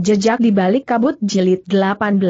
Jejak di balik kabut jilid 18.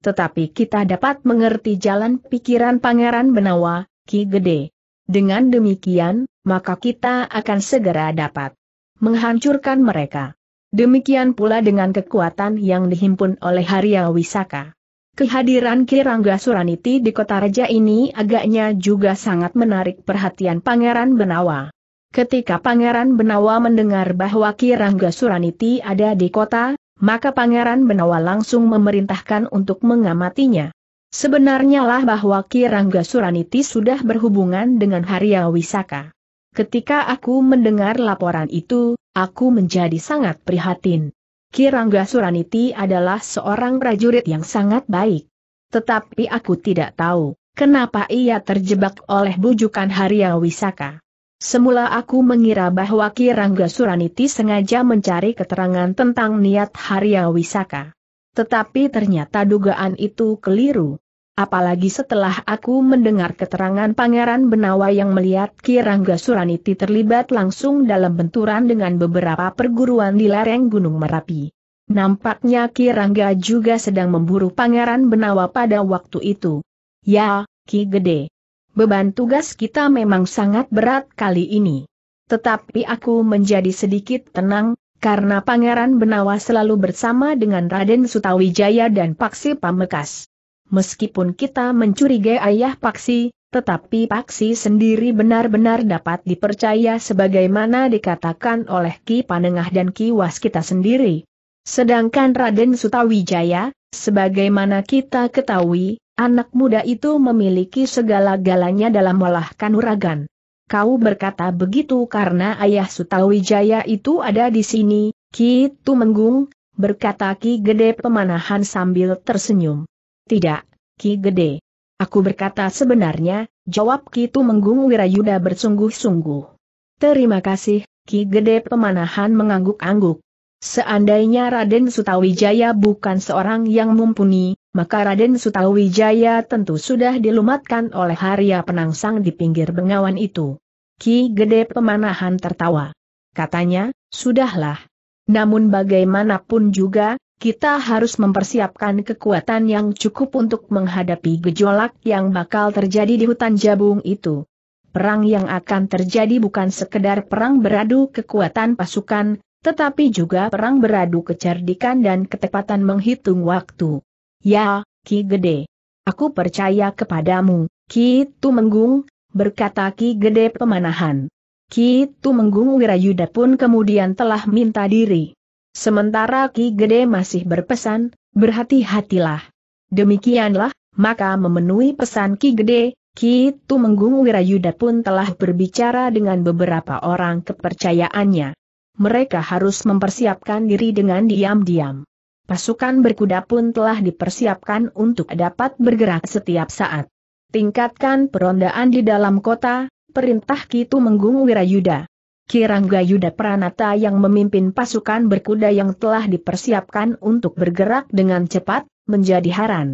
Tetapi kita dapat mengerti jalan pikiran Pangeran Benawa, Ki Gede. Dengan demikian, maka kita akan segera dapat menghancurkan mereka. Demikian pula dengan kekuatan yang dihimpun oleh Harya Wisaka. Kehadiran Kirangga Suraniti di kota raja ini agaknya juga sangat menarik perhatian Pangeran Benawa. Ketika Pangeran Benawa mendengar bahwa Kirangga Suraniti ada di kota, maka Pangeran Benawa langsung memerintahkan untuk mengamatinya. Sebenarnya lah bahwa Ki Rangga Suraniti sudah berhubungan dengan Harya Wisaka. Ketika aku mendengar laporan itu, aku menjadi sangat prihatin. Ki Rangga Suraniti adalah seorang prajurit yang sangat baik. Tetapi aku tidak tahu, kenapa ia terjebak oleh bujukan Harya Wisaka. Semula aku mengira bahwa Kirangga Suraniti sengaja mencari keterangan tentang niat Harya Wisaka. Tetapi ternyata dugaan itu keliru. Apalagi setelah aku mendengar keterangan Pangeran Benawa yang melihat Kirangga Suraniti terlibat langsung dalam benturan dengan beberapa perguruan di lereng Gunung Merapi. Nampaknya Kirangga juga sedang memburu Pangeran Benawa pada waktu itu. Ya, Ki Gede beban tugas kita memang sangat berat kali ini. Tetapi aku menjadi sedikit tenang, karena Pangeran Benawa selalu bersama dengan Raden Sutawijaya dan Paksi Pamekas. Meskipun kita mencurigai ayah Paksi, tetapi Paksi sendiri benar-benar dapat dipercaya sebagaimana dikatakan oleh Ki Panengah dan Ki Was kita sendiri. Sedangkan Raden Sutawijaya, sebagaimana kita ketahui, Anak muda itu memiliki segala-galanya dalam melahkan kanuragan. Kau berkata begitu karena ayah Sutawijaya itu ada di sini, Ki Tumenggung, berkata Ki Gede pemanahan sambil tersenyum. Tidak, Ki Gede. Aku berkata sebenarnya, jawab Ki Tumenggung Wirayuda bersungguh-sungguh. Terima kasih, Ki Gede pemanahan mengangguk-angguk. Seandainya Raden Sutawijaya bukan seorang yang mumpuni, maka Raden Sutawijaya tentu sudah dilumatkan oleh Harya Penangsang di pinggir bengawan itu. Ki Gede Pemanahan tertawa. Katanya, sudahlah. Namun bagaimanapun juga, kita harus mempersiapkan kekuatan yang cukup untuk menghadapi gejolak yang bakal terjadi di hutan jabung itu. Perang yang akan terjadi bukan sekedar perang beradu kekuatan pasukan, tetapi juga perang beradu kecerdikan dan ketepatan menghitung waktu. Ya, Ki Gede. Aku percaya kepadamu, Ki Tumenggung, berkata Ki Gede Pemanahan. Ki Tumenggung Wirayuda pun kemudian telah minta diri. Sementara Ki Gede masih berpesan, berhati-hatilah. Demikianlah, maka memenuhi pesan Ki Gede, Ki Tumenggung Wirayuda pun telah berbicara dengan beberapa orang kepercayaannya mereka harus mempersiapkan diri dengan diam-diam. Pasukan berkuda pun telah dipersiapkan untuk dapat bergerak setiap saat. Tingkatkan perondaan di dalam kota, perintah Kitu Menggung Wirayuda. Kirangga Yuda Pranata yang memimpin pasukan berkuda yang telah dipersiapkan untuk bergerak dengan cepat, menjadi haran.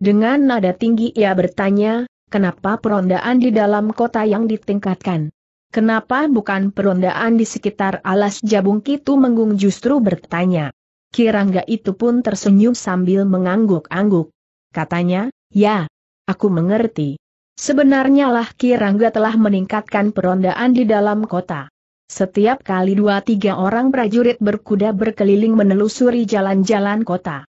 Dengan nada tinggi ia bertanya, kenapa perondaan di dalam kota yang ditingkatkan? Kenapa bukan perondaan di sekitar alas jabung itu Menggung justru bertanya. Kirangga itu pun tersenyum sambil mengangguk-angguk. Katanya, ya, aku mengerti. Sebenarnya lah Kirangga telah meningkatkan perondaan di dalam kota. Setiap kali dua tiga orang prajurit berkuda berkeliling menelusuri jalan-jalan kota.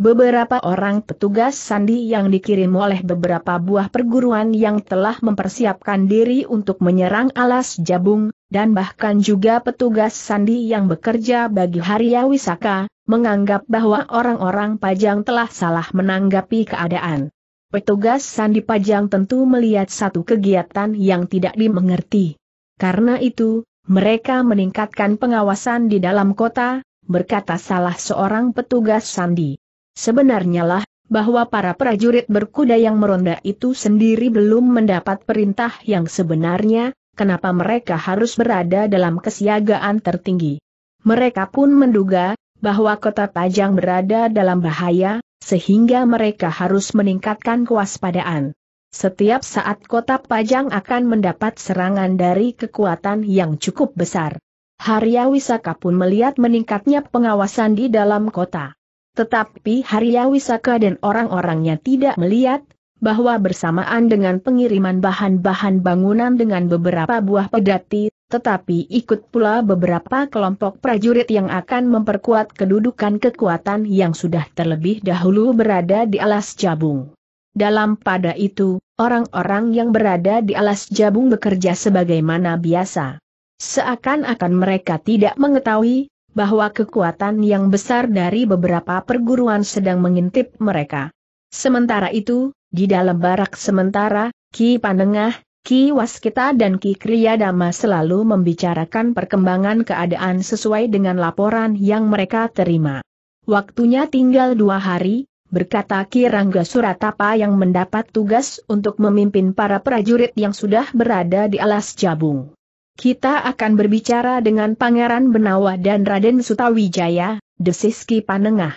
Beberapa orang petugas sandi yang dikirim oleh beberapa buah perguruan yang telah mempersiapkan diri untuk menyerang alas jabung, dan bahkan juga petugas sandi yang bekerja bagi Harya Wisaka, menganggap bahwa orang-orang Pajang telah salah menanggapi keadaan. Petugas sandi Pajang tentu melihat satu kegiatan yang tidak dimengerti. Karena itu, mereka meningkatkan pengawasan di dalam kota, berkata salah seorang petugas sandi. Sebenarnya lah, bahwa para prajurit berkuda yang meronda itu sendiri belum mendapat perintah yang sebenarnya, kenapa mereka harus berada dalam kesiagaan tertinggi. Mereka pun menduga, bahwa kota Pajang berada dalam bahaya, sehingga mereka harus meningkatkan kewaspadaan. Setiap saat kota Pajang akan mendapat serangan dari kekuatan yang cukup besar. Haryawisaka Wisaka pun melihat meningkatnya pengawasan di dalam kota. Tetapi Harya Wisaka dan orang-orangnya tidak melihat, bahwa bersamaan dengan pengiriman bahan-bahan bangunan dengan beberapa buah pedati, tetapi ikut pula beberapa kelompok prajurit yang akan memperkuat kedudukan kekuatan yang sudah terlebih dahulu berada di alas jabung. Dalam pada itu, orang-orang yang berada di alas jabung bekerja sebagaimana biasa. Seakan-akan mereka tidak mengetahui bahwa kekuatan yang besar dari beberapa perguruan sedang mengintip mereka. Sementara itu, di dalam barak sementara, Ki Panengah, Ki Waskita dan Ki Kriyadama selalu membicarakan perkembangan keadaan sesuai dengan laporan yang mereka terima. Waktunya tinggal dua hari, berkata Ki Rangga Suratapa yang mendapat tugas untuk memimpin para prajurit yang sudah berada di alas jabung. Kita akan berbicara dengan Pangeran Benawa dan Raden Sutawijaya, desis Ki Panengah.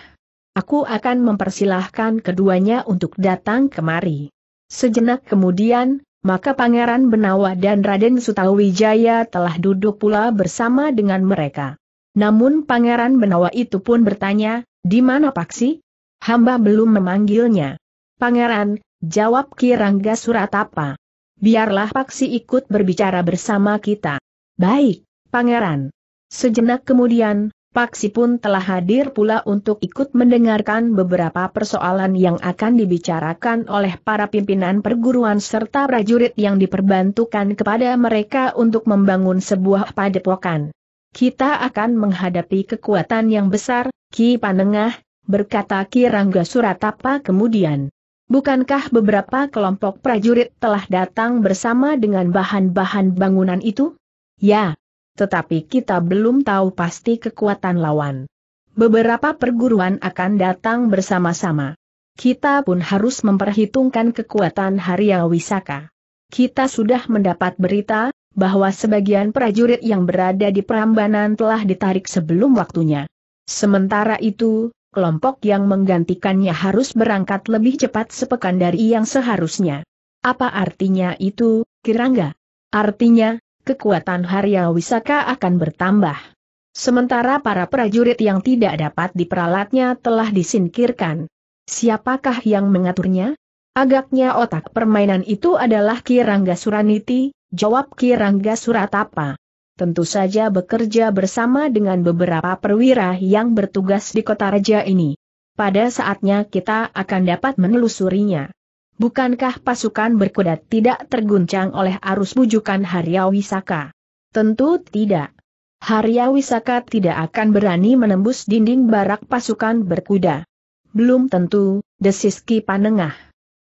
Aku akan mempersilahkan keduanya untuk datang kemari. Sejenak kemudian, maka Pangeran Benawa dan Raden Sutawijaya telah duduk pula bersama dengan mereka. Namun Pangeran Benawa itu pun bertanya, di mana Paksi? Hamba belum memanggilnya. Pangeran, jawab Kirangga apa? biarlah Paksi ikut berbicara bersama kita. Baik, Pangeran. Sejenak kemudian, Paksi pun telah hadir pula untuk ikut mendengarkan beberapa persoalan yang akan dibicarakan oleh para pimpinan perguruan serta prajurit yang diperbantukan kepada mereka untuk membangun sebuah padepokan. Kita akan menghadapi kekuatan yang besar, Ki Panengah, berkata Ki Rangga Suratapa kemudian. Bukankah beberapa kelompok prajurit telah datang bersama dengan bahan-bahan bangunan itu? Ya, tetapi kita belum tahu pasti kekuatan lawan. Beberapa perguruan akan datang bersama-sama. Kita pun harus memperhitungkan kekuatan Harya Wisaka. Kita sudah mendapat berita bahwa sebagian prajurit yang berada di Prambanan telah ditarik sebelum waktunya. Sementara itu, kelompok yang menggantikannya harus berangkat lebih cepat sepekan dari yang seharusnya. Apa artinya itu, Kirangga? Artinya, kekuatan Harya Wisaka akan bertambah. Sementara para prajurit yang tidak dapat diperalatnya telah disingkirkan. Siapakah yang mengaturnya? Agaknya otak permainan itu adalah Kirangga Suraniti, jawab Kirangga Suratapa tentu saja bekerja bersama dengan beberapa perwira yang bertugas di kota raja ini. Pada saatnya kita akan dapat menelusurinya. Bukankah pasukan berkuda tidak terguncang oleh arus bujukan Harya Wisaka? Tentu tidak. Harya Wisaka tidak akan berani menembus dinding barak pasukan berkuda. Belum tentu, desiski Panengah.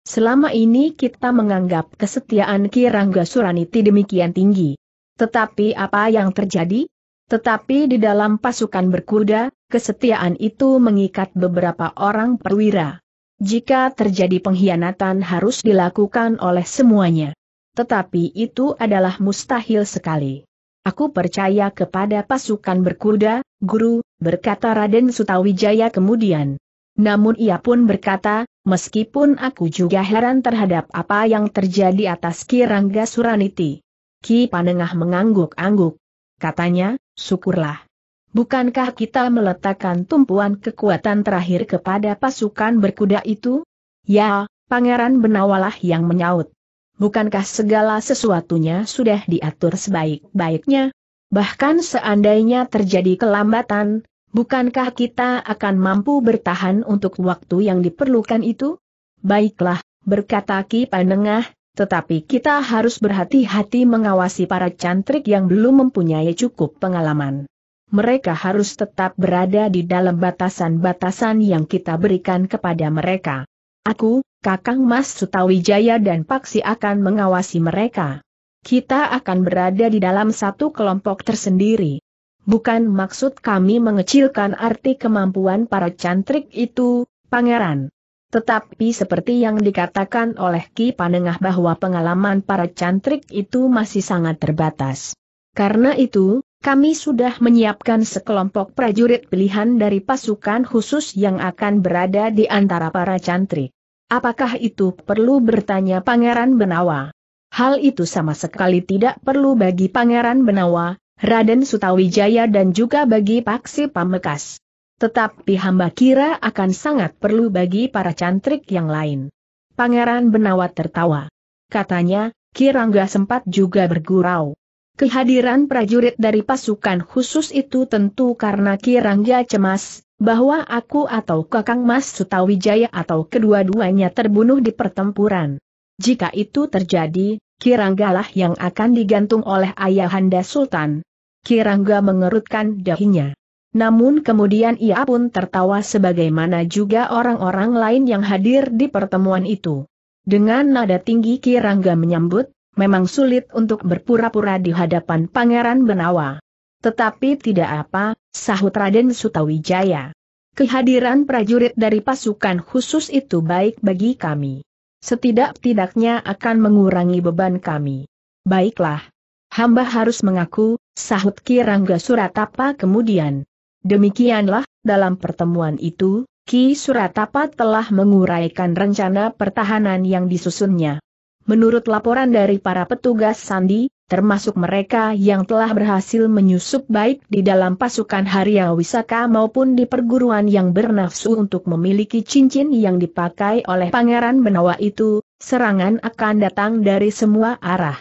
Selama ini kita menganggap kesetiaan Kirangga Rangga Suraniti demikian tinggi. Tetapi apa yang terjadi? Tetapi di dalam pasukan berkuda, kesetiaan itu mengikat beberapa orang perwira. Jika terjadi pengkhianatan harus dilakukan oleh semuanya. Tetapi itu adalah mustahil sekali. Aku percaya kepada pasukan berkuda, guru, berkata Raden Sutawijaya kemudian. Namun ia pun berkata, meskipun aku juga heran terhadap apa yang terjadi atas Kirangga Suraniti. Ki Panengah mengangguk-angguk. Katanya, syukurlah. Bukankah kita meletakkan tumpuan kekuatan terakhir kepada pasukan berkuda itu? Ya, Pangeran Benawalah yang menyaut. Bukankah segala sesuatunya sudah diatur sebaik-baiknya? Bahkan seandainya terjadi kelambatan, bukankah kita akan mampu bertahan untuk waktu yang diperlukan itu? Baiklah, berkata Ki Panengah, tetapi kita harus berhati-hati mengawasi para cantrik yang belum mempunyai cukup pengalaman. Mereka harus tetap berada di dalam batasan-batasan yang kita berikan kepada mereka. Aku, Kakang Mas Sutawijaya dan Paksi akan mengawasi mereka. Kita akan berada di dalam satu kelompok tersendiri. Bukan maksud kami mengecilkan arti kemampuan para cantrik itu, Pangeran. Tetapi seperti yang dikatakan oleh Ki Panengah bahwa pengalaman para cantrik itu masih sangat terbatas. Karena itu, kami sudah menyiapkan sekelompok prajurit pilihan dari pasukan khusus yang akan berada di antara para cantrik. Apakah itu perlu bertanya Pangeran Benawa? Hal itu sama sekali tidak perlu bagi Pangeran Benawa, Raden Sutawijaya dan juga bagi Paksi Pamekas. Tetapi hamba kira akan sangat perlu bagi para cantrik yang lain. Pangeran Benawa tertawa. Katanya, Kirangga sempat juga bergurau. Kehadiran prajurit dari pasukan khusus itu tentu karena Kirangga cemas, bahwa aku atau Kakang Mas Sutawijaya atau kedua-duanya terbunuh di pertempuran. Jika itu terjadi, Kiranggalah yang akan digantung oleh ayahanda Sultan. Kirangga mengerutkan dahinya. Namun kemudian ia pun tertawa sebagaimana juga orang-orang lain yang hadir di pertemuan itu. Dengan nada tinggi Kirangga menyambut, memang sulit untuk berpura-pura di hadapan Pangeran Benawa. Tetapi tidak apa, sahut Raden Sutawijaya. Kehadiran prajurit dari pasukan khusus itu baik bagi kami. Setidak-tidaknya akan mengurangi beban kami. Baiklah. Hamba harus mengaku, sahut Kirangga Suratapa kemudian. Demikianlah, dalam pertemuan itu, Ki Suratapa telah menguraikan rencana pertahanan yang disusunnya. Menurut laporan dari para petugas Sandi, termasuk mereka yang telah berhasil menyusup baik di dalam pasukan Harya Wisaka maupun di perguruan yang bernafsu untuk memiliki cincin yang dipakai oleh Pangeran Benawa itu, serangan akan datang dari semua arah.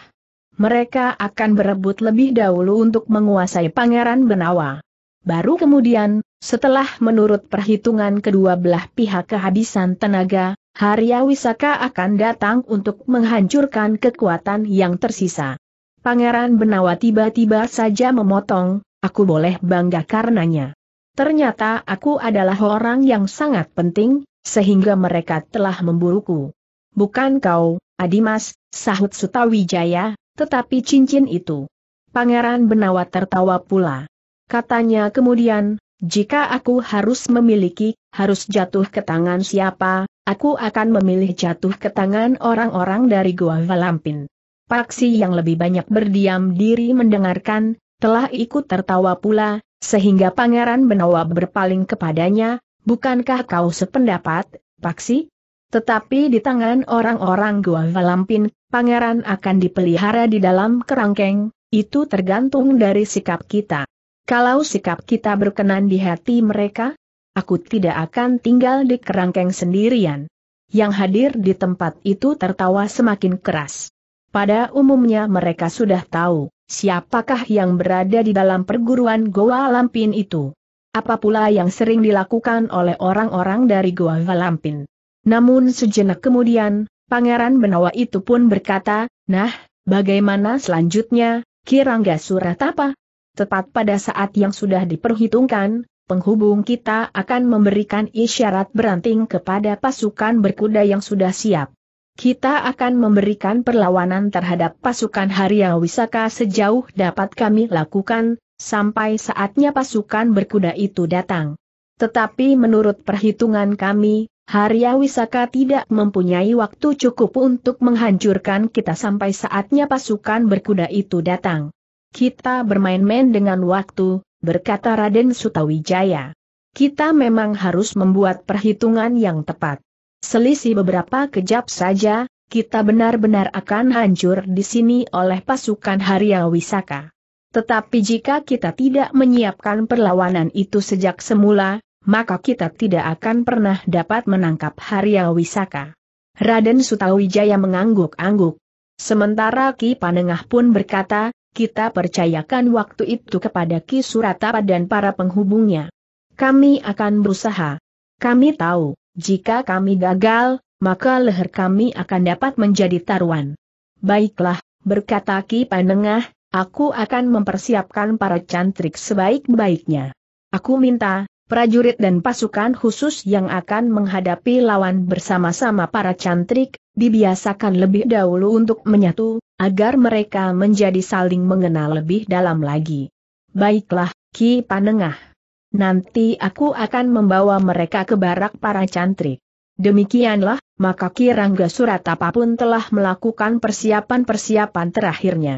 Mereka akan berebut lebih dahulu untuk menguasai Pangeran Benawa. Baru kemudian, setelah menurut perhitungan kedua belah pihak kehabisan tenaga, Harya Wisaka akan datang untuk menghancurkan kekuatan yang tersisa. Pangeran Benawa tiba-tiba saja memotong, aku boleh bangga karenanya. Ternyata aku adalah orang yang sangat penting, sehingga mereka telah memburuku. Bukan kau, Adimas, sahut Sutawijaya, tetapi cincin itu. Pangeran Benawa tertawa pula. Katanya kemudian, jika aku harus memiliki, harus jatuh ke tangan siapa, aku akan memilih jatuh ke tangan orang-orang dari Gua Valampin. Paksi yang lebih banyak berdiam diri mendengarkan, telah ikut tertawa pula, sehingga Pangeran Benawa berpaling kepadanya, bukankah kau sependapat, Paksi? Tetapi di tangan orang-orang Gua Valampin, Pangeran akan dipelihara di dalam kerangkeng, itu tergantung dari sikap kita. Kalau sikap kita berkenan di hati mereka, aku tidak akan tinggal di kerangkeng sendirian. Yang hadir di tempat itu tertawa semakin keras. Pada umumnya mereka sudah tahu, siapakah yang berada di dalam perguruan Goa Lampin itu. Apa pula yang sering dilakukan oleh orang-orang dari Goa Lampin. Namun sejenak kemudian, Pangeran Benawa itu pun berkata, Nah, bagaimana selanjutnya, Kirangga Suratapa? tepat pada saat yang sudah diperhitungkan, penghubung kita akan memberikan isyarat beranting kepada pasukan berkuda yang sudah siap. Kita akan memberikan perlawanan terhadap pasukan Harya Wisaka sejauh dapat kami lakukan, sampai saatnya pasukan berkuda itu datang. Tetapi menurut perhitungan kami, Harya Wisaka tidak mempunyai waktu cukup untuk menghancurkan kita sampai saatnya pasukan berkuda itu datang. Kita bermain-main dengan waktu, berkata Raden Sutawijaya. Kita memang harus membuat perhitungan yang tepat. Selisih beberapa kejap saja, kita benar-benar akan hancur di sini oleh pasukan Harya Wisaka. Tetapi jika kita tidak menyiapkan perlawanan itu sejak semula, maka kita tidak akan pernah dapat menangkap Harya Wisaka. Raden Sutawijaya mengangguk-angguk. Sementara Ki Panengah pun berkata, kita percayakan waktu itu kepada Ki Suratapa dan para penghubungnya. Kami akan berusaha. Kami tahu, jika kami gagal, maka leher kami akan dapat menjadi taruhan. Baiklah, berkata Ki Panengah, aku akan mempersiapkan para cantrik sebaik-baiknya. Aku minta, prajurit dan pasukan khusus yang akan menghadapi lawan bersama-sama para cantrik, dibiasakan lebih dahulu untuk menyatu, agar mereka menjadi saling mengenal lebih dalam lagi. Baiklah, Ki Panengah. Nanti aku akan membawa mereka ke barak para cantrik. Demikianlah, maka Ki Rangga Suratapa pun telah melakukan persiapan-persiapan terakhirnya.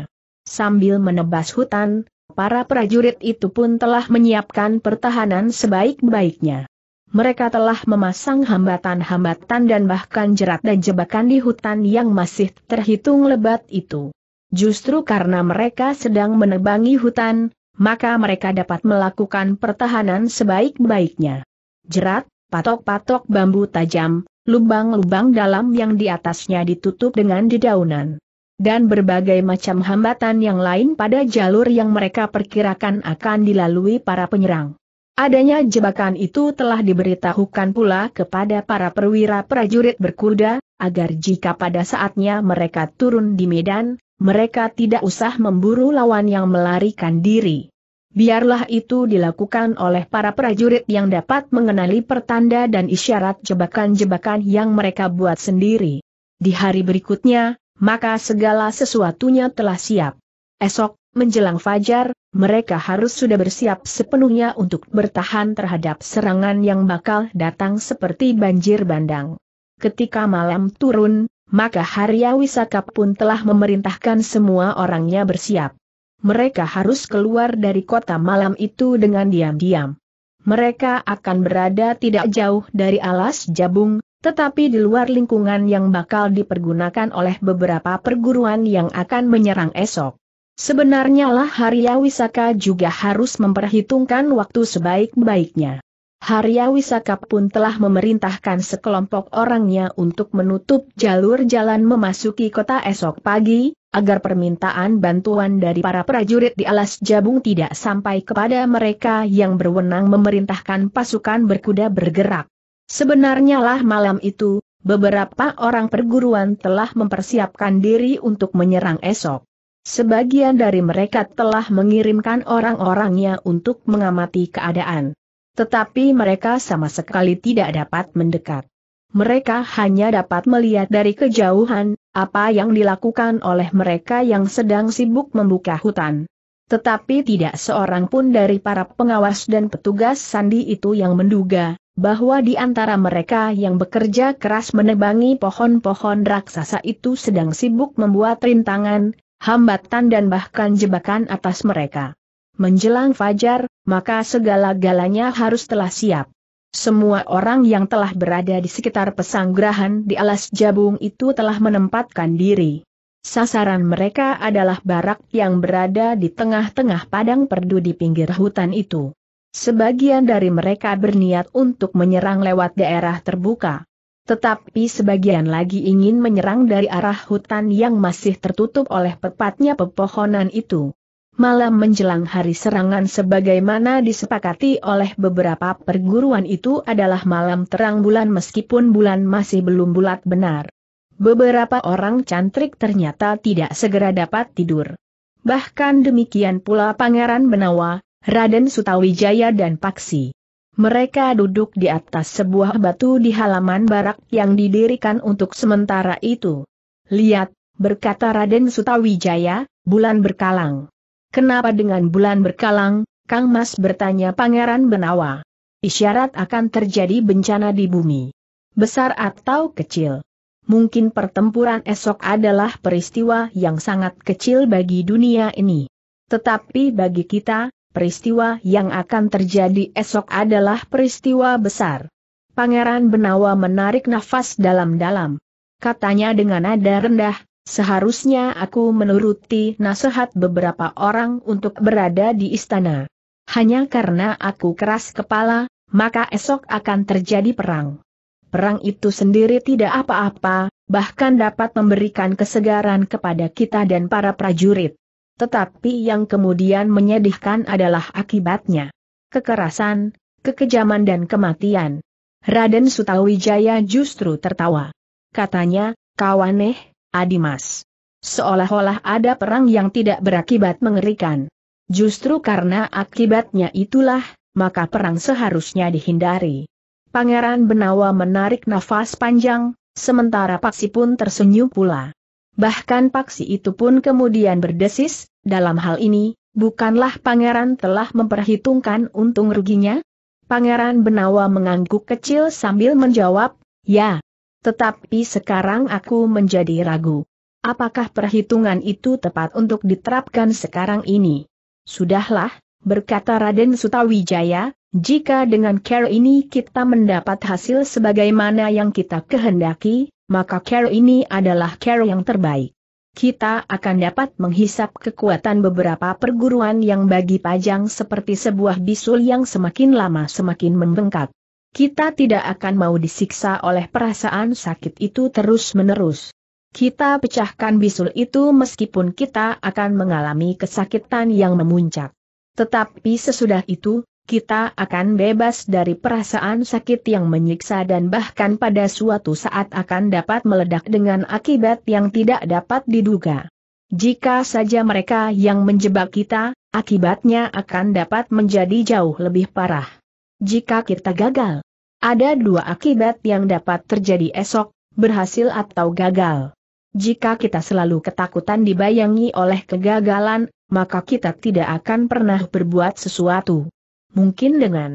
Sambil menebas hutan, Para prajurit itu pun telah menyiapkan pertahanan sebaik-baiknya. Mereka telah memasang hambatan-hambatan dan bahkan jerat dan jebakan di hutan yang masih terhitung lebat itu. Justru karena mereka sedang menebangi hutan, maka mereka dapat melakukan pertahanan sebaik-baiknya. Jerat, patok-patok bambu tajam, lubang-lubang dalam yang di atasnya ditutup dengan dedaunan dan berbagai macam hambatan yang lain pada jalur yang mereka perkirakan akan dilalui para penyerang. Adanya jebakan itu telah diberitahukan pula kepada para perwira prajurit berkuda, agar jika pada saatnya mereka turun di medan, mereka tidak usah memburu lawan yang melarikan diri. Biarlah itu dilakukan oleh para prajurit yang dapat mengenali pertanda dan isyarat jebakan-jebakan yang mereka buat sendiri. Di hari berikutnya, maka segala sesuatunya telah siap. Esok, menjelang fajar, mereka harus sudah bersiap sepenuhnya untuk bertahan terhadap serangan yang bakal datang seperti banjir bandang. Ketika malam turun, maka Harya Wisaka pun telah memerintahkan semua orangnya bersiap. Mereka harus keluar dari kota malam itu dengan diam-diam. Mereka akan berada tidak jauh dari alas jabung, tetapi di luar lingkungan yang bakal dipergunakan oleh beberapa perguruan yang akan menyerang esok. Sebenarnya lah Harya Wisaka juga harus memperhitungkan waktu sebaik-baiknya. Harya Wisaka pun telah memerintahkan sekelompok orangnya untuk menutup jalur jalan memasuki kota esok pagi, agar permintaan bantuan dari para prajurit di alas jabung tidak sampai kepada mereka yang berwenang memerintahkan pasukan berkuda bergerak. Sebenarnya lah malam itu, beberapa orang perguruan telah mempersiapkan diri untuk menyerang esok. Sebagian dari mereka telah mengirimkan orang-orangnya untuk mengamati keadaan. Tetapi mereka sama sekali tidak dapat mendekat. Mereka hanya dapat melihat dari kejauhan, apa yang dilakukan oleh mereka yang sedang sibuk membuka hutan. Tetapi tidak seorang pun dari para pengawas dan petugas sandi itu yang menduga, bahwa di antara mereka yang bekerja keras menebangi pohon-pohon raksasa itu sedang sibuk membuat rintangan, hambatan dan bahkan jebakan atas mereka. Menjelang fajar, maka segala-galanya harus telah siap. Semua orang yang telah berada di sekitar pesanggrahan di alas jabung itu telah menempatkan diri. Sasaran mereka adalah barak yang berada di tengah-tengah padang perdu di pinggir hutan itu. Sebagian dari mereka berniat untuk menyerang lewat daerah terbuka. Tetapi sebagian lagi ingin menyerang dari arah hutan yang masih tertutup oleh pepatnya pepohonan itu. Malam menjelang hari serangan sebagaimana disepakati oleh beberapa perguruan itu adalah malam terang bulan meskipun bulan masih belum bulat benar. Beberapa orang cantrik ternyata tidak segera dapat tidur. Bahkan demikian pula Pangeran Benawa, Raden Sutawijaya dan Paksi. Mereka duduk di atas sebuah batu di halaman barak yang didirikan untuk sementara itu. Lihat, berkata Raden Sutawijaya, bulan berkalang. Kenapa dengan bulan berkalang, Kang Mas bertanya Pangeran Benawa. Isyarat akan terjadi bencana di bumi. Besar atau kecil. Mungkin pertempuran esok adalah peristiwa yang sangat kecil bagi dunia ini. Tetapi bagi kita, peristiwa yang akan terjadi esok adalah peristiwa besar. Pangeran Benawa menarik nafas dalam-dalam. Katanya dengan nada rendah, seharusnya aku menuruti nasihat beberapa orang untuk berada di istana. Hanya karena aku keras kepala, maka esok akan terjadi perang. Perang itu sendiri tidak apa-apa, bahkan dapat memberikan kesegaran kepada kita dan para prajurit tetapi yang kemudian menyedihkan adalah akibatnya. Kekerasan, kekejaman dan kematian. Raden Sutawijaya justru tertawa. Katanya, kawaneh, Adimas. Seolah-olah ada perang yang tidak berakibat mengerikan. Justru karena akibatnya itulah, maka perang seharusnya dihindari. Pangeran Benawa menarik nafas panjang, sementara Paksi pun tersenyum pula. Bahkan paksi itu pun kemudian berdesis, dalam hal ini, bukanlah pangeran telah memperhitungkan untung ruginya? Pangeran Benawa mengangguk kecil sambil menjawab, ya. Tetapi sekarang aku menjadi ragu. Apakah perhitungan itu tepat untuk diterapkan sekarang ini? Sudahlah, berkata Raden Sutawijaya, jika dengan care ini kita mendapat hasil sebagaimana yang kita kehendaki, maka care ini adalah care yang terbaik. Kita akan dapat menghisap kekuatan beberapa perguruan yang bagi pajang seperti sebuah bisul yang semakin lama semakin membengkak. Kita tidak akan mau disiksa oleh perasaan sakit itu terus-menerus. Kita pecahkan bisul itu meskipun kita akan mengalami kesakitan yang memuncak. Tetapi sesudah itu, kita akan bebas dari perasaan sakit yang menyiksa dan bahkan pada suatu saat akan dapat meledak dengan akibat yang tidak dapat diduga. Jika saja mereka yang menjebak kita, akibatnya akan dapat menjadi jauh lebih parah. Jika kita gagal, ada dua akibat yang dapat terjadi esok, berhasil atau gagal. Jika kita selalu ketakutan dibayangi oleh kegagalan, maka kita tidak akan pernah berbuat sesuatu mungkin dengan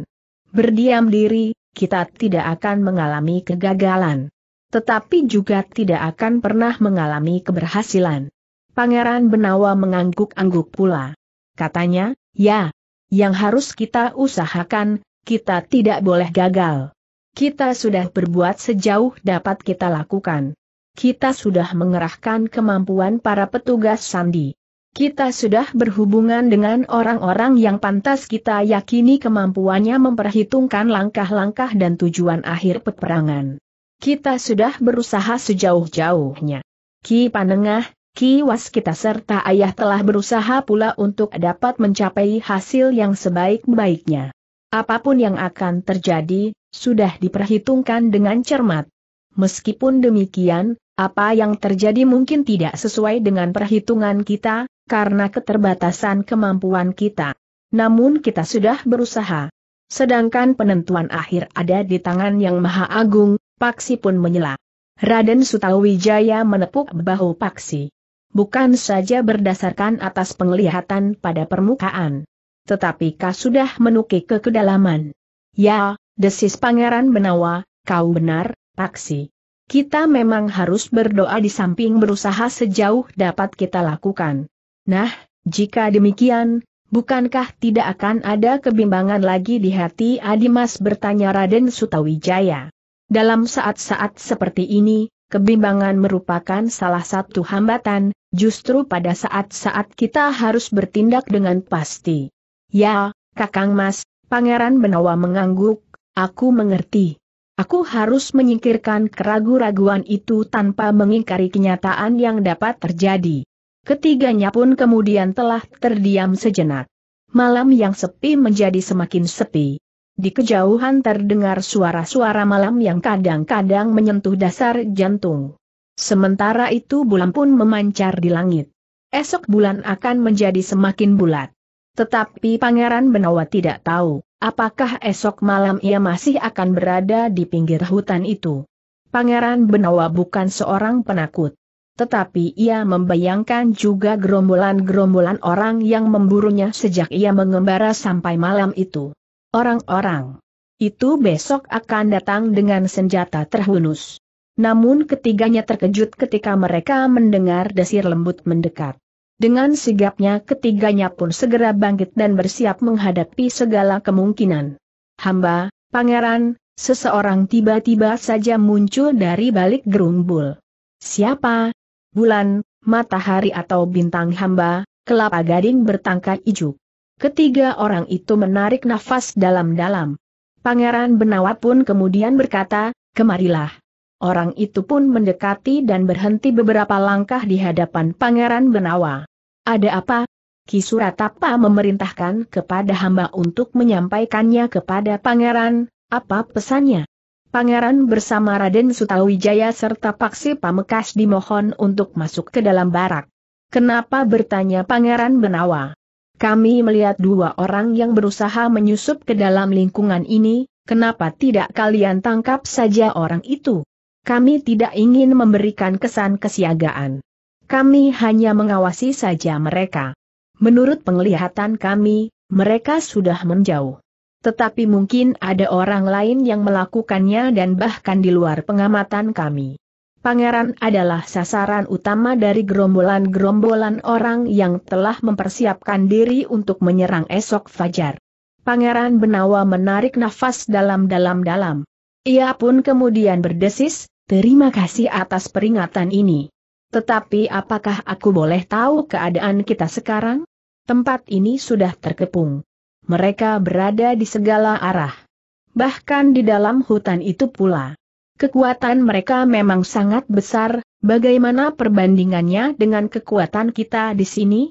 berdiam diri, kita tidak akan mengalami kegagalan. Tetapi juga tidak akan pernah mengalami keberhasilan. Pangeran Benawa mengangguk-angguk pula. Katanya, ya, yang harus kita usahakan, kita tidak boleh gagal. Kita sudah berbuat sejauh dapat kita lakukan. Kita sudah mengerahkan kemampuan para petugas sandi. Kita sudah berhubungan dengan orang-orang yang pantas kita yakini kemampuannya memperhitungkan langkah-langkah dan tujuan akhir peperangan. Kita sudah berusaha sejauh-jauhnya. Ki Panengah, Ki Was kita serta ayah telah berusaha pula untuk dapat mencapai hasil yang sebaik-baiknya. Apapun yang akan terjadi, sudah diperhitungkan dengan cermat. Meskipun demikian, apa yang terjadi mungkin tidak sesuai dengan perhitungan kita, karena keterbatasan kemampuan kita. Namun kita sudah berusaha. Sedangkan penentuan akhir ada di tangan yang maha agung, Paksi pun menyela. Raden Sutawijaya menepuk bahu Paksi. Bukan saja berdasarkan atas penglihatan pada permukaan. Tetapi kau sudah menukik ke kedalaman. Ya, desis Pangeran Benawa, kau benar, Paksi. Kita memang harus berdoa di samping berusaha sejauh dapat kita lakukan. Nah, jika demikian, bukankah tidak akan ada kebimbangan lagi di hati Adimas bertanya Raden Sutawijaya. Dalam saat-saat seperti ini, kebimbangan merupakan salah satu hambatan, justru pada saat-saat kita harus bertindak dengan pasti. Ya, Kakang Mas, Pangeran Benawa mengangguk, aku mengerti. Aku harus menyingkirkan keraguan-raguan itu tanpa mengingkari kenyataan yang dapat terjadi. Ketiganya pun kemudian telah terdiam sejenak. Malam yang sepi menjadi semakin sepi. Di kejauhan terdengar suara-suara malam yang kadang-kadang menyentuh dasar jantung. Sementara itu bulan pun memancar di langit. Esok bulan akan menjadi semakin bulat. Tetapi Pangeran Benawa tidak tahu. Apakah esok malam ia masih akan berada di pinggir hutan itu? Pangeran Benawa bukan seorang penakut. Tetapi ia membayangkan juga gerombolan-gerombolan orang yang memburunya sejak ia mengembara sampai malam itu. Orang-orang itu besok akan datang dengan senjata terhunus. Namun ketiganya terkejut ketika mereka mendengar desir lembut mendekat. Dengan sigapnya ketiganya pun segera bangkit dan bersiap menghadapi segala kemungkinan. Hamba, pangeran, seseorang tiba-tiba saja muncul dari balik gerumbul. Siapa? Bulan, matahari atau bintang hamba, kelapa gading bertangkai ijuk. Ketiga orang itu menarik nafas dalam-dalam. Pangeran Benawa pun kemudian berkata, kemarilah. Orang itu pun mendekati dan berhenti beberapa langkah di hadapan Pangeran Benawa. Ada apa? Kisuratapa memerintahkan kepada hamba untuk menyampaikannya kepada Pangeran, apa pesannya? Pangeran bersama Raden Sutawijaya serta Paksi Pamekas dimohon untuk masuk ke dalam barak. Kenapa bertanya Pangeran Benawa? Kami melihat dua orang yang berusaha menyusup ke dalam lingkungan ini, kenapa tidak kalian tangkap saja orang itu? Kami tidak ingin memberikan kesan kesiagaan. Kami hanya mengawasi saja mereka. Menurut penglihatan kami, mereka sudah menjauh. Tetapi mungkin ada orang lain yang melakukannya dan bahkan di luar pengamatan kami. Pangeran adalah sasaran utama dari gerombolan-gerombolan orang yang telah mempersiapkan diri untuk menyerang esok fajar. Pangeran Benawa menarik nafas dalam-dalam-dalam. Ia pun kemudian berdesis, Terima kasih atas peringatan ini. Tetapi apakah aku boleh tahu keadaan kita sekarang? Tempat ini sudah terkepung. Mereka berada di segala arah. Bahkan di dalam hutan itu pula. Kekuatan mereka memang sangat besar, bagaimana perbandingannya dengan kekuatan kita di sini?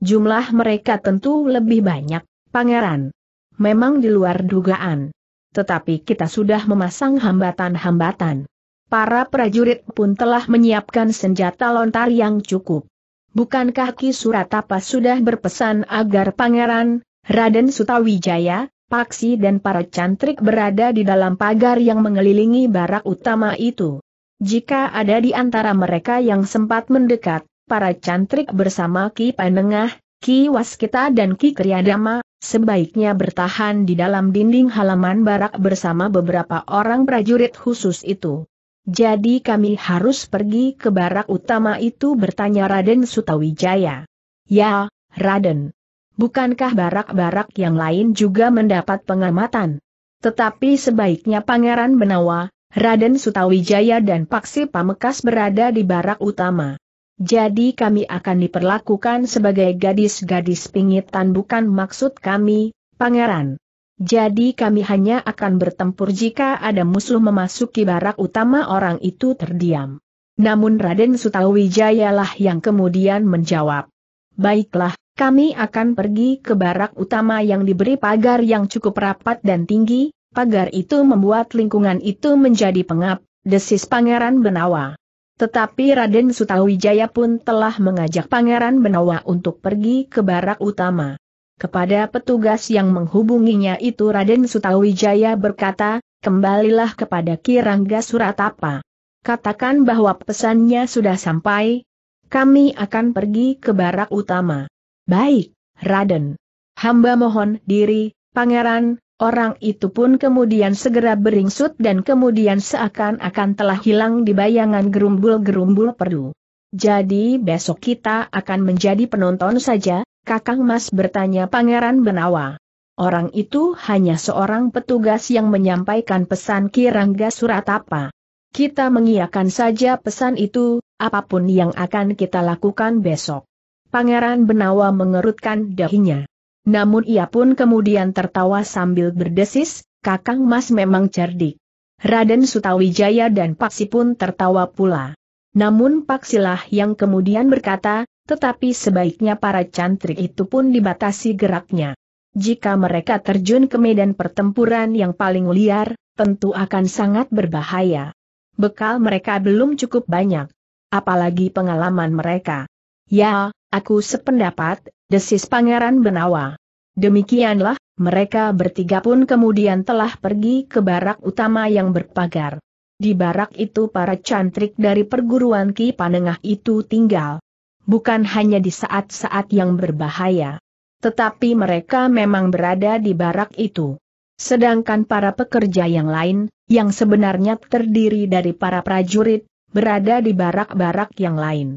Jumlah mereka tentu lebih banyak, pangeran. Memang di luar dugaan. Tetapi kita sudah memasang hambatan-hambatan para prajurit pun telah menyiapkan senjata lontar yang cukup. Bukankah Ki Suratapa sudah berpesan agar Pangeran, Raden Sutawijaya, Paksi dan para cantrik berada di dalam pagar yang mengelilingi barak utama itu? Jika ada di antara mereka yang sempat mendekat, para cantrik bersama Ki Panengah, Ki Waskita dan Ki Kriadama, sebaiknya bertahan di dalam dinding halaman barak bersama beberapa orang prajurit khusus itu. Jadi kami harus pergi ke barak utama itu bertanya Raden Sutawijaya. Ya, Raden. Bukankah barak-barak yang lain juga mendapat pengamatan? Tetapi sebaiknya Pangeran Benawa, Raden Sutawijaya dan Paksi Pamekas berada di barak utama. Jadi kami akan diperlakukan sebagai gadis-gadis pingitan bukan maksud kami, Pangeran. Jadi kami hanya akan bertempur jika ada musuh memasuki barak utama orang itu terdiam. Namun Raden Sutawijayalah yang kemudian menjawab. Baiklah, kami akan pergi ke barak utama yang diberi pagar yang cukup rapat dan tinggi, pagar itu membuat lingkungan itu menjadi pengap, desis Pangeran Benawa. Tetapi Raden Sutawijaya pun telah mengajak Pangeran Benawa untuk pergi ke barak utama. Kepada petugas yang menghubunginya itu Raden Sutawijaya berkata, kembalilah kepada Kirangga Suratapa. Katakan bahwa pesannya sudah sampai, kami akan pergi ke barak utama. Baik, Raden. Hamba mohon diri, pangeran, orang itu pun kemudian segera beringsut dan kemudian seakan-akan telah hilang di bayangan gerumbul-gerumbul perdu. Jadi besok kita akan menjadi penonton saja, Kakang Mas bertanya Pangeran Benawa. Orang itu hanya seorang petugas yang menyampaikan pesan Kirangga Suratapa. Kita mengiakan saja pesan itu, apapun yang akan kita lakukan besok. Pangeran Benawa mengerutkan dahinya. Namun ia pun kemudian tertawa sambil berdesis, Kakang Mas memang cerdik. Raden Sutawijaya dan Paksi pun tertawa pula. Namun Paksilah yang kemudian berkata, tetapi sebaiknya para cantrik itu pun dibatasi geraknya. Jika mereka terjun ke medan pertempuran yang paling liar, tentu akan sangat berbahaya. Bekal mereka belum cukup banyak. Apalagi pengalaman mereka. Ya, aku sependapat, desis Pangeran Benawa. Demikianlah, mereka bertiga pun kemudian telah pergi ke barak utama yang berpagar. Di barak itu para cantrik dari perguruan Ki Panengah itu tinggal bukan hanya di saat-saat yang berbahaya. Tetapi mereka memang berada di barak itu. Sedangkan para pekerja yang lain, yang sebenarnya terdiri dari para prajurit, berada di barak-barak yang lain.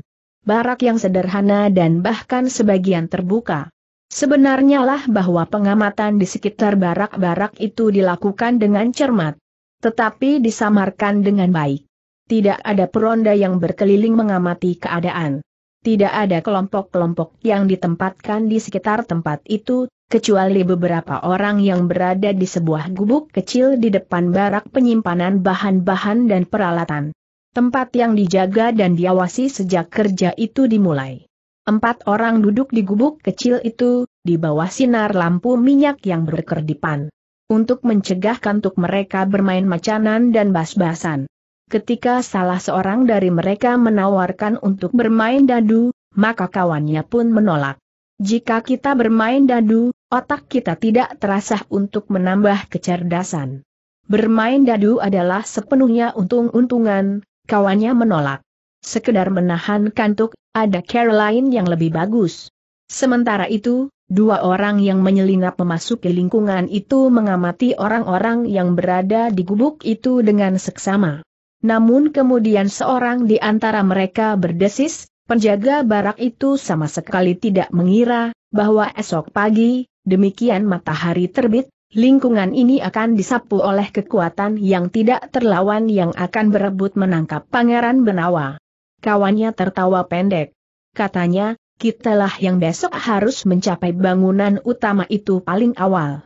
Barak yang sederhana dan bahkan sebagian terbuka. Sebenarnya lah bahwa pengamatan di sekitar barak-barak itu dilakukan dengan cermat. Tetapi disamarkan dengan baik. Tidak ada peronda yang berkeliling mengamati keadaan tidak ada kelompok-kelompok yang ditempatkan di sekitar tempat itu, kecuali beberapa orang yang berada di sebuah gubuk kecil di depan barak penyimpanan bahan-bahan dan peralatan. Tempat yang dijaga dan diawasi sejak kerja itu dimulai. Empat orang duduk di gubuk kecil itu, di bawah sinar lampu minyak yang berkerdipan. Untuk mencegah kantuk mereka bermain macanan dan bas-basan. Ketika salah seorang dari mereka menawarkan untuk bermain dadu, maka kawannya pun menolak. Jika kita bermain dadu, otak kita tidak terasa untuk menambah kecerdasan. Bermain dadu adalah sepenuhnya untung-untungan, kawannya menolak. Sekedar menahan kantuk, ada Caroline yang lebih bagus. Sementara itu, dua orang yang menyelinap memasuki lingkungan itu mengamati orang-orang yang berada di gubuk itu dengan seksama. Namun kemudian seorang di antara mereka berdesis, penjaga barak itu sama sekali tidak mengira, bahwa esok pagi, demikian matahari terbit, lingkungan ini akan disapu oleh kekuatan yang tidak terlawan yang akan berebut menangkap Pangeran Benawa. Kawannya tertawa pendek. Katanya, kitalah yang besok harus mencapai bangunan utama itu paling awal.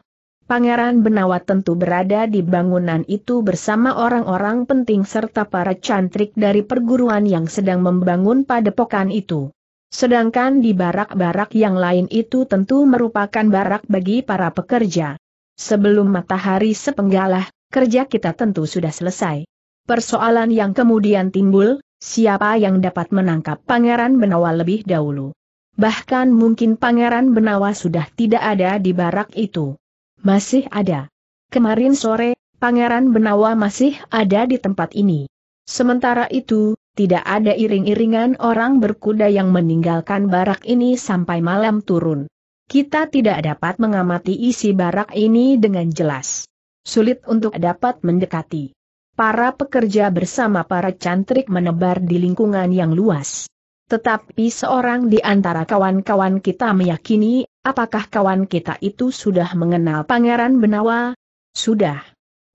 Pangeran Benawa tentu berada di bangunan itu bersama orang-orang penting serta para cantrik dari perguruan yang sedang membangun padepokan itu. Sedangkan di barak-barak yang lain itu tentu merupakan barak bagi para pekerja. Sebelum matahari sepenggalah, kerja kita tentu sudah selesai. Persoalan yang kemudian timbul, siapa yang dapat menangkap Pangeran Benawa lebih dahulu. Bahkan mungkin Pangeran Benawa sudah tidak ada di barak itu. Masih ada. Kemarin sore, Pangeran Benawa masih ada di tempat ini. Sementara itu, tidak ada iring-iringan orang berkuda yang meninggalkan barak ini sampai malam turun. Kita tidak dapat mengamati isi barak ini dengan jelas. Sulit untuk dapat mendekati. Para pekerja bersama para cantrik menebar di lingkungan yang luas. Tetapi seorang di antara kawan-kawan kita meyakini Apakah kawan kita itu sudah mengenal Pangeran Benawa? Sudah.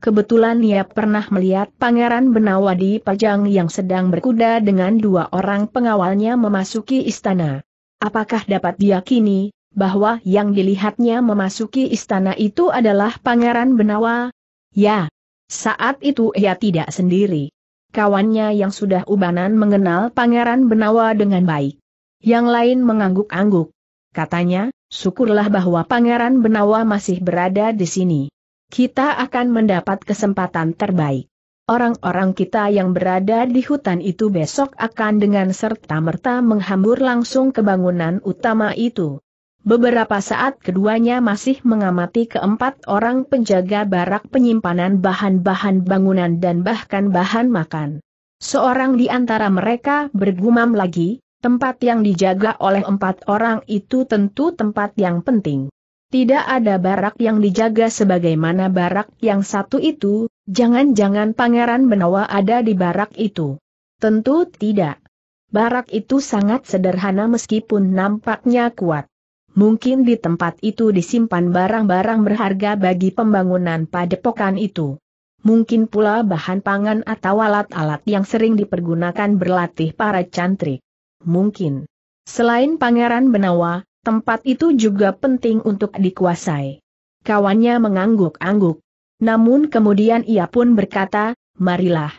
Kebetulan ia pernah melihat Pangeran Benawa di Pajang yang sedang berkuda dengan dua orang pengawalnya memasuki istana. Apakah dapat diyakini bahwa yang dilihatnya memasuki istana itu adalah Pangeran Benawa? Ya. Saat itu ia tidak sendiri. Kawannya yang sudah ubanan mengenal Pangeran Benawa dengan baik. Yang lain mengangguk-angguk. Katanya, Syukurlah bahwa Pangeran Benawa masih berada di sini. Kita akan mendapat kesempatan terbaik. Orang-orang kita yang berada di hutan itu besok akan dengan serta-merta menghambur langsung ke bangunan utama itu. Beberapa saat keduanya masih mengamati keempat orang penjaga barak penyimpanan bahan-bahan bangunan dan bahkan bahan makan. Seorang di antara mereka bergumam lagi, Tempat yang dijaga oleh empat orang itu tentu tempat yang penting. Tidak ada barak yang dijaga sebagaimana barak yang satu itu, jangan-jangan Pangeran Benawa ada di barak itu. Tentu tidak. Barak itu sangat sederhana meskipun nampaknya kuat. Mungkin di tempat itu disimpan barang-barang berharga bagi pembangunan padepokan itu. Mungkin pula bahan pangan atau alat-alat yang sering dipergunakan berlatih para cantrik mungkin. Selain Pangeran Benawa, tempat itu juga penting untuk dikuasai. Kawannya mengangguk-angguk. Namun kemudian ia pun berkata, marilah.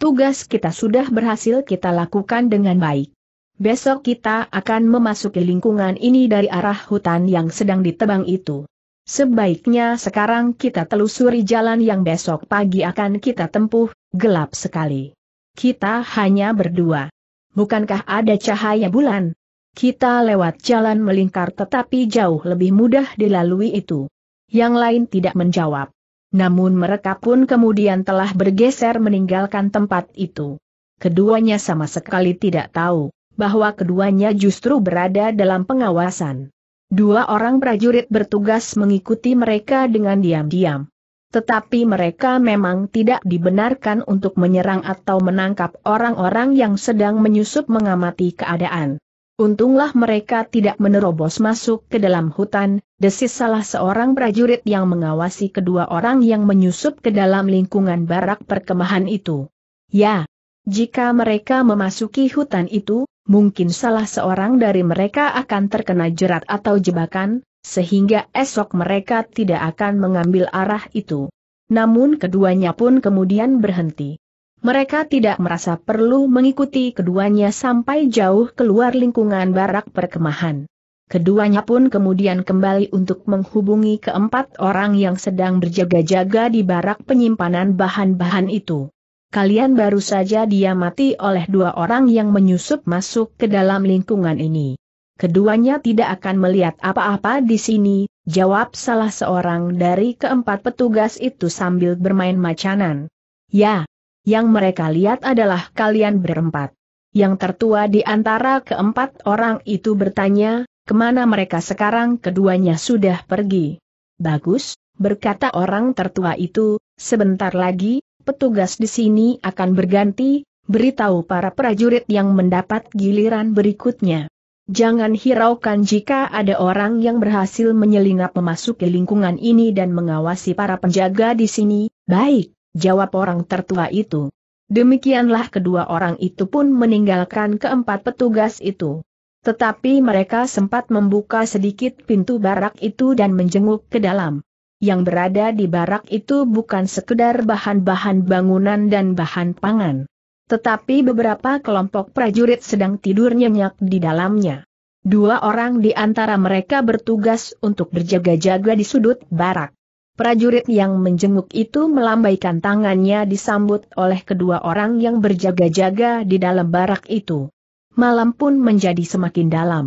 Tugas kita sudah berhasil kita lakukan dengan baik. Besok kita akan memasuki lingkungan ini dari arah hutan yang sedang ditebang itu. Sebaiknya sekarang kita telusuri jalan yang besok pagi akan kita tempuh, gelap sekali. Kita hanya berdua bukankah ada cahaya bulan? Kita lewat jalan melingkar tetapi jauh lebih mudah dilalui itu. Yang lain tidak menjawab. Namun mereka pun kemudian telah bergeser meninggalkan tempat itu. Keduanya sama sekali tidak tahu, bahwa keduanya justru berada dalam pengawasan. Dua orang prajurit bertugas mengikuti mereka dengan diam-diam. Tetapi mereka memang tidak dibenarkan untuk menyerang atau menangkap orang-orang yang sedang menyusup mengamati keadaan. Untunglah mereka tidak menerobos masuk ke dalam hutan, desis salah seorang prajurit yang mengawasi kedua orang yang menyusup ke dalam lingkungan barak perkemahan itu. Ya, jika mereka memasuki hutan itu, mungkin salah seorang dari mereka akan terkena jerat atau jebakan, sehingga esok mereka tidak akan mengambil arah itu. Namun keduanya pun kemudian berhenti. Mereka tidak merasa perlu mengikuti keduanya sampai jauh keluar lingkungan barak perkemahan. Keduanya pun kemudian kembali untuk menghubungi keempat orang yang sedang berjaga-jaga di barak penyimpanan bahan-bahan itu. Kalian baru saja diamati oleh dua orang yang menyusup masuk ke dalam lingkungan ini keduanya tidak akan melihat apa-apa di sini, jawab salah seorang dari keempat petugas itu sambil bermain macanan. Ya, yang mereka lihat adalah kalian berempat. Yang tertua di antara keempat orang itu bertanya, kemana mereka sekarang keduanya sudah pergi. Bagus, berkata orang tertua itu, sebentar lagi, petugas di sini akan berganti, beritahu para prajurit yang mendapat giliran berikutnya. Jangan hiraukan jika ada orang yang berhasil menyelinap memasuki lingkungan ini dan mengawasi para penjaga di sini, baik, jawab orang tertua itu. Demikianlah kedua orang itu pun meninggalkan keempat petugas itu. Tetapi mereka sempat membuka sedikit pintu barak itu dan menjenguk ke dalam. Yang berada di barak itu bukan sekedar bahan-bahan bangunan dan bahan pangan. Tetapi beberapa kelompok prajurit sedang tidur nyenyak di dalamnya. Dua orang di antara mereka bertugas untuk berjaga-jaga di sudut barak. Prajurit yang menjenguk itu melambaikan tangannya disambut oleh kedua orang yang berjaga-jaga di dalam barak itu. Malam pun menjadi semakin dalam.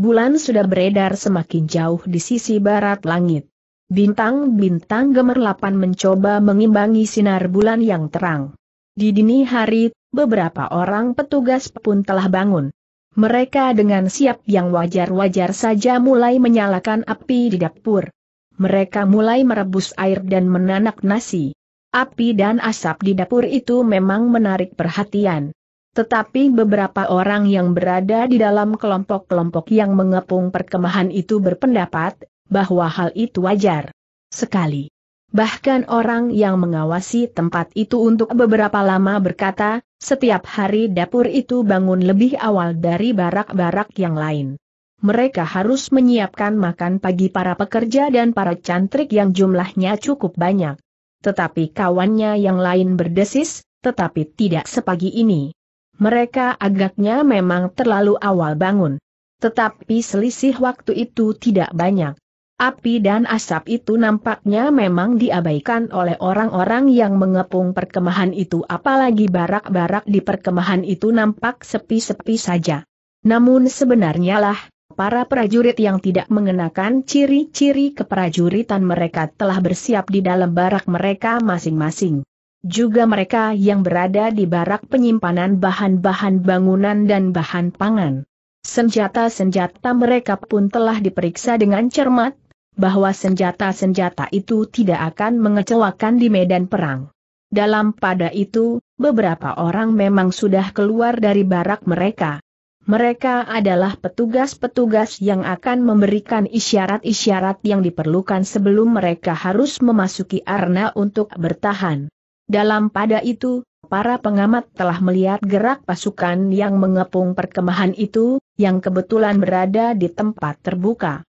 Bulan sudah beredar semakin jauh di sisi barat langit. Bintang-bintang gemerlapan mencoba mengimbangi sinar bulan yang terang. Di dini hari, beberapa orang petugas pun telah bangun. Mereka dengan siap yang wajar-wajar saja mulai menyalakan api di dapur. Mereka mulai merebus air dan menanak nasi. Api dan asap di dapur itu memang menarik perhatian. Tetapi beberapa orang yang berada di dalam kelompok-kelompok yang mengepung perkemahan itu berpendapat bahwa hal itu wajar sekali. Bahkan orang yang mengawasi tempat itu untuk beberapa lama berkata, setiap hari dapur itu bangun lebih awal dari barak-barak yang lain. Mereka harus menyiapkan makan pagi para pekerja dan para cantrik yang jumlahnya cukup banyak. Tetapi kawannya yang lain berdesis, tetapi tidak sepagi ini. Mereka agaknya memang terlalu awal bangun. Tetapi selisih waktu itu tidak banyak. Api dan asap itu nampaknya memang diabaikan oleh orang-orang yang mengepung perkemahan itu apalagi barak-barak di perkemahan itu nampak sepi-sepi saja. Namun sebenarnya lah, para prajurit yang tidak mengenakan ciri-ciri keprajuritan mereka telah bersiap di dalam barak mereka masing-masing. Juga mereka yang berada di barak penyimpanan bahan-bahan bangunan dan bahan pangan. Senjata-senjata mereka pun telah diperiksa dengan cermat, bahwa senjata-senjata itu tidak akan mengecewakan di medan perang. Dalam pada itu, beberapa orang memang sudah keluar dari barak mereka. Mereka adalah petugas-petugas yang akan memberikan isyarat-isyarat yang diperlukan sebelum mereka harus memasuki arena untuk bertahan. Dalam pada itu, para pengamat telah melihat gerak pasukan yang mengepung perkemahan itu, yang kebetulan berada di tempat terbuka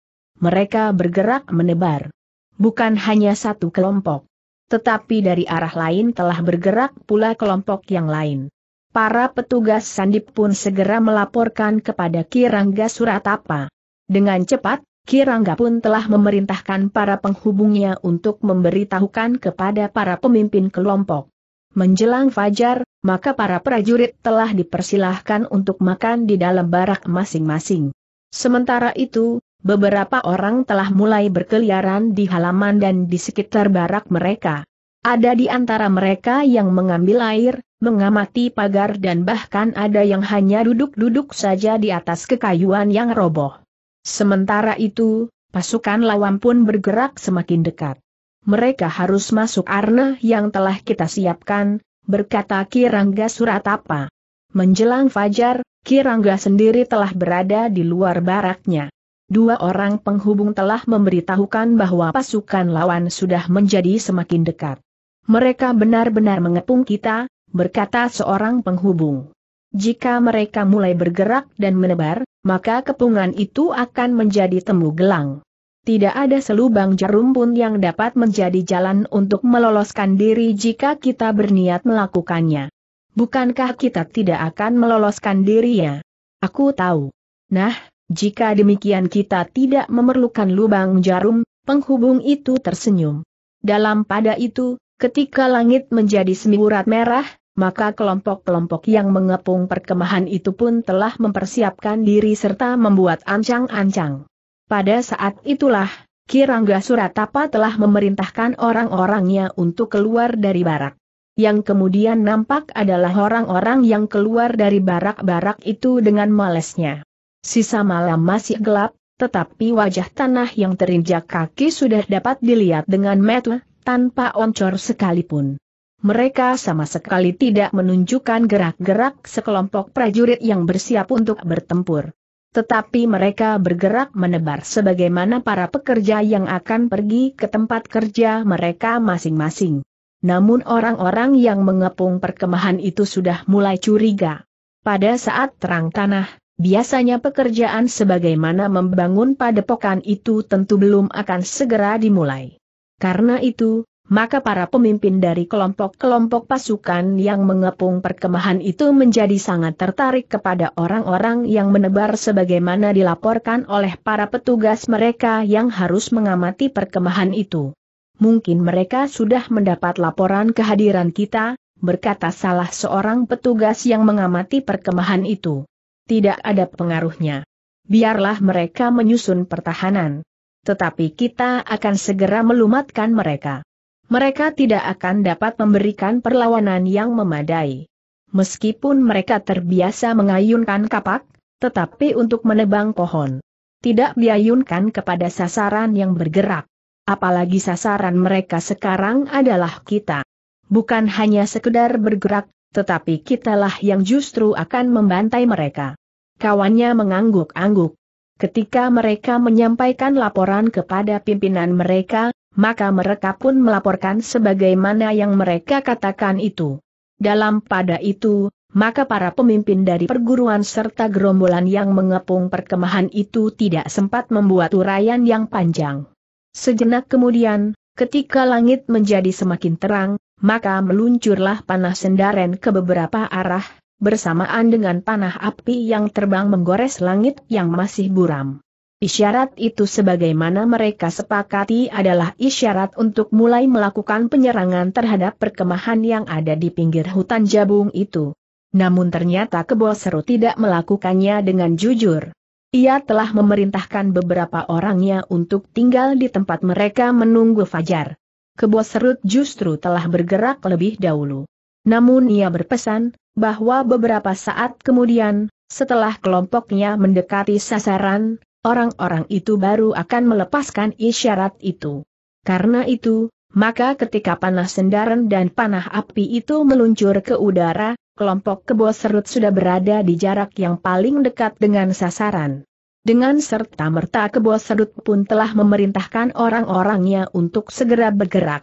mereka bergerak menebar. Bukan hanya satu kelompok. Tetapi dari arah lain telah bergerak pula kelompok yang lain. Para petugas sandip pun segera melaporkan kepada Kirangga Suratapa. Dengan cepat, Kirangga pun telah memerintahkan para penghubungnya untuk memberitahukan kepada para pemimpin kelompok. Menjelang fajar, maka para prajurit telah dipersilahkan untuk makan di dalam barak masing-masing. Sementara itu, beberapa orang telah mulai berkeliaran di halaman dan di sekitar barak mereka. Ada di antara mereka yang mengambil air, mengamati pagar dan bahkan ada yang hanya duduk-duduk saja di atas kekayuan yang roboh. Sementara itu, pasukan lawan pun bergerak semakin dekat. Mereka harus masuk arna yang telah kita siapkan, berkata Kirangga Suratapa. Menjelang fajar, Kirangga sendiri telah berada di luar baraknya dua orang penghubung telah memberitahukan bahwa pasukan lawan sudah menjadi semakin dekat. Mereka benar-benar mengepung kita, berkata seorang penghubung. Jika mereka mulai bergerak dan menebar, maka kepungan itu akan menjadi temu gelang. Tidak ada selubang jarum pun yang dapat menjadi jalan untuk meloloskan diri jika kita berniat melakukannya. Bukankah kita tidak akan meloloskan diri ya? Aku tahu. Nah, jika demikian kita tidak memerlukan lubang jarum, penghubung itu tersenyum. Dalam pada itu, ketika langit menjadi semiurat merah, maka kelompok-kelompok yang mengepung perkemahan itu pun telah mempersiapkan diri serta membuat ancang-ancang. Pada saat itulah, Kirangga Suratapa telah memerintahkan orang-orangnya untuk keluar dari barak. Yang kemudian nampak adalah orang-orang yang keluar dari barak-barak itu dengan malesnya. Sisa malam masih gelap, tetapi wajah tanah yang terinjak kaki sudah dapat dilihat dengan metu, tanpa oncor sekalipun. Mereka sama sekali tidak menunjukkan gerak-gerak sekelompok prajurit yang bersiap untuk bertempur. Tetapi mereka bergerak menebar sebagaimana para pekerja yang akan pergi ke tempat kerja mereka masing-masing. Namun orang-orang yang mengepung perkemahan itu sudah mulai curiga. Pada saat terang tanah, Biasanya pekerjaan sebagaimana membangun padepokan itu tentu belum akan segera dimulai. Karena itu, maka para pemimpin dari kelompok-kelompok pasukan yang mengepung perkemahan itu menjadi sangat tertarik kepada orang-orang yang menebar sebagaimana dilaporkan oleh para petugas mereka yang harus mengamati perkemahan itu. Mungkin mereka sudah mendapat laporan kehadiran kita, berkata salah seorang petugas yang mengamati perkemahan itu tidak ada pengaruhnya. Biarlah mereka menyusun pertahanan. Tetapi kita akan segera melumatkan mereka. Mereka tidak akan dapat memberikan perlawanan yang memadai. Meskipun mereka terbiasa mengayunkan kapak, tetapi untuk menebang pohon. Tidak diayunkan kepada sasaran yang bergerak. Apalagi sasaran mereka sekarang adalah kita. Bukan hanya sekedar bergerak, tetapi kitalah yang justru akan membantai mereka. Kawannya mengangguk-angguk. Ketika mereka menyampaikan laporan kepada pimpinan mereka, maka mereka pun melaporkan sebagaimana yang mereka katakan itu. Dalam pada itu, maka para pemimpin dari perguruan serta gerombolan yang mengepung perkemahan itu tidak sempat membuat uraian yang panjang. Sejenak kemudian, ketika langit menjadi semakin terang, maka meluncurlah panah sendaren ke beberapa arah, bersamaan dengan panah api yang terbang menggores langit yang masih buram. Isyarat itu sebagaimana mereka sepakati adalah isyarat untuk mulai melakukan penyerangan terhadap perkemahan yang ada di pinggir hutan jabung itu. Namun ternyata Keboseru tidak melakukannya dengan jujur. Ia telah memerintahkan beberapa orangnya untuk tinggal di tempat mereka menunggu fajar. Keboserut justru telah bergerak lebih dahulu. Namun ia berpesan, bahwa beberapa saat kemudian, setelah kelompoknya mendekati sasaran, orang-orang itu baru akan melepaskan isyarat itu. Karena itu, maka ketika panah sendaran dan panah api itu meluncur ke udara, kelompok kebo serut sudah berada di jarak yang paling dekat dengan sasaran. Dengan serta merta kebo serut pun telah memerintahkan orang-orangnya untuk segera bergerak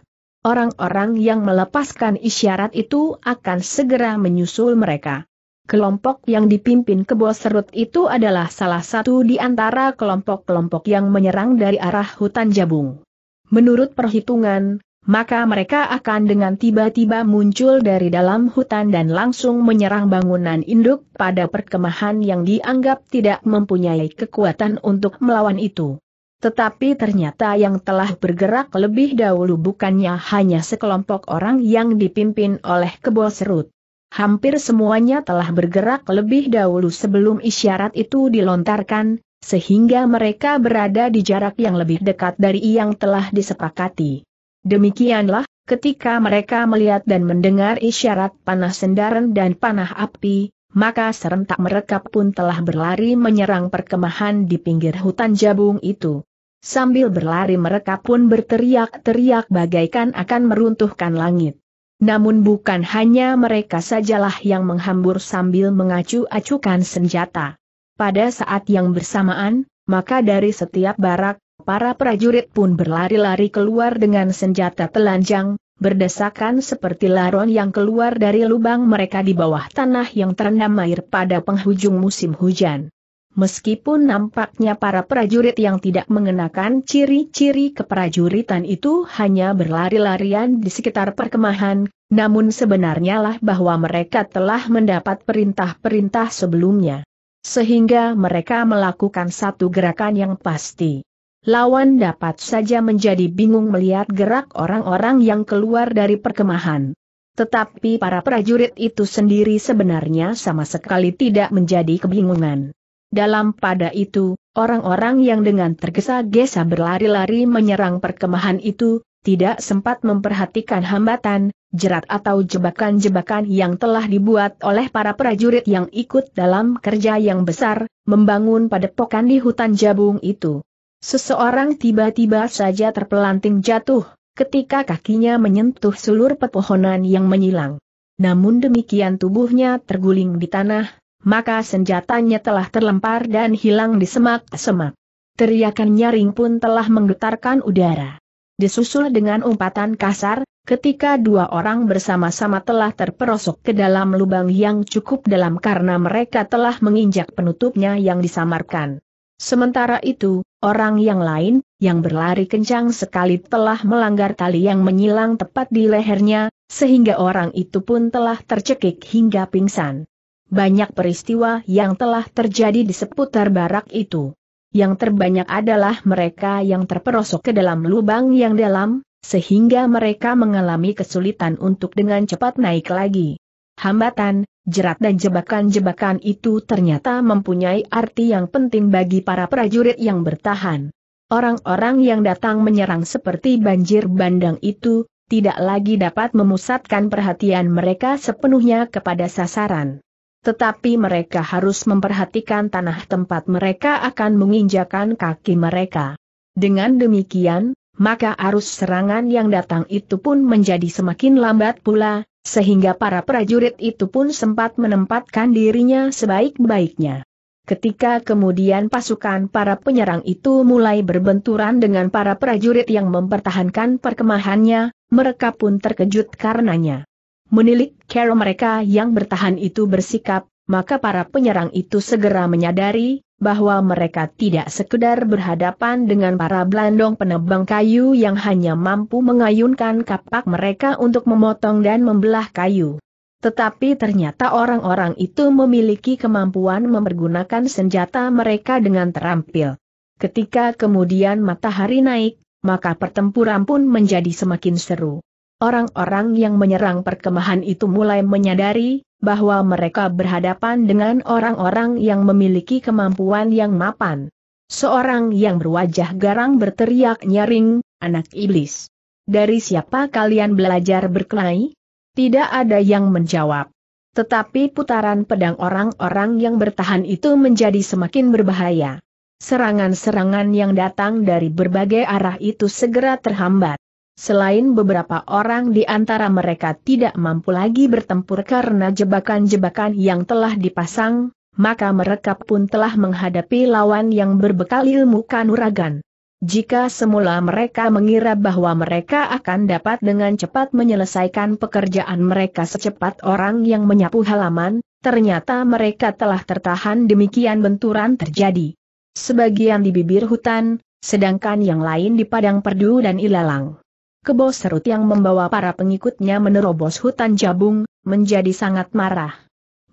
orang-orang yang melepaskan isyarat itu akan segera menyusul mereka. Kelompok yang dipimpin kebo serut itu adalah salah satu di antara kelompok-kelompok yang menyerang dari arah hutan jabung. Menurut perhitungan, maka mereka akan dengan tiba-tiba muncul dari dalam hutan dan langsung menyerang bangunan induk pada perkemahan yang dianggap tidak mempunyai kekuatan untuk melawan itu. Tetapi ternyata yang telah bergerak lebih dahulu bukannya hanya sekelompok orang yang dipimpin oleh kebo serut. Hampir semuanya telah bergerak lebih dahulu sebelum isyarat itu dilontarkan, sehingga mereka berada di jarak yang lebih dekat dari yang telah disepakati. Demikianlah, ketika mereka melihat dan mendengar isyarat panah sendaran dan panah api, maka serentak mereka pun telah berlari menyerang perkemahan di pinggir hutan jabung itu. Sambil berlari mereka pun berteriak-teriak bagaikan akan meruntuhkan langit. Namun bukan hanya mereka sajalah yang menghambur sambil mengacu-acukan senjata. Pada saat yang bersamaan, maka dari setiap barak, para prajurit pun berlari-lari keluar dengan senjata telanjang, berdesakan seperti laron yang keluar dari lubang mereka di bawah tanah yang terendam air pada penghujung musim hujan. Meskipun nampaknya para prajurit yang tidak mengenakan ciri-ciri keprajuritan itu hanya berlari-larian di sekitar perkemahan, namun sebenarnya lah bahwa mereka telah mendapat perintah-perintah sebelumnya. Sehingga mereka melakukan satu gerakan yang pasti. Lawan dapat saja menjadi bingung melihat gerak orang-orang yang keluar dari perkemahan. Tetapi para prajurit itu sendiri sebenarnya sama sekali tidak menjadi kebingungan. Dalam pada itu, orang-orang yang dengan tergesa-gesa berlari-lari menyerang perkemahan itu, tidak sempat memperhatikan hambatan, jerat atau jebakan-jebakan yang telah dibuat oleh para prajurit yang ikut dalam kerja yang besar, membangun padepokan di hutan jabung itu. Seseorang tiba-tiba saja terpelanting jatuh, ketika kakinya menyentuh seluruh pepohonan yang menyilang. Namun demikian tubuhnya terguling di tanah, maka senjatanya telah terlempar dan hilang di semak-semak. Teriakan nyaring pun telah menggetarkan udara. Disusul dengan umpatan kasar, ketika dua orang bersama-sama telah terperosok ke dalam lubang yang cukup dalam karena mereka telah menginjak penutupnya yang disamarkan. Sementara itu, orang yang lain, yang berlari kencang sekali telah melanggar tali yang menyilang tepat di lehernya, sehingga orang itu pun telah tercekik hingga pingsan banyak peristiwa yang telah terjadi di seputar barak itu. Yang terbanyak adalah mereka yang terperosok ke dalam lubang yang dalam, sehingga mereka mengalami kesulitan untuk dengan cepat naik lagi. Hambatan, jerat dan jebakan-jebakan itu ternyata mempunyai arti yang penting bagi para prajurit yang bertahan. Orang-orang yang datang menyerang seperti banjir bandang itu, tidak lagi dapat memusatkan perhatian mereka sepenuhnya kepada sasaran. Tetapi mereka harus memperhatikan tanah tempat mereka akan menginjakan kaki mereka. Dengan demikian, maka arus serangan yang datang itu pun menjadi semakin lambat pula, sehingga para prajurit itu pun sempat menempatkan dirinya sebaik-baiknya. Ketika kemudian pasukan para penyerang itu mulai berbenturan dengan para prajurit yang mempertahankan perkemahannya, mereka pun terkejut karenanya menilik cara mereka yang bertahan itu bersikap, maka para penyerang itu segera menyadari bahwa mereka tidak sekedar berhadapan dengan para belandong penebang kayu yang hanya mampu mengayunkan kapak mereka untuk memotong dan membelah kayu. Tetapi ternyata orang-orang itu memiliki kemampuan mempergunakan senjata mereka dengan terampil. Ketika kemudian matahari naik, maka pertempuran pun menjadi semakin seru. Orang-orang yang menyerang perkemahan itu mulai menyadari bahwa mereka berhadapan dengan orang-orang yang memiliki kemampuan yang mapan. Seorang yang berwajah garang berteriak nyaring, anak iblis. Dari siapa kalian belajar berkelahi? Tidak ada yang menjawab. Tetapi putaran pedang orang-orang yang bertahan itu menjadi semakin berbahaya. Serangan-serangan yang datang dari berbagai arah itu segera terhambat. Selain beberapa orang di antara mereka tidak mampu lagi bertempur karena jebakan-jebakan yang telah dipasang, maka mereka pun telah menghadapi lawan yang berbekal ilmu kanuragan. Jika semula mereka mengira bahwa mereka akan dapat dengan cepat menyelesaikan pekerjaan mereka secepat orang yang menyapu halaman, ternyata mereka telah tertahan demikian benturan terjadi. Sebagian di bibir hutan, sedangkan yang lain di padang perdu dan ilalang. Kebo Serut yang membawa para pengikutnya menerobos hutan jabung, menjadi sangat marah.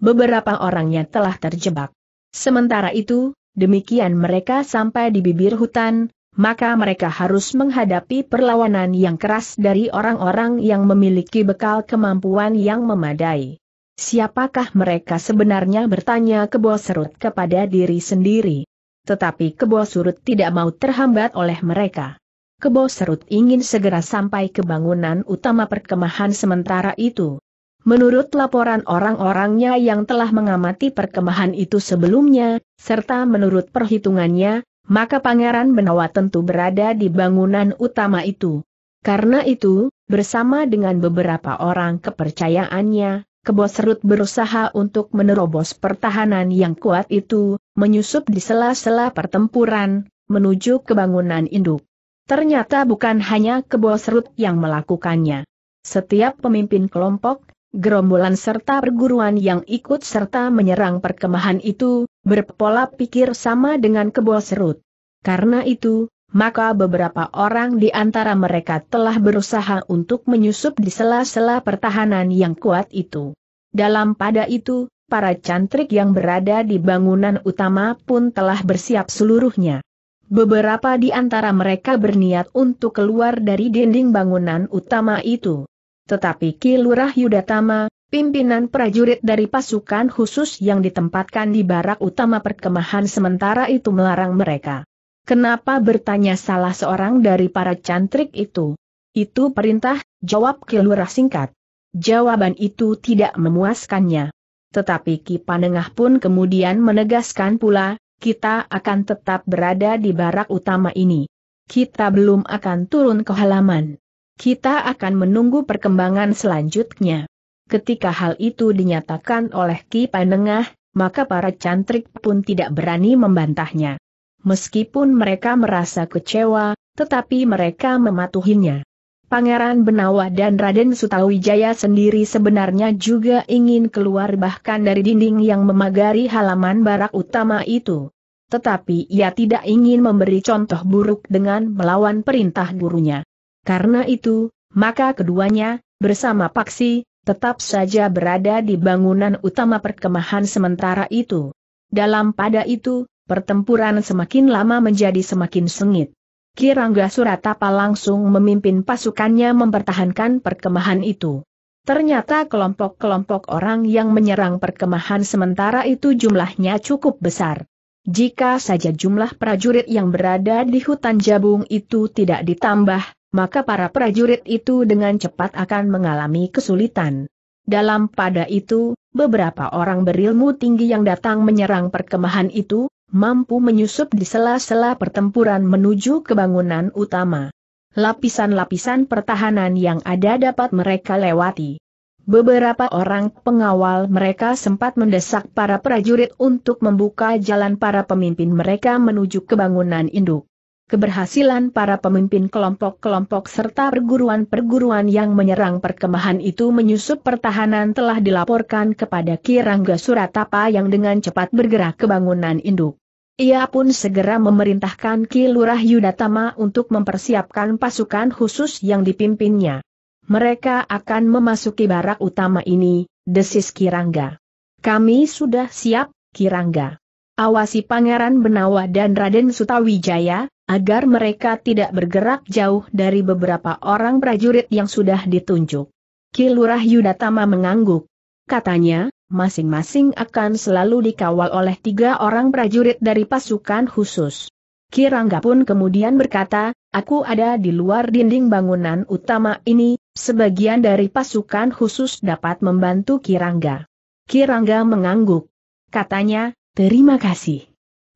Beberapa orangnya telah terjebak. Sementara itu, demikian mereka sampai di bibir hutan, maka mereka harus menghadapi perlawanan yang keras dari orang-orang yang memiliki bekal kemampuan yang memadai. Siapakah mereka sebenarnya bertanya Kebo Serut kepada diri sendiri. Tetapi Kebo Surut tidak mau terhambat oleh mereka. Kebo Serut ingin segera sampai ke bangunan utama perkemahan sementara itu. Menurut laporan orang-orangnya yang telah mengamati perkemahan itu sebelumnya, serta menurut perhitungannya, maka Pangeran Benawa tentu berada di bangunan utama itu. Karena itu, bersama dengan beberapa orang kepercayaannya, Kebo Serut berusaha untuk menerobos pertahanan yang kuat itu, menyusup di sela-sela pertempuran, menuju ke bangunan induk. Ternyata bukan hanya serut yang melakukannya. Setiap pemimpin kelompok, gerombolan serta perguruan yang ikut serta menyerang perkemahan itu, berpola pikir sama dengan serut. Karena itu, maka beberapa orang di antara mereka telah berusaha untuk menyusup di sela-sela pertahanan yang kuat itu. Dalam pada itu, para cantrik yang berada di bangunan utama pun telah bersiap seluruhnya. Beberapa di antara mereka berniat untuk keluar dari dinding bangunan utama itu. Tetapi Ki Lurah Yudatama, pimpinan prajurit dari pasukan khusus yang ditempatkan di barak utama perkemahan sementara itu melarang mereka. Kenapa bertanya salah seorang dari para cantrik itu? Itu perintah, jawab Kilurah singkat. Jawaban itu tidak memuaskannya. Tetapi Ki Panengah pun kemudian menegaskan pula, kita akan tetap berada di barak utama ini. Kita belum akan turun ke halaman. Kita akan menunggu perkembangan selanjutnya. Ketika hal itu dinyatakan oleh Ki Panengah, maka para cantrik pun tidak berani membantahnya. Meskipun mereka merasa kecewa, tetapi mereka mematuhinya. Pangeran Benawa dan Raden Sutawijaya sendiri sebenarnya juga ingin keluar bahkan dari dinding yang memagari halaman barak utama itu. Tetapi ia tidak ingin memberi contoh buruk dengan melawan perintah gurunya. Karena itu, maka keduanya, bersama Paksi, tetap saja berada di bangunan utama perkemahan sementara itu. Dalam pada itu, pertempuran semakin lama menjadi semakin sengit. Kirangga Suratapa langsung memimpin pasukannya mempertahankan perkemahan itu. Ternyata kelompok-kelompok orang yang menyerang perkemahan sementara itu jumlahnya cukup besar. Jika saja jumlah prajurit yang berada di hutan jabung itu tidak ditambah, maka para prajurit itu dengan cepat akan mengalami kesulitan. Dalam pada itu, beberapa orang berilmu tinggi yang datang menyerang perkemahan itu, mampu menyusup di sela-sela pertempuran menuju ke bangunan utama. Lapisan-lapisan pertahanan yang ada dapat mereka lewati. Beberapa orang pengawal mereka sempat mendesak para prajurit untuk membuka jalan para pemimpin mereka menuju ke bangunan induk. Keberhasilan para pemimpin kelompok-kelompok serta perguruan-perguruan yang menyerang perkemahan itu menyusup pertahanan telah dilaporkan kepada Kirangga Suratapa yang dengan cepat bergerak ke bangunan induk. Ia pun segera memerintahkan Ki Lurah Yudatama untuk mempersiapkan pasukan khusus yang dipimpinnya. Mereka akan memasuki barak utama ini, desis Kirangga. Kami sudah siap, Kirangga. Awasi Pangeran Benawa dan Raden Sutawijaya, agar mereka tidak bergerak jauh dari beberapa orang prajurit yang sudah ditunjuk. Kilurah Yudatama mengangguk. Katanya, masing-masing akan selalu dikawal oleh tiga orang prajurit dari pasukan khusus. Kirangga pun kemudian berkata, aku ada di luar dinding bangunan utama ini, sebagian dari pasukan khusus dapat membantu Kirangga. Kirangga mengangguk. Katanya, terima kasih.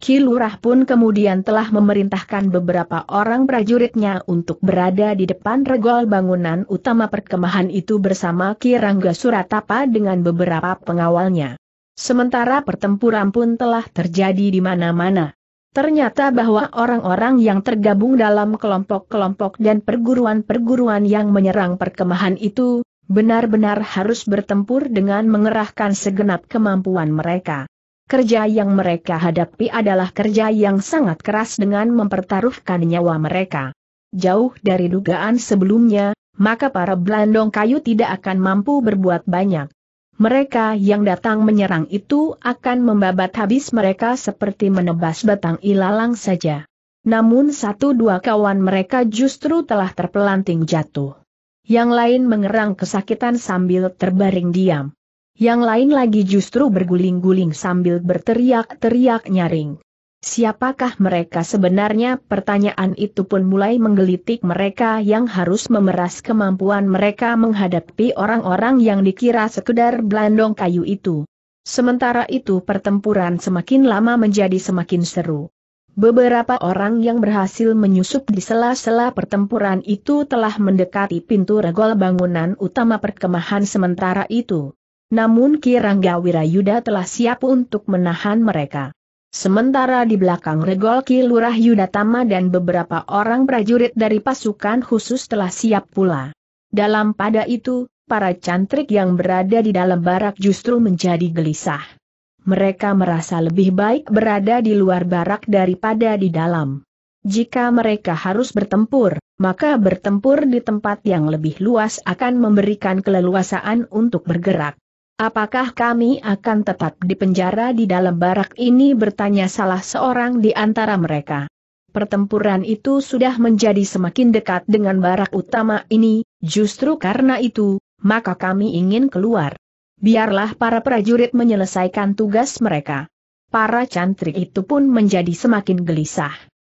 Kilurah pun kemudian telah memerintahkan beberapa orang prajuritnya untuk berada di depan regol bangunan utama perkemahan itu bersama Kirangga Suratapa dengan beberapa pengawalnya. Sementara pertempuran pun telah terjadi di mana-mana. Ternyata bahwa orang-orang yang tergabung dalam kelompok-kelompok dan perguruan-perguruan yang menyerang perkemahan itu, benar-benar harus bertempur dengan mengerahkan segenap kemampuan mereka. Kerja yang mereka hadapi adalah kerja yang sangat keras dengan mempertaruhkan nyawa mereka. Jauh dari dugaan sebelumnya, maka para Belandong kayu tidak akan mampu berbuat banyak. Mereka yang datang menyerang itu akan membabat habis mereka seperti menebas batang ilalang saja. Namun satu dua kawan mereka justru telah terpelanting jatuh. Yang lain mengerang kesakitan sambil terbaring diam. Yang lain lagi justru berguling-guling sambil berteriak-teriak nyaring. Siapakah mereka sebenarnya? Pertanyaan itu pun mulai menggelitik mereka yang harus memeras kemampuan mereka menghadapi orang-orang yang dikira sekedar belandong kayu itu. Sementara itu pertempuran semakin lama menjadi semakin seru. Beberapa orang yang berhasil menyusup di sela-sela pertempuran itu telah mendekati pintu regol bangunan utama perkemahan sementara itu. Namun Kirangga Wirayuda telah siap untuk menahan mereka. Sementara di belakang regol Kilurah Yudatama dan beberapa orang prajurit dari pasukan khusus telah siap pula. Dalam pada itu, para cantrik yang berada di dalam barak justru menjadi gelisah. Mereka merasa lebih baik berada di luar barak daripada di dalam. Jika mereka harus bertempur, maka bertempur di tempat yang lebih luas akan memberikan keleluasaan untuk bergerak. Apakah kami akan tetap di penjara di dalam barak ini bertanya salah seorang di antara mereka. Pertempuran itu sudah menjadi semakin dekat dengan barak utama ini, justru karena itu, maka kami ingin keluar. Biarlah para prajurit menyelesaikan tugas mereka. Para cantrik itu pun menjadi semakin gelisah.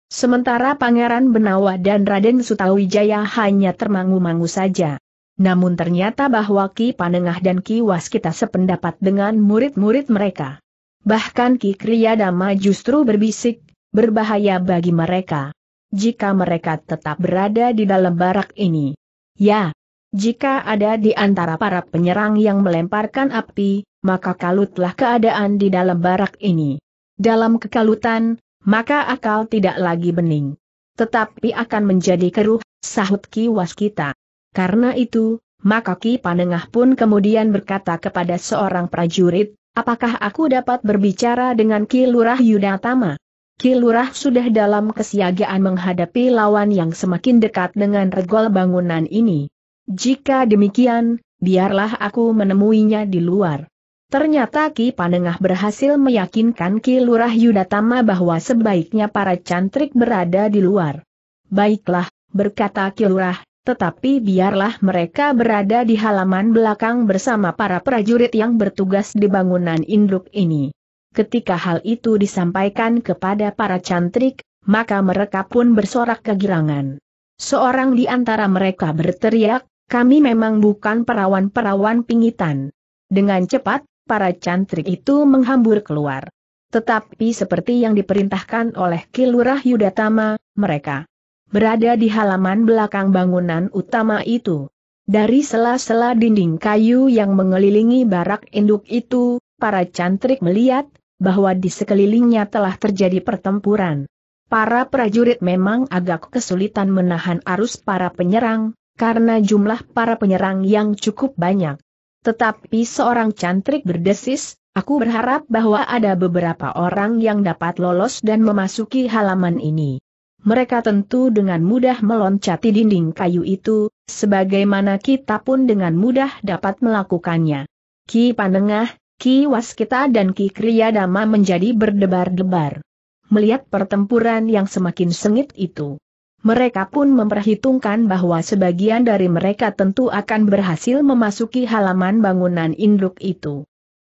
Sementara Pangeran Benawa dan Raden Sutawijaya hanya termangu-mangu saja. Namun ternyata bahwa Ki Panengah dan Ki Waskita sependapat dengan murid-murid mereka. Bahkan Ki Kriyadama justru berbisik, berbahaya bagi mereka. Jika mereka tetap berada di dalam barak ini. Ya, jika ada di antara para penyerang yang melemparkan api, maka kalutlah keadaan di dalam barak ini. Dalam kekalutan, maka akal tidak lagi bening. Tetapi akan menjadi keruh, sahut Ki Waskita. Karena itu, maka Ki Panengah pun kemudian berkata kepada seorang prajurit, apakah aku dapat berbicara dengan Ki Lurah Yudatama? Ki Lurah sudah dalam kesiagaan menghadapi lawan yang semakin dekat dengan regol bangunan ini. Jika demikian, biarlah aku menemuinya di luar. Ternyata Ki Panengah berhasil meyakinkan Ki Lurah Yudatama bahwa sebaiknya para cantrik berada di luar. Baiklah, berkata Ki Lurah, tetapi biarlah mereka berada di halaman belakang bersama para prajurit yang bertugas di bangunan induk ini. Ketika hal itu disampaikan kepada para cantrik, maka mereka pun bersorak kegirangan. Seorang di antara mereka berteriak, kami memang bukan perawan-perawan pingitan. Dengan cepat, para cantrik itu menghambur keluar. Tetapi seperti yang diperintahkan oleh Kilurah Yudatama, mereka berada di halaman belakang bangunan utama itu. Dari sela-sela dinding kayu yang mengelilingi barak induk itu, para cantrik melihat bahwa di sekelilingnya telah terjadi pertempuran. Para prajurit memang agak kesulitan menahan arus para penyerang, karena jumlah para penyerang yang cukup banyak. Tetapi seorang cantrik berdesis, aku berharap bahwa ada beberapa orang yang dapat lolos dan memasuki halaman ini mereka tentu dengan mudah meloncati dinding kayu itu, sebagaimana kita pun dengan mudah dapat melakukannya. Ki Panengah, Ki Waskita dan Ki Kriyadama menjadi berdebar-debar. Melihat pertempuran yang semakin sengit itu, mereka pun memperhitungkan bahwa sebagian dari mereka tentu akan berhasil memasuki halaman bangunan induk itu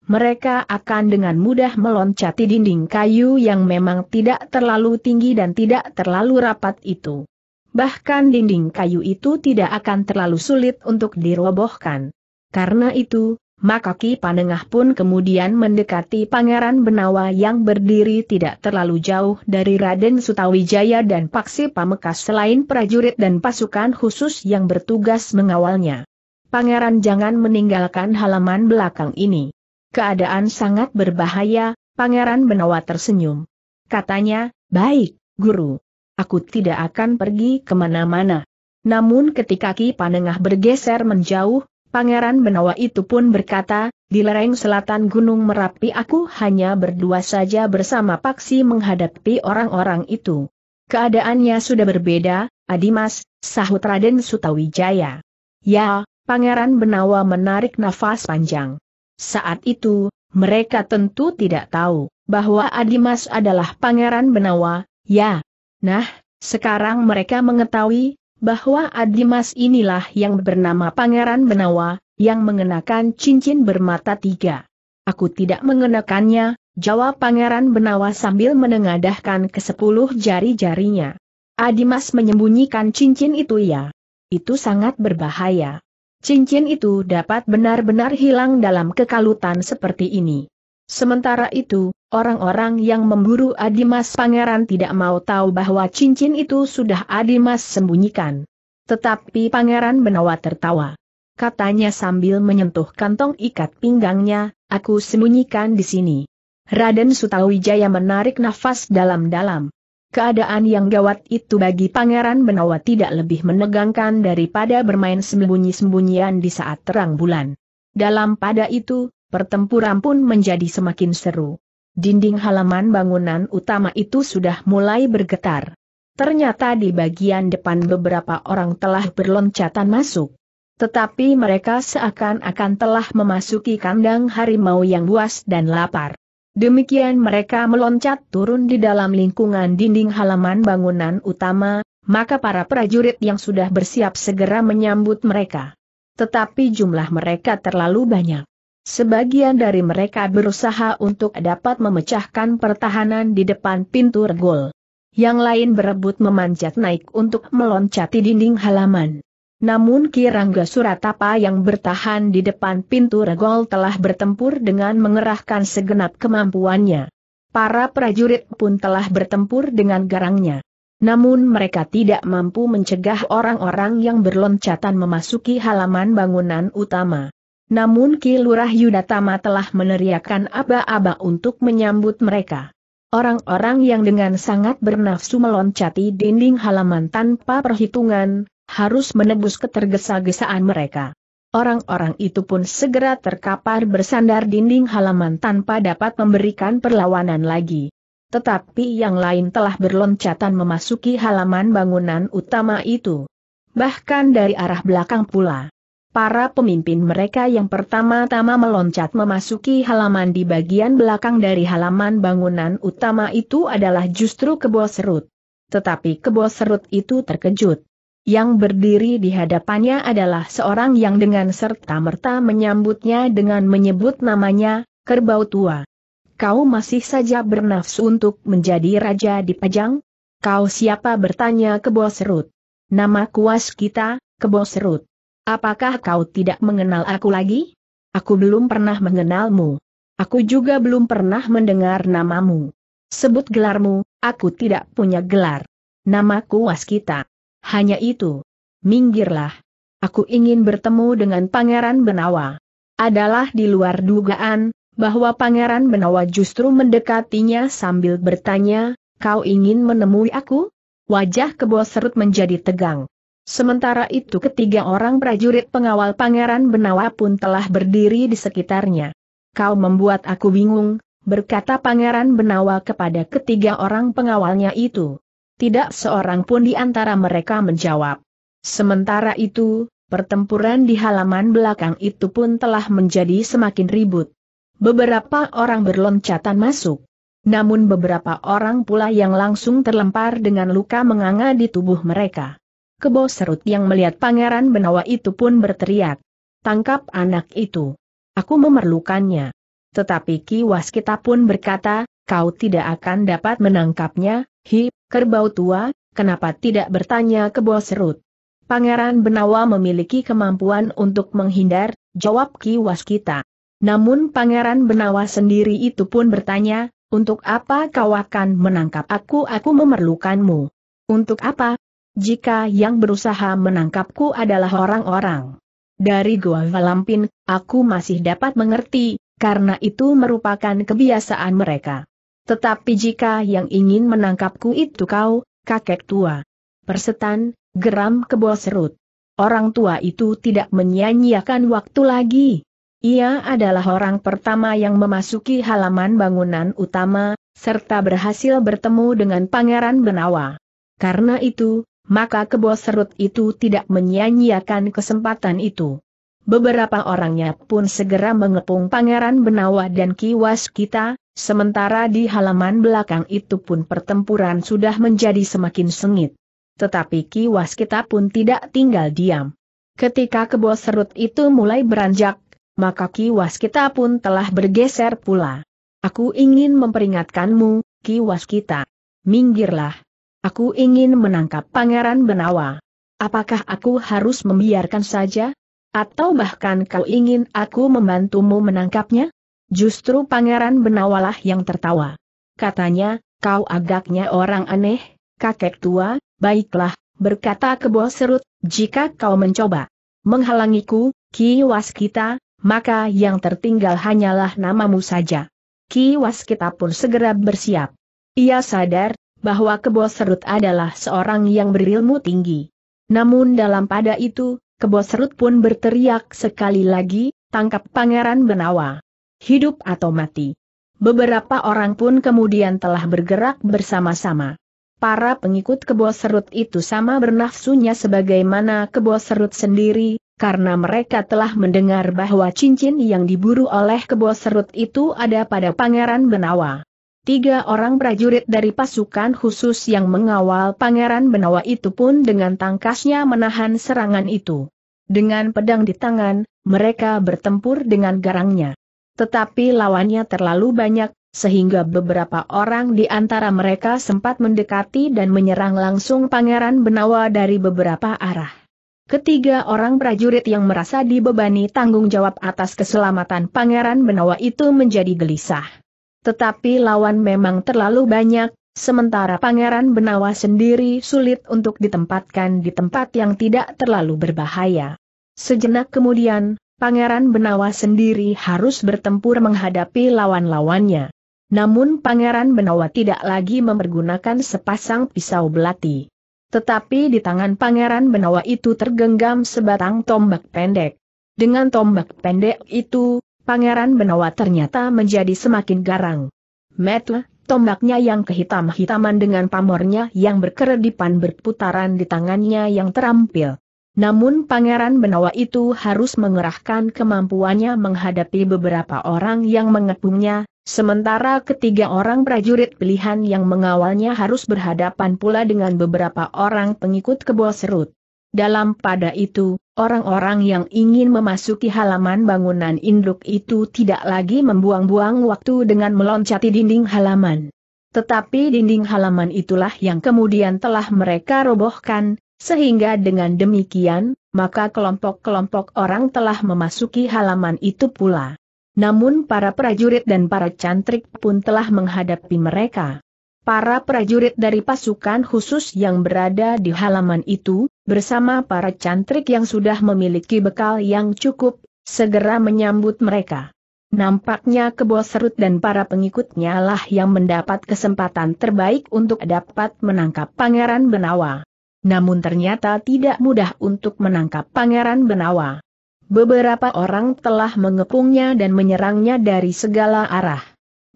mereka akan dengan mudah meloncati dinding kayu yang memang tidak terlalu tinggi dan tidak terlalu rapat itu. Bahkan dinding kayu itu tidak akan terlalu sulit untuk dirobohkan. Karena itu, maka Ki Panengah pun kemudian mendekati Pangeran Benawa yang berdiri tidak terlalu jauh dari Raden Sutawijaya dan Paksi Pamekas selain prajurit dan pasukan khusus yang bertugas mengawalnya. Pangeran jangan meninggalkan halaman belakang ini. Keadaan sangat berbahaya, Pangeran Benawa tersenyum. Katanya, baik, guru. Aku tidak akan pergi kemana-mana. Namun ketika Ki Panengah bergeser menjauh, Pangeran Benawa itu pun berkata, di lereng selatan Gunung Merapi aku hanya berdua saja bersama Paksi menghadapi orang-orang itu. Keadaannya sudah berbeda, Adimas, sahut Raden Sutawijaya. Ya, Pangeran Benawa menarik nafas panjang. Saat itu, mereka tentu tidak tahu bahwa Adimas adalah Pangeran Benawa, ya. Nah, sekarang mereka mengetahui bahwa Adimas inilah yang bernama Pangeran Benawa, yang mengenakan cincin bermata tiga. Aku tidak mengenakannya, jawab Pangeran Benawa sambil menengadahkan ke sepuluh jari-jarinya. Adimas menyembunyikan cincin itu ya. Itu sangat berbahaya cincin itu dapat benar-benar hilang dalam kekalutan seperti ini. Sementara itu, orang-orang yang memburu Adimas Pangeran tidak mau tahu bahwa cincin itu sudah Adimas sembunyikan. Tetapi Pangeran Benawa tertawa. Katanya sambil menyentuh kantong ikat pinggangnya, aku sembunyikan di sini. Raden Sutawijaya menarik nafas dalam-dalam. Keadaan yang gawat itu bagi Pangeran Benawa tidak lebih menegangkan daripada bermain sembunyi-sembunyian di saat terang bulan. Dalam pada itu, pertempuran pun menjadi semakin seru. Dinding halaman bangunan utama itu sudah mulai bergetar. Ternyata di bagian depan beberapa orang telah berloncatan masuk. Tetapi mereka seakan-akan telah memasuki kandang harimau yang buas dan lapar. Demikian mereka meloncat turun di dalam lingkungan dinding halaman bangunan utama, maka para prajurit yang sudah bersiap segera menyambut mereka. Tetapi jumlah mereka terlalu banyak. Sebagian dari mereka berusaha untuk dapat memecahkan pertahanan di depan pintu regol. Yang lain berebut memanjat naik untuk meloncati dinding halaman. Namun Kirangga Suratapa yang bertahan di depan pintu regol telah bertempur dengan mengerahkan segenap kemampuannya. Para prajurit pun telah bertempur dengan garangnya. Namun mereka tidak mampu mencegah orang-orang yang berloncatan memasuki halaman bangunan utama. Namun Ki Lurah Yudatama telah meneriakkan aba-aba untuk menyambut mereka. Orang-orang yang dengan sangat bernafsu meloncati dinding halaman tanpa perhitungan, harus menebus ketergesa-gesaan mereka. Orang-orang itu pun segera terkapar bersandar dinding halaman tanpa dapat memberikan perlawanan lagi. Tetapi yang lain telah berloncatan memasuki halaman bangunan utama itu. Bahkan dari arah belakang pula. Para pemimpin mereka yang pertama-tama meloncat memasuki halaman di bagian belakang dari halaman bangunan utama itu adalah justru kebo serut. Tetapi kebo serut itu terkejut yang berdiri di hadapannya adalah seorang yang dengan serta-merta menyambutnya dengan menyebut namanya, Kerbau Tua. Kau masih saja bernafsu untuk menjadi raja di Pajang? Kau siapa bertanya Kebo Serut? Nama kuas kita, Kebo Serut. Apakah kau tidak mengenal aku lagi? Aku belum pernah mengenalmu. Aku juga belum pernah mendengar namamu. Sebut gelarmu, aku tidak punya gelar. Namaku Waskita. Hanya itu. Minggirlah. Aku ingin bertemu dengan Pangeran Benawa. Adalah di luar dugaan, bahwa Pangeran Benawa justru mendekatinya sambil bertanya, kau ingin menemui aku? Wajah kebo serut menjadi tegang. Sementara itu ketiga orang prajurit pengawal Pangeran Benawa pun telah berdiri di sekitarnya. Kau membuat aku bingung, berkata Pangeran Benawa kepada ketiga orang pengawalnya itu. Tidak seorang pun di antara mereka menjawab. Sementara itu, pertempuran di halaman belakang itu pun telah menjadi semakin ribut. Beberapa orang berloncatan masuk. Namun beberapa orang pula yang langsung terlempar dengan luka menganga di tubuh mereka. Kebo serut yang melihat pangeran Benawa itu pun berteriak. Tangkap anak itu. Aku memerlukannya. Tetapi Ki Waskita pun berkata, kau tidak akan dapat menangkapnya, Hi, kerbau tua, kenapa tidak bertanya ke bos serut? Pangeran Benawa memiliki kemampuan untuk menghindar, jawab Ki Waskita. Namun Pangeran Benawa sendiri itu pun bertanya, untuk apa kau akan menangkap aku aku memerlukanmu? Untuk apa? Jika yang berusaha menangkapku adalah orang-orang. Dari Goa Valampin, aku masih dapat mengerti, karena itu merupakan kebiasaan mereka. Tetapi jika yang ingin menangkapku itu kau, kakek tua. Persetan, geram kebol serut. Orang tua itu tidak menyanyiakan waktu lagi. Ia adalah orang pertama yang memasuki halaman bangunan utama, serta berhasil bertemu dengan Pangeran Benawa. Karena itu, maka kebo serut itu tidak menyanyiakan kesempatan itu beberapa orangnya pun segera mengepung Pangeran Benawa dan Kiwas kita, sementara di halaman belakang itu pun pertempuran sudah menjadi semakin sengit. Tetapi Kiwas kita pun tidak tinggal diam. Ketika kebo serut itu mulai beranjak, maka Kiwas kita pun telah bergeser pula. Aku ingin memperingatkanmu, Kiwas kita. Minggirlah. Aku ingin menangkap Pangeran Benawa. Apakah aku harus membiarkan saja? Atau bahkan kau ingin aku membantumu menangkapnya? Justru Pangeran Benawalah yang tertawa. Katanya, kau agaknya orang aneh, kakek tua, baiklah, berkata kebo serut, jika kau mencoba menghalangiku, kiwas kita, maka yang tertinggal hanyalah namamu saja. Kiwas kita pun segera bersiap. Ia sadar, bahwa kebo serut adalah seorang yang berilmu tinggi. Namun dalam pada itu, Serut pun berteriak sekali lagi, tangkap Pangeran Benawa. Hidup atau mati. Beberapa orang pun kemudian telah bergerak bersama-sama. Para pengikut Serut itu sama bernafsunya sebagaimana Serut sendiri, karena mereka telah mendengar bahwa cincin yang diburu oleh Serut itu ada pada Pangeran Benawa. Tiga orang prajurit dari pasukan khusus yang mengawal Pangeran Benawa itu pun dengan tangkasnya menahan serangan itu. Dengan pedang di tangan, mereka bertempur dengan garangnya. Tetapi lawannya terlalu banyak, sehingga beberapa orang di antara mereka sempat mendekati dan menyerang langsung Pangeran Benawa dari beberapa arah. Ketiga orang prajurit yang merasa dibebani tanggung jawab atas keselamatan Pangeran Benawa itu menjadi gelisah. Tetapi lawan memang terlalu banyak, sementara Pangeran Benawa sendiri sulit untuk ditempatkan di tempat yang tidak terlalu berbahaya. Sejenak kemudian, Pangeran Benawa sendiri harus bertempur menghadapi lawan-lawannya. Namun Pangeran Benawa tidak lagi mempergunakan sepasang pisau belati. Tetapi di tangan Pangeran Benawa itu tergenggam sebatang tombak pendek. Dengan tombak pendek itu, Pangeran Benawa ternyata menjadi semakin garang. Metle, tombaknya yang kehitam-hitaman dengan pamornya yang berkeredipan berputaran di tangannya yang terampil. Namun Pangeran Benawa itu harus mengerahkan kemampuannya menghadapi beberapa orang yang mengepungnya, sementara ketiga orang prajurit pilihan yang mengawalnya harus berhadapan pula dengan beberapa orang pengikut kebo serut. Dalam pada itu, orang-orang yang ingin memasuki halaman bangunan induk itu tidak lagi membuang-buang waktu dengan meloncati dinding halaman. Tetapi dinding halaman itulah yang kemudian telah mereka robohkan, sehingga dengan demikian, maka kelompok-kelompok orang telah memasuki halaman itu pula. Namun para prajurit dan para cantrik pun telah menghadapi mereka. Para prajurit dari pasukan khusus yang berada di halaman itu, bersama para cantrik yang sudah memiliki bekal yang cukup, segera menyambut mereka. Nampaknya Kebo Serut dan para pengikutnya lah yang mendapat kesempatan terbaik untuk dapat menangkap Pangeran Benawa. Namun ternyata tidak mudah untuk menangkap Pangeran Benawa. Beberapa orang telah mengepungnya dan menyerangnya dari segala arah.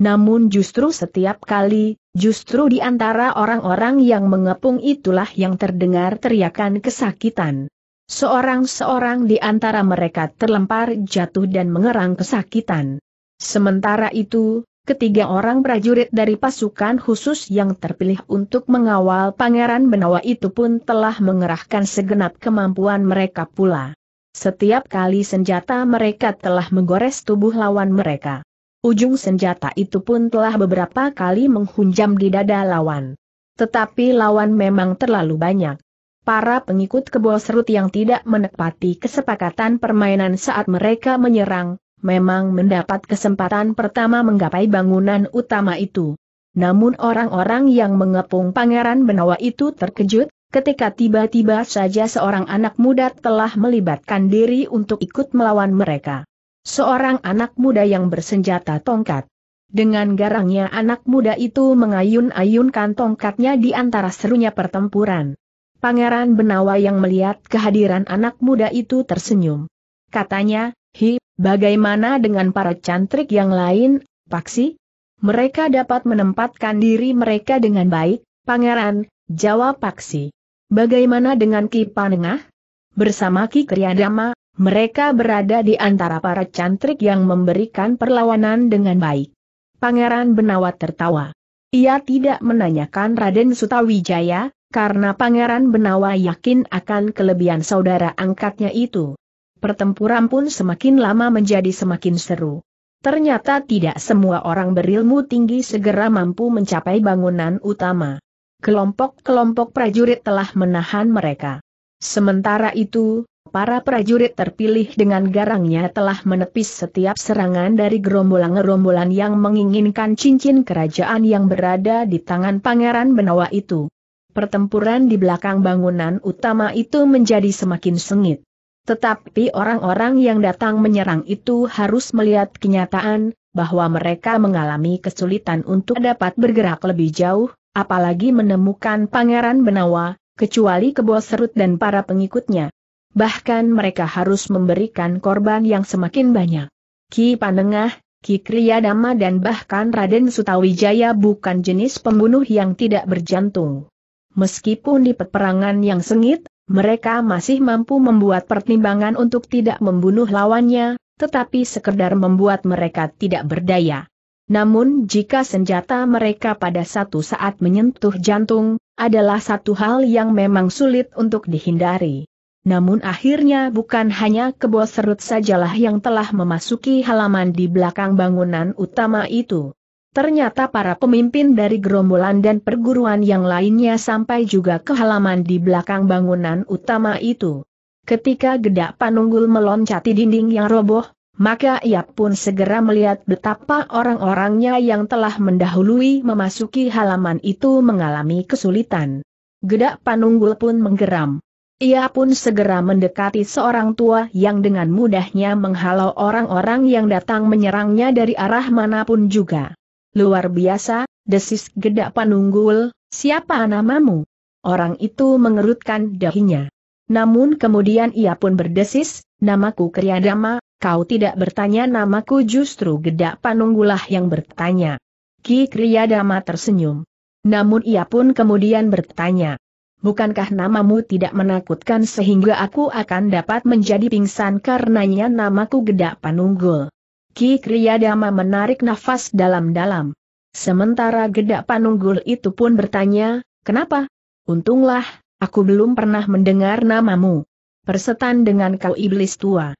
Namun justru setiap kali, justru di antara orang-orang yang mengepung itulah yang terdengar teriakan kesakitan. Seorang-seorang di antara mereka terlempar jatuh dan mengerang kesakitan. Sementara itu, ketiga orang prajurit dari pasukan khusus yang terpilih untuk mengawal Pangeran Benawa itu pun telah mengerahkan segenap kemampuan mereka pula. Setiap kali senjata mereka telah menggores tubuh lawan mereka. Ujung senjata itu pun telah beberapa kali menghunjam di dada lawan. Tetapi lawan memang terlalu banyak. Para pengikut serut yang tidak menepati kesepakatan permainan saat mereka menyerang, memang mendapat kesempatan pertama menggapai bangunan utama itu. Namun orang-orang yang mengepung Pangeran Benawa itu terkejut, ketika tiba-tiba saja seorang anak muda telah melibatkan diri untuk ikut melawan mereka. Seorang anak muda yang bersenjata tongkat. Dengan garangnya anak muda itu mengayun-ayunkan tongkatnya di antara serunya pertempuran. Pangeran Benawa yang melihat kehadiran anak muda itu tersenyum. Katanya, Hi, bagaimana dengan para cantrik yang lain, Paksi? Mereka dapat menempatkan diri mereka dengan baik, Pangeran, jawab Paksi. Bagaimana dengan Ki Panengah? Bersama Ki Kriadama, mereka berada di antara para cantrik yang memberikan perlawanan dengan baik. Pangeran Benawa tertawa. Ia tidak menanyakan Raden Sutawijaya, karena Pangeran Benawa yakin akan kelebihan saudara angkatnya itu. Pertempuran pun semakin lama menjadi semakin seru. Ternyata tidak semua orang berilmu tinggi segera mampu mencapai bangunan utama. Kelompok-kelompok prajurit telah menahan mereka. Sementara itu, Para prajurit terpilih dengan garangnya telah menepis setiap serangan dari gerombolan-gerombolan yang menginginkan cincin kerajaan yang berada di tangan Pangeran Benawa itu. Pertempuran di belakang bangunan utama itu menjadi semakin sengit. Tetapi orang-orang yang datang menyerang itu harus melihat kenyataan, bahwa mereka mengalami kesulitan untuk dapat bergerak lebih jauh, apalagi menemukan Pangeran Benawa, kecuali kebo serut dan para pengikutnya bahkan mereka harus memberikan korban yang semakin banyak. Ki Panengah, Ki Kriyadama dan bahkan Raden Sutawijaya bukan jenis pembunuh yang tidak berjantung. Meskipun di peperangan yang sengit, mereka masih mampu membuat pertimbangan untuk tidak membunuh lawannya, tetapi sekedar membuat mereka tidak berdaya. Namun jika senjata mereka pada satu saat menyentuh jantung, adalah satu hal yang memang sulit untuk dihindari. Namun akhirnya bukan hanya kebo serut sajalah yang telah memasuki halaman di belakang bangunan utama itu. Ternyata para pemimpin dari gerombolan dan perguruan yang lainnya sampai juga ke halaman di belakang bangunan utama itu. Ketika gedak panunggul meloncati dinding yang roboh, maka ia pun segera melihat betapa orang-orangnya yang telah mendahului memasuki halaman itu mengalami kesulitan. Gedak panunggul pun menggeram. Ia pun segera mendekati seorang tua yang dengan mudahnya menghalau orang-orang yang datang menyerangnya dari arah manapun juga. Luar biasa, desis gedak panunggul, siapa namamu? Orang itu mengerutkan dahinya. Namun kemudian ia pun berdesis, namaku Kriadama, kau tidak bertanya namaku justru gedak panunggulah yang bertanya. Ki Kriyadama tersenyum. Namun ia pun kemudian bertanya, bukankah namamu tidak menakutkan sehingga aku akan dapat menjadi pingsan karenanya namaku Gedak Panunggul. Ki Kriyadama menarik nafas dalam-dalam. Sementara Gedak Panunggul itu pun bertanya, kenapa? Untunglah, aku belum pernah mendengar namamu. Persetan dengan kau iblis tua.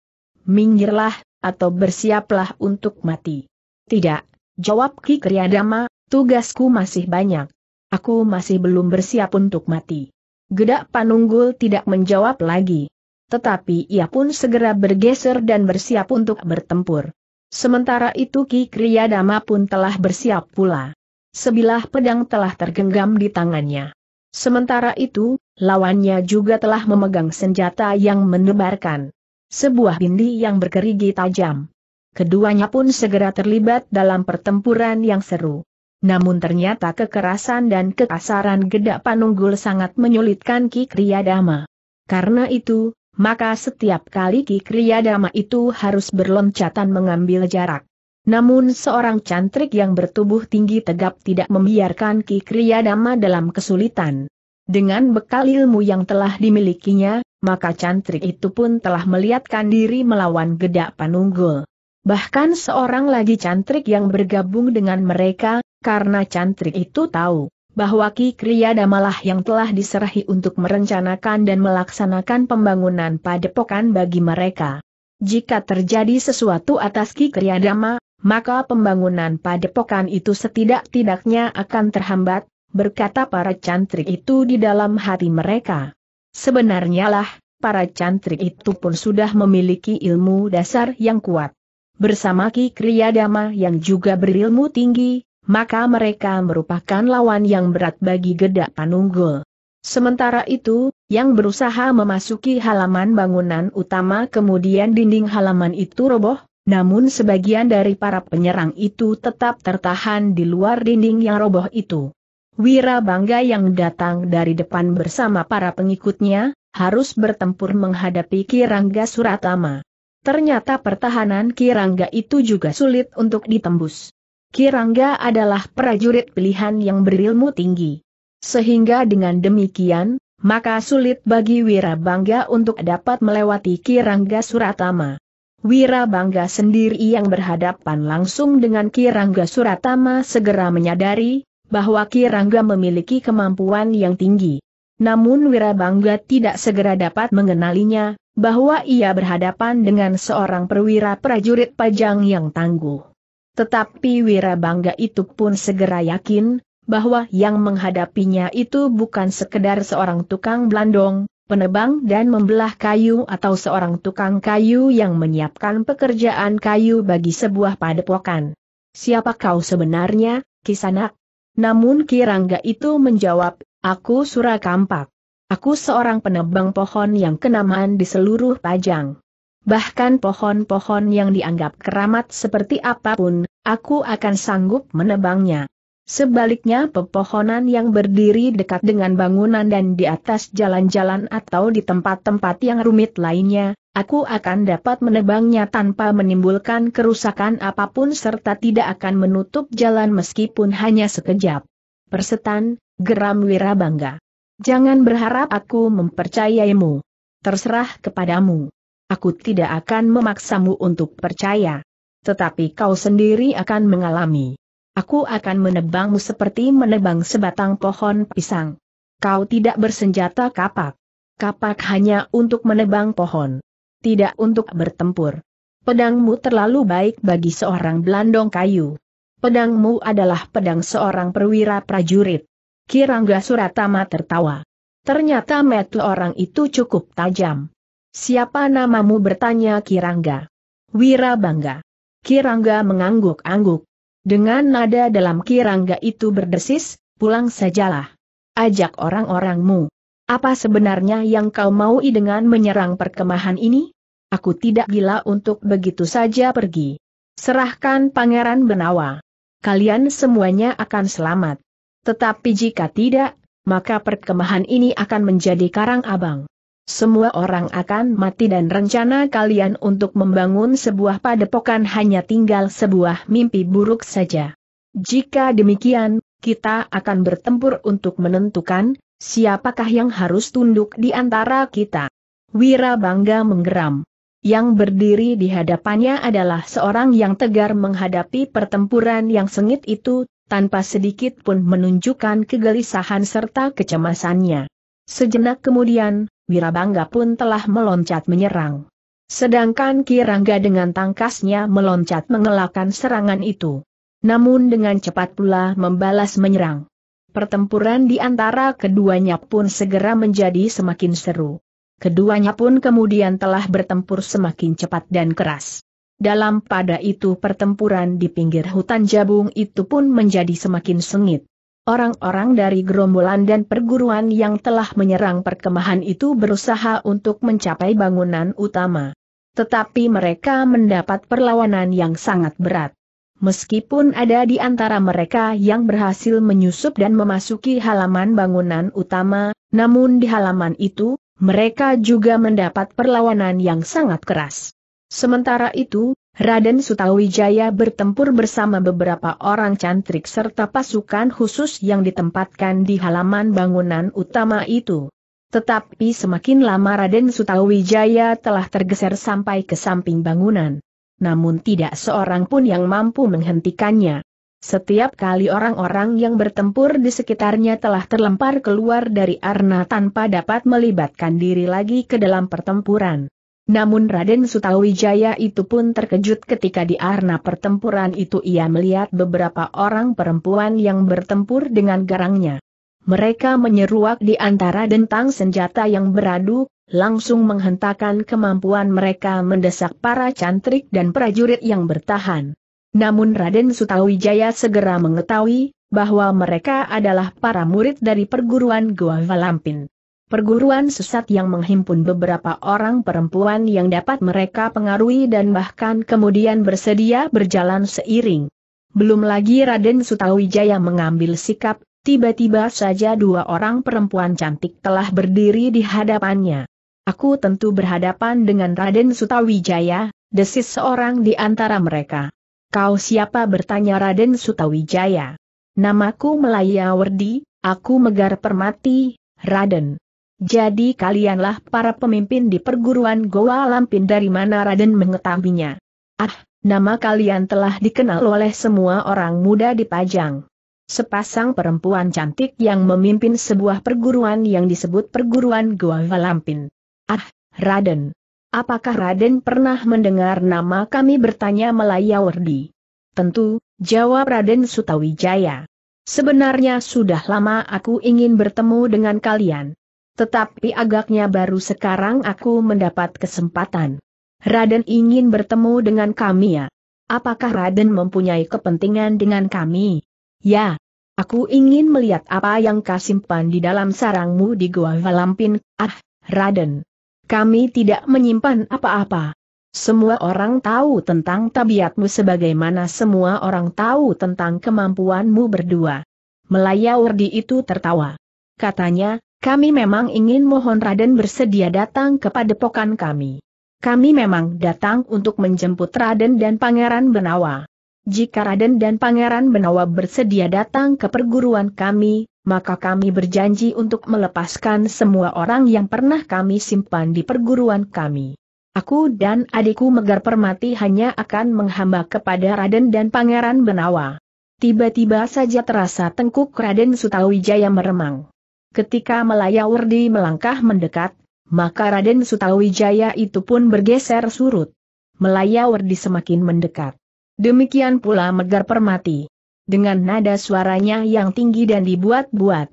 Minggirlah, atau bersiaplah untuk mati. Tidak, jawab Ki Kriyadama, tugasku masih banyak. Aku masih belum bersiap untuk mati. Gedak Panunggul tidak menjawab lagi. Tetapi ia pun segera bergeser dan bersiap untuk bertempur. Sementara itu Ki Kriyadama pun telah bersiap pula. Sebilah pedang telah tergenggam di tangannya. Sementara itu, lawannya juga telah memegang senjata yang menebarkan sebuah bindi yang berkerigi tajam. Keduanya pun segera terlibat dalam pertempuran yang seru. Namun ternyata kekerasan dan kekasaran Gedak Panunggul sangat menyulitkan Ki Kriyadama. Karena itu, maka setiap kali Ki Kriyadama itu harus berloncatan mengambil jarak. Namun seorang cantrik yang bertubuh tinggi tegap tidak membiarkan Ki Kriyadama dalam kesulitan. Dengan bekal ilmu yang telah dimilikinya, maka cantrik itu pun telah melihatkan diri melawan Gedak Panunggul. Bahkan seorang lagi cantrik yang bergabung dengan mereka, karena cantrik itu tahu bahwa Ki Kriyada malah yang telah diserahi untuk merencanakan dan melaksanakan pembangunan padepokan bagi mereka. Jika terjadi sesuatu atas Ki Kriyadama, maka pembangunan padepokan itu setidak-tidaknya akan terhambat, berkata para cantrik itu di dalam hati mereka. Sebenarnya lah, para cantrik itu pun sudah memiliki ilmu dasar yang kuat. Bersama Ki Kriyadama yang juga berilmu tinggi, maka mereka merupakan lawan yang berat bagi Gedak Panunggul. Sementara itu, yang berusaha memasuki halaman bangunan utama kemudian dinding halaman itu roboh, namun sebagian dari para penyerang itu tetap tertahan di luar dinding yang roboh itu. Wira Bangga yang datang dari depan bersama para pengikutnya, harus bertempur menghadapi Kirangga Suratama. Ternyata pertahanan Kirangga itu juga sulit untuk ditembus. Kirangga adalah prajurit pilihan yang berilmu tinggi. Sehingga dengan demikian, maka sulit bagi Wirabangga untuk dapat melewati Kirangga Suratama. Wirabangga sendiri yang berhadapan langsung dengan Kirangga Suratama segera menyadari bahwa Kirangga memiliki kemampuan yang tinggi. Namun Wirabangga tidak segera dapat mengenalinya, bahwa ia berhadapan dengan seorang perwira prajurit pajang yang tangguh. Tetapi Wirabangga itu pun segera yakin, bahwa yang menghadapinya itu bukan sekedar seorang tukang blandong, penebang dan membelah kayu atau seorang tukang kayu yang menyiapkan pekerjaan kayu bagi sebuah padepokan. Siapa kau sebenarnya, Kisanak? Namun Kirangga itu menjawab, aku Surakampak. Aku seorang penebang pohon yang kenamaan di seluruh Pajang bahkan pohon-pohon yang dianggap keramat seperti apapun, aku akan sanggup menebangnya. Sebaliknya pepohonan yang berdiri dekat dengan bangunan dan di atas jalan-jalan atau di tempat-tempat yang rumit lainnya, aku akan dapat menebangnya tanpa menimbulkan kerusakan apapun serta tidak akan menutup jalan meskipun hanya sekejap. Persetan, geram Wira bangga. Jangan berharap aku mempercayaimu. Terserah kepadamu aku tidak akan memaksamu untuk percaya. Tetapi kau sendiri akan mengalami. Aku akan menebangmu seperti menebang sebatang pohon pisang. Kau tidak bersenjata kapak. Kapak hanya untuk menebang pohon. Tidak untuk bertempur. Pedangmu terlalu baik bagi seorang belandong kayu. Pedangmu adalah pedang seorang perwira prajurit. Kirangga Suratama tertawa. Ternyata metu orang itu cukup tajam. Siapa namamu bertanya Kirangga. Wira bangga. Kirangga mengangguk-angguk. Dengan nada dalam Kirangga itu berdesis, pulang sajalah. Ajak orang-orangmu. Apa sebenarnya yang kau maui dengan menyerang perkemahan ini? Aku tidak gila untuk begitu saja pergi. Serahkan Pangeran Benawa. Kalian semuanya akan selamat. Tetapi jika tidak, maka perkemahan ini akan menjadi karang abang. Semua orang akan mati dan rencana kalian untuk membangun sebuah padepokan hanya tinggal sebuah mimpi buruk saja. Jika demikian, kita akan bertempur untuk menentukan siapakah yang harus tunduk di antara kita. Wira bangga menggeram. Yang berdiri di hadapannya adalah seorang yang tegar menghadapi pertempuran yang sengit itu, tanpa sedikit pun menunjukkan kegelisahan serta kecemasannya. Sejenak kemudian, Wirabangga pun telah meloncat menyerang. Sedangkan Kirangga dengan tangkasnya meloncat mengelakkan serangan itu. Namun dengan cepat pula membalas menyerang. Pertempuran di antara keduanya pun segera menjadi semakin seru. Keduanya pun kemudian telah bertempur semakin cepat dan keras. Dalam pada itu pertempuran di pinggir hutan jabung itu pun menjadi semakin sengit. Orang-orang dari gerombolan dan perguruan yang telah menyerang perkemahan itu berusaha untuk mencapai bangunan utama. Tetapi mereka mendapat perlawanan yang sangat berat. Meskipun ada di antara mereka yang berhasil menyusup dan memasuki halaman bangunan utama, namun di halaman itu, mereka juga mendapat perlawanan yang sangat keras. Sementara itu, Raden Sutawijaya bertempur bersama beberapa orang cantrik serta pasukan khusus yang ditempatkan di halaman bangunan utama itu. Tetapi semakin lama Raden Sutawijaya telah tergeser sampai ke samping bangunan. Namun tidak seorang pun yang mampu menghentikannya. Setiap kali orang-orang yang bertempur di sekitarnya telah terlempar keluar dari arna tanpa dapat melibatkan diri lagi ke dalam pertempuran. Namun Raden Sutawijaya itu pun terkejut ketika di arena pertempuran itu ia melihat beberapa orang perempuan yang bertempur dengan garangnya. Mereka menyeruak di antara dentang senjata yang beradu, langsung menghentakkan kemampuan mereka mendesak para cantrik dan prajurit yang bertahan. Namun Raden Sutawijaya segera mengetahui bahwa mereka adalah para murid dari perguruan Goa Valampin perguruan sesat yang menghimpun beberapa orang perempuan yang dapat mereka pengaruhi dan bahkan kemudian bersedia berjalan seiring. Belum lagi Raden Sutawijaya mengambil sikap, tiba-tiba saja dua orang perempuan cantik telah berdiri di hadapannya. Aku tentu berhadapan dengan Raden Sutawijaya, desis seorang di antara mereka. Kau siapa bertanya Raden Sutawijaya? Namaku Melaya Werdi, aku Megar Permati, Raden. Jadi kalianlah para pemimpin di perguruan Goa Lampin dari mana Raden mengetahuinya. Ah, nama kalian telah dikenal oleh semua orang muda di Pajang. Sepasang perempuan cantik yang memimpin sebuah perguruan yang disebut perguruan Goa Lampin. Ah, Raden. Apakah Raden pernah mendengar nama kami bertanya Melaya Wardi? Tentu, jawab Raden Sutawijaya. Sebenarnya sudah lama aku ingin bertemu dengan kalian. Tetapi agaknya baru sekarang aku mendapat kesempatan. Raden ingin bertemu dengan kami ya. Apakah Raden mempunyai kepentingan dengan kami? Ya, aku ingin melihat apa yang kau simpan di dalam sarangmu di gua Valampin. Ah, Raden. Kami tidak menyimpan apa-apa. Semua orang tahu tentang tabiatmu sebagaimana semua orang tahu tentang kemampuanmu berdua. Wardi itu tertawa. Katanya, kami memang ingin mohon Raden bersedia datang kepada pokan kami. Kami memang datang untuk menjemput Raden dan Pangeran Benawa. Jika Raden dan Pangeran Benawa bersedia datang ke perguruan kami, maka kami berjanji untuk melepaskan semua orang yang pernah kami simpan di perguruan kami. Aku dan adikku Megar Permati hanya akan menghamba kepada Raden dan Pangeran Benawa. Tiba-tiba saja terasa tengkuk Raden Sutawijaya meremang ketika Melayawardi melangkah mendekat, maka Raden Sutawijaya itu pun bergeser surut. Melayawardi semakin mendekat. Demikian pula Megar Permati. Dengan nada suaranya yang tinggi dan dibuat-buat.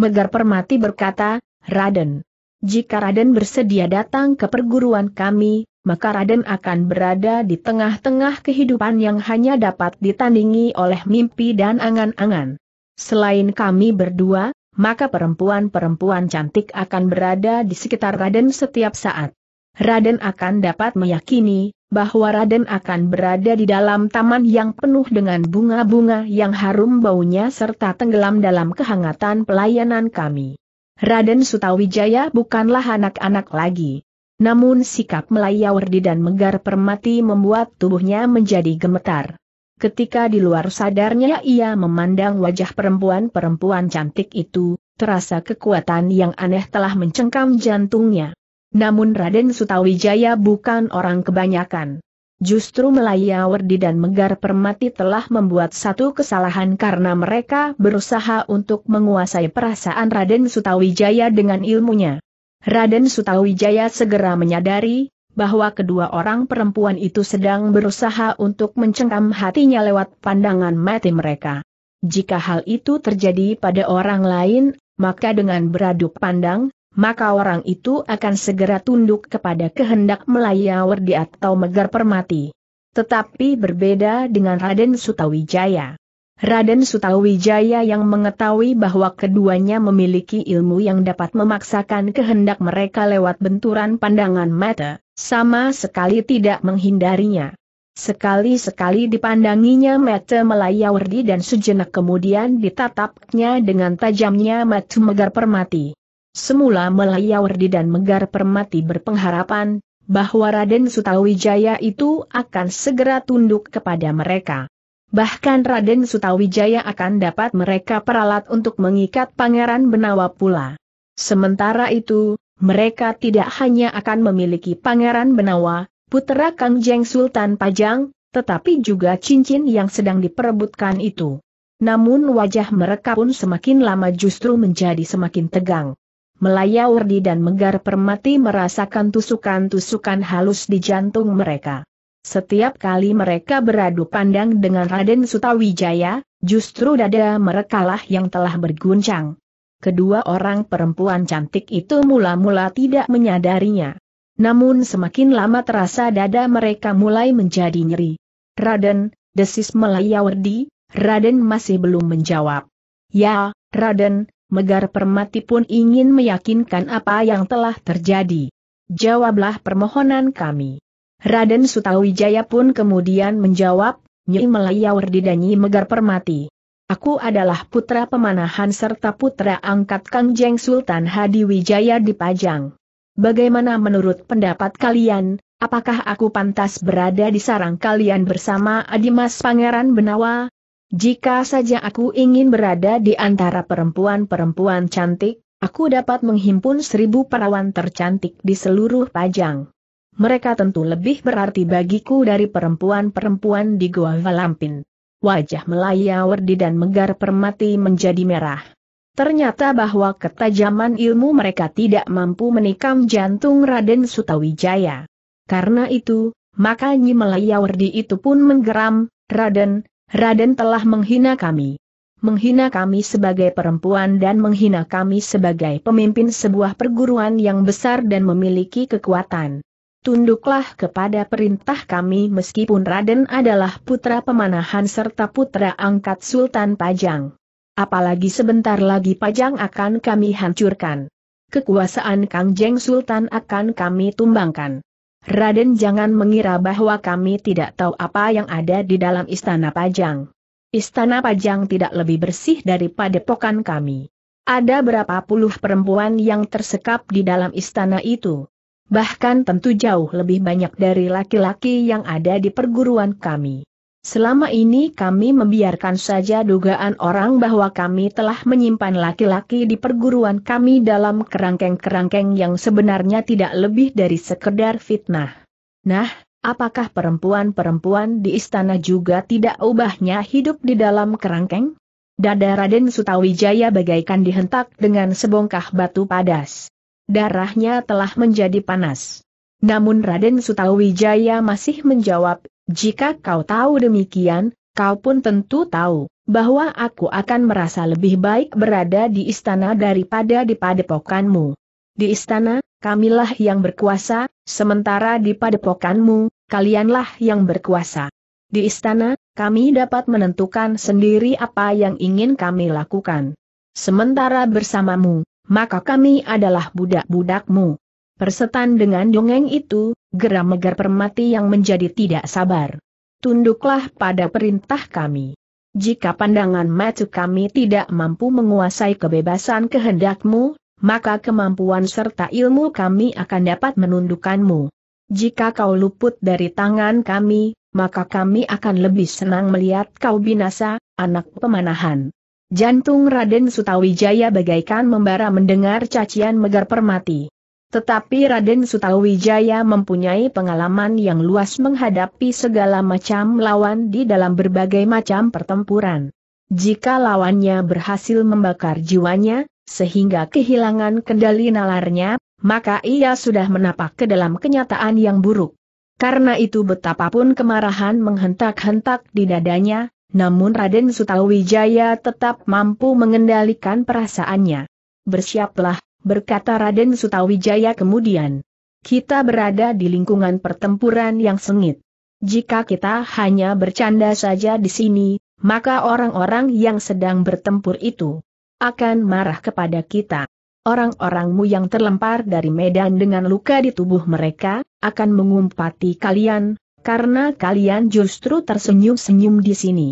Megar Permati berkata, Raden, jika Raden bersedia datang ke perguruan kami, maka Raden akan berada di tengah-tengah kehidupan yang hanya dapat ditandingi oleh mimpi dan angan-angan. Selain kami berdua, maka perempuan-perempuan cantik akan berada di sekitar Raden setiap saat. Raden akan dapat meyakini bahwa Raden akan berada di dalam taman yang penuh dengan bunga-bunga yang harum baunya serta tenggelam dalam kehangatan pelayanan kami. Raden Sutawijaya bukanlah anak-anak lagi. Namun sikap melayawardi dan megar permati membuat tubuhnya menjadi gemetar. Ketika di luar sadarnya ia memandang wajah perempuan-perempuan cantik itu, terasa kekuatan yang aneh telah mencengkam jantungnya. Namun Raden Sutawijaya bukan orang kebanyakan. Justru Melaya Werdi dan Megar Permati telah membuat satu kesalahan karena mereka berusaha untuk menguasai perasaan Raden Sutawijaya dengan ilmunya. Raden Sutawijaya segera menyadari bahwa kedua orang perempuan itu sedang berusaha untuk mencengkam hatinya lewat pandangan mati mereka. Jika hal itu terjadi pada orang lain, maka dengan beradu pandang, maka orang itu akan segera tunduk kepada kehendak di atau Megar Permati. Tetapi berbeda dengan Raden Sutawijaya. Raden Sutawijaya yang mengetahui bahwa keduanya memiliki ilmu yang dapat memaksakan kehendak mereka lewat benturan pandangan mata, sama sekali tidak menghindarinya. Sekali-sekali dipandanginya mata melayawardi dan sejenak kemudian ditatapnya dengan tajamnya mata megar permati. Semula melayawardi dan megar permati berpengharapan, bahwa Raden Sutawijaya itu akan segera tunduk kepada mereka. Bahkan Raden Sutawijaya akan dapat mereka peralat untuk mengikat Pangeran Benawa pula. Sementara itu, mereka tidak hanya akan memiliki Pangeran Benawa, putera Kangjeng Sultan Pajang, tetapi juga cincin yang sedang diperebutkan itu. Namun wajah mereka pun semakin lama justru menjadi semakin tegang. Melaya Urdi dan Megar Permati merasakan tusukan-tusukan halus di jantung mereka. Setiap kali mereka beradu pandang dengan Raden Sutawijaya, justru dada merekalah yang telah berguncang kedua orang perempuan cantik itu mula-mula tidak menyadarinya. Namun semakin lama terasa dada mereka mulai menjadi nyeri. Raden, desis Melayawardi, Raden masih belum menjawab. Ya, Raden, Megar Permati pun ingin meyakinkan apa yang telah terjadi. Jawablah permohonan kami. Raden Sutawijaya pun kemudian menjawab, Nyi Melayawardi dan Nyi Megar Permati. Aku adalah putra pemanahan serta putra angkat Kang Jeng Sultan Hadi Wijaya di Pajang. Bagaimana menurut pendapat kalian, apakah aku pantas berada di sarang kalian bersama Adimas Pangeran Benawa? Jika saja aku ingin berada di antara perempuan-perempuan cantik, aku dapat menghimpun seribu perawan tercantik di seluruh Pajang. Mereka tentu lebih berarti bagiku dari perempuan-perempuan di Goa Valampin wajah Melaya Werdi dan Megar Permati menjadi merah. Ternyata bahwa ketajaman ilmu mereka tidak mampu menikam jantung Raden Sutawijaya. Karena itu, maka Nyi Melaya Werdi itu pun menggeram, Raden, Raden telah menghina kami. Menghina kami sebagai perempuan dan menghina kami sebagai pemimpin sebuah perguruan yang besar dan memiliki kekuatan. Tunduklah kepada perintah kami meskipun Raden adalah putra pemanahan serta putra angkat Sultan Pajang. Apalagi sebentar lagi Pajang akan kami hancurkan. Kekuasaan Kangjeng Sultan akan kami tumbangkan. Raden jangan mengira bahwa kami tidak tahu apa yang ada di dalam istana Pajang. Istana Pajang tidak lebih bersih daripada pokan kami. Ada berapa puluh perempuan yang tersekap di dalam istana itu bahkan tentu jauh lebih banyak dari laki-laki yang ada di perguruan kami. Selama ini kami membiarkan saja dugaan orang bahwa kami telah menyimpan laki-laki di perguruan kami dalam kerangkeng-kerangkeng yang sebenarnya tidak lebih dari sekedar fitnah. Nah, apakah perempuan-perempuan di istana juga tidak ubahnya hidup di dalam kerangkeng? Dada Raden Sutawijaya bagaikan dihentak dengan sebongkah batu padas darahnya telah menjadi panas. Namun Raden Sutawijaya masih menjawab, jika kau tahu demikian, kau pun tentu tahu, bahwa aku akan merasa lebih baik berada di istana daripada di padepokanmu. Di istana, kamilah yang berkuasa, sementara di padepokanmu, kalianlah yang berkuasa. Di istana, kami dapat menentukan sendiri apa yang ingin kami lakukan. Sementara bersamamu, maka kami adalah budak-budakmu. Persetan dengan dongeng itu, geram megar permati yang menjadi tidak sabar. Tunduklah pada perintah kami. Jika pandangan mata kami tidak mampu menguasai kebebasan kehendakmu, maka kemampuan serta ilmu kami akan dapat menundukkanmu. Jika kau luput dari tangan kami, maka kami akan lebih senang melihat kau binasa, anak pemanahan. Jantung Raden Sutawijaya bagaikan membara mendengar cacian Megar Permati. Tetapi Raden Sutawijaya mempunyai pengalaman yang luas menghadapi segala macam lawan di dalam berbagai macam pertempuran. Jika lawannya berhasil membakar jiwanya, sehingga kehilangan kendali nalarnya, maka ia sudah menapak ke dalam kenyataan yang buruk. Karena itu betapapun kemarahan menghentak-hentak di dadanya, namun Raden Sutawijaya tetap mampu mengendalikan perasaannya. Bersiaplah, berkata Raden Sutawijaya kemudian. Kita berada di lingkungan pertempuran yang sengit. Jika kita hanya bercanda saja di sini, maka orang-orang yang sedang bertempur itu akan marah kepada kita. Orang-orangmu yang terlempar dari medan dengan luka di tubuh mereka, akan mengumpati kalian, karena kalian justru tersenyum-senyum di sini.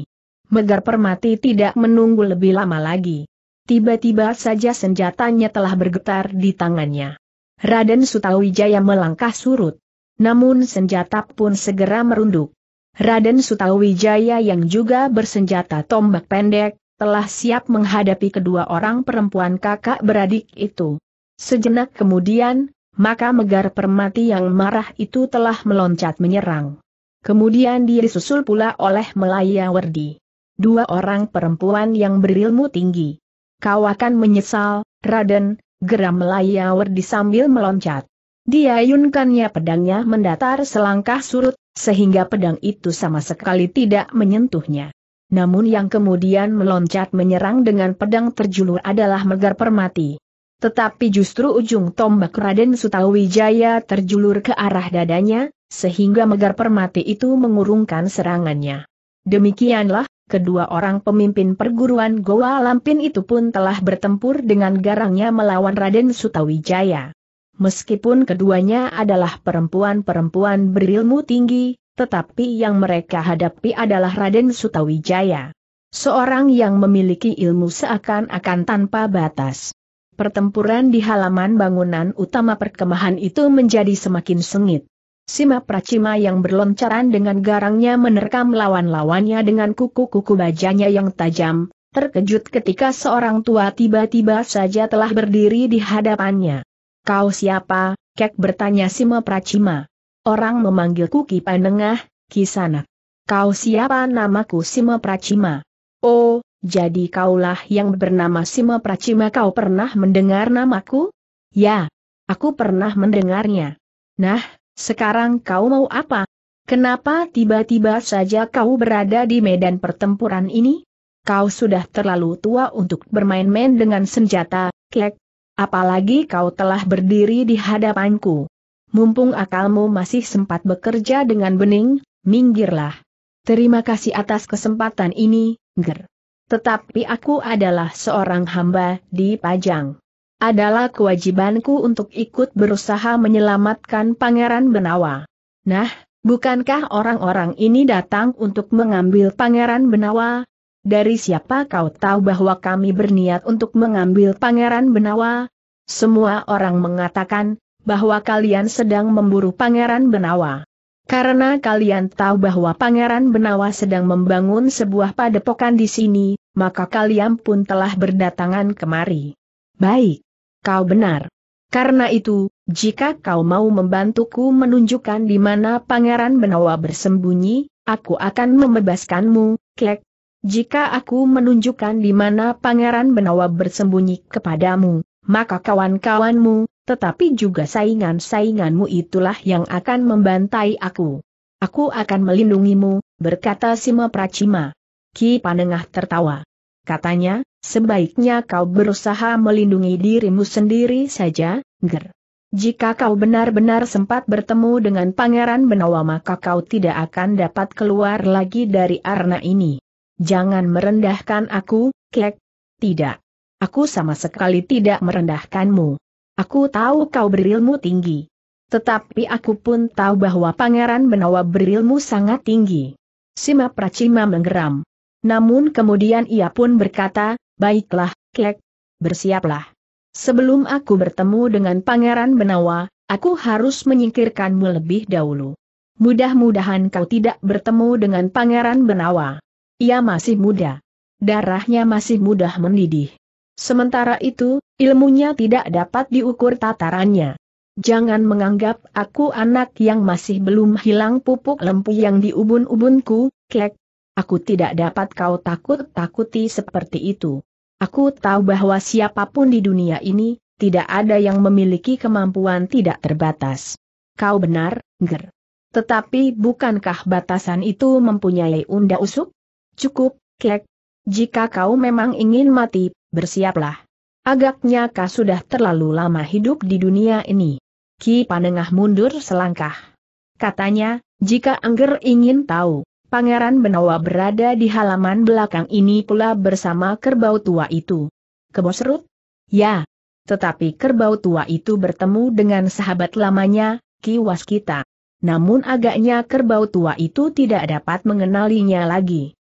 Megar Permati tidak menunggu lebih lama lagi. Tiba-tiba saja senjatanya telah bergetar di tangannya. Raden Sutawijaya melangkah surut. Namun senjata pun segera merunduk. Raden Sutawijaya yang juga bersenjata tombak pendek, telah siap menghadapi kedua orang perempuan kakak beradik itu. Sejenak kemudian, maka Megar Permati yang marah itu telah meloncat menyerang. Kemudian dia disusul pula oleh Melaya Werdi. Dua orang perempuan yang berilmu tinggi. Kau akan menyesal, Raden, geram Melaya Werdi sambil meloncat. Dia ayunkannya pedangnya mendatar selangkah surut, sehingga pedang itu sama sekali tidak menyentuhnya. Namun yang kemudian meloncat menyerang dengan pedang terjulur adalah Megar Permati. Tetapi justru ujung tombak Raden Sutawijaya terjulur ke arah dadanya, sehingga Megar Permati itu mengurungkan serangannya. Demikianlah, kedua orang pemimpin perguruan Goa Lampin itu pun telah bertempur dengan garangnya melawan Raden Sutawijaya. Meskipun keduanya adalah perempuan-perempuan berilmu tinggi, tetapi yang mereka hadapi adalah Raden Sutawijaya. Seorang yang memiliki ilmu seakan-akan tanpa batas. Pertempuran di halaman bangunan utama perkemahan itu menjadi semakin sengit. Sima Pracima yang berloncaran dengan garangnya menerkam lawan-lawannya dengan kuku-kuku bajanya yang tajam, terkejut ketika seorang tua tiba-tiba saja telah berdiri di hadapannya. Kau siapa? Kek bertanya Sima Pracima. Orang memanggilku Ki Panengah, Kisanak. Kau siapa namaku Sima Pracima? Oh, jadi kaulah yang bernama Sima Pracima kau pernah mendengar namaku? Ya, aku pernah mendengarnya. Nah, sekarang kau mau apa? Kenapa tiba-tiba saja kau berada di medan pertempuran ini? Kau sudah terlalu tua untuk bermain-main dengan senjata, klek. Apalagi kau telah berdiri di hadapanku. Mumpung akalmu masih sempat bekerja dengan bening, minggirlah. Terima kasih atas kesempatan ini, Ger. Tetapi aku adalah seorang hamba di Pajang. Adalah kewajibanku untuk ikut berusaha menyelamatkan Pangeran Benawa. Nah, bukankah orang-orang ini datang untuk mengambil Pangeran Benawa? Dari siapa kau tahu bahwa kami berniat untuk mengambil Pangeran Benawa? Semua orang mengatakan bahwa kalian sedang memburu Pangeran Benawa. Karena kalian tahu bahwa Pangeran Benawa sedang membangun sebuah padepokan di sini, maka kalian pun telah berdatangan kemari. Baik. Kau benar. Karena itu, jika kau mau membantuku menunjukkan di mana Pangeran Benawa bersembunyi, aku akan membebaskanmu, Klek. Jika aku menunjukkan di mana Pangeran Benawa bersembunyi kepadamu, maka kawan-kawanmu, tetapi juga saingan-sainganmu itulah yang akan membantai aku. Aku akan melindungimu, berkata Sima Pracima. Ki Panengah tertawa. Katanya, sebaiknya kau berusaha melindungi dirimu sendiri saja, Ger. Jika kau benar-benar sempat bertemu dengan Pangeran Benawa maka kau tidak akan dapat keluar lagi dari arna ini. Jangan merendahkan aku, Kek. Tidak. Aku sama sekali tidak merendahkanmu. Aku tahu kau berilmu tinggi. Tetapi aku pun tahu bahwa Pangeran Benawa berilmu sangat tinggi. Sima Pracima menggeram. Namun kemudian ia pun berkata, baiklah, Klek, bersiaplah. Sebelum aku bertemu dengan Pangeran Benawa, aku harus menyingkirkanmu lebih dahulu. Mudah-mudahan kau tidak bertemu dengan Pangeran Benawa. Ia masih muda. Darahnya masih mudah mendidih. Sementara itu, Ilmunya tidak dapat diukur tatarannya. Jangan menganggap aku anak yang masih belum hilang pupuk lempu yang di ubun-ubunku, kek. Aku tidak dapat kau takut-takuti seperti itu. Aku tahu bahwa siapapun di dunia ini, tidak ada yang memiliki kemampuan tidak terbatas. Kau benar, Ger. Tetapi bukankah batasan itu mempunyai unda usuk? Cukup, kek. Jika kau memang ingin mati, bersiaplah. Agaknya kau sudah terlalu lama hidup di dunia ini. Ki Panengah mundur selangkah. Katanya, jika Angger ingin tahu, Pangeran Benawa berada di halaman belakang ini pula bersama kerbau tua itu. Kebosrut? Ya. Tetapi kerbau tua itu bertemu dengan sahabat lamanya, Ki Waskita. Namun agaknya kerbau tua itu tidak dapat mengenalinya lagi.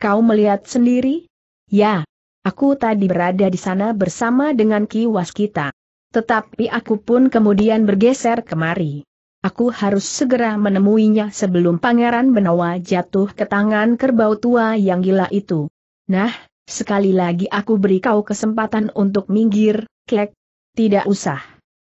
Kau melihat sendiri? Ya, Aku tadi berada di sana bersama dengan kiwas kita. Tetapi aku pun kemudian bergeser kemari. Aku harus segera menemuinya sebelum Pangeran Benawa jatuh ke tangan kerbau tua yang gila itu. Nah, sekali lagi aku beri kau kesempatan untuk minggir, klek. Tidak usah.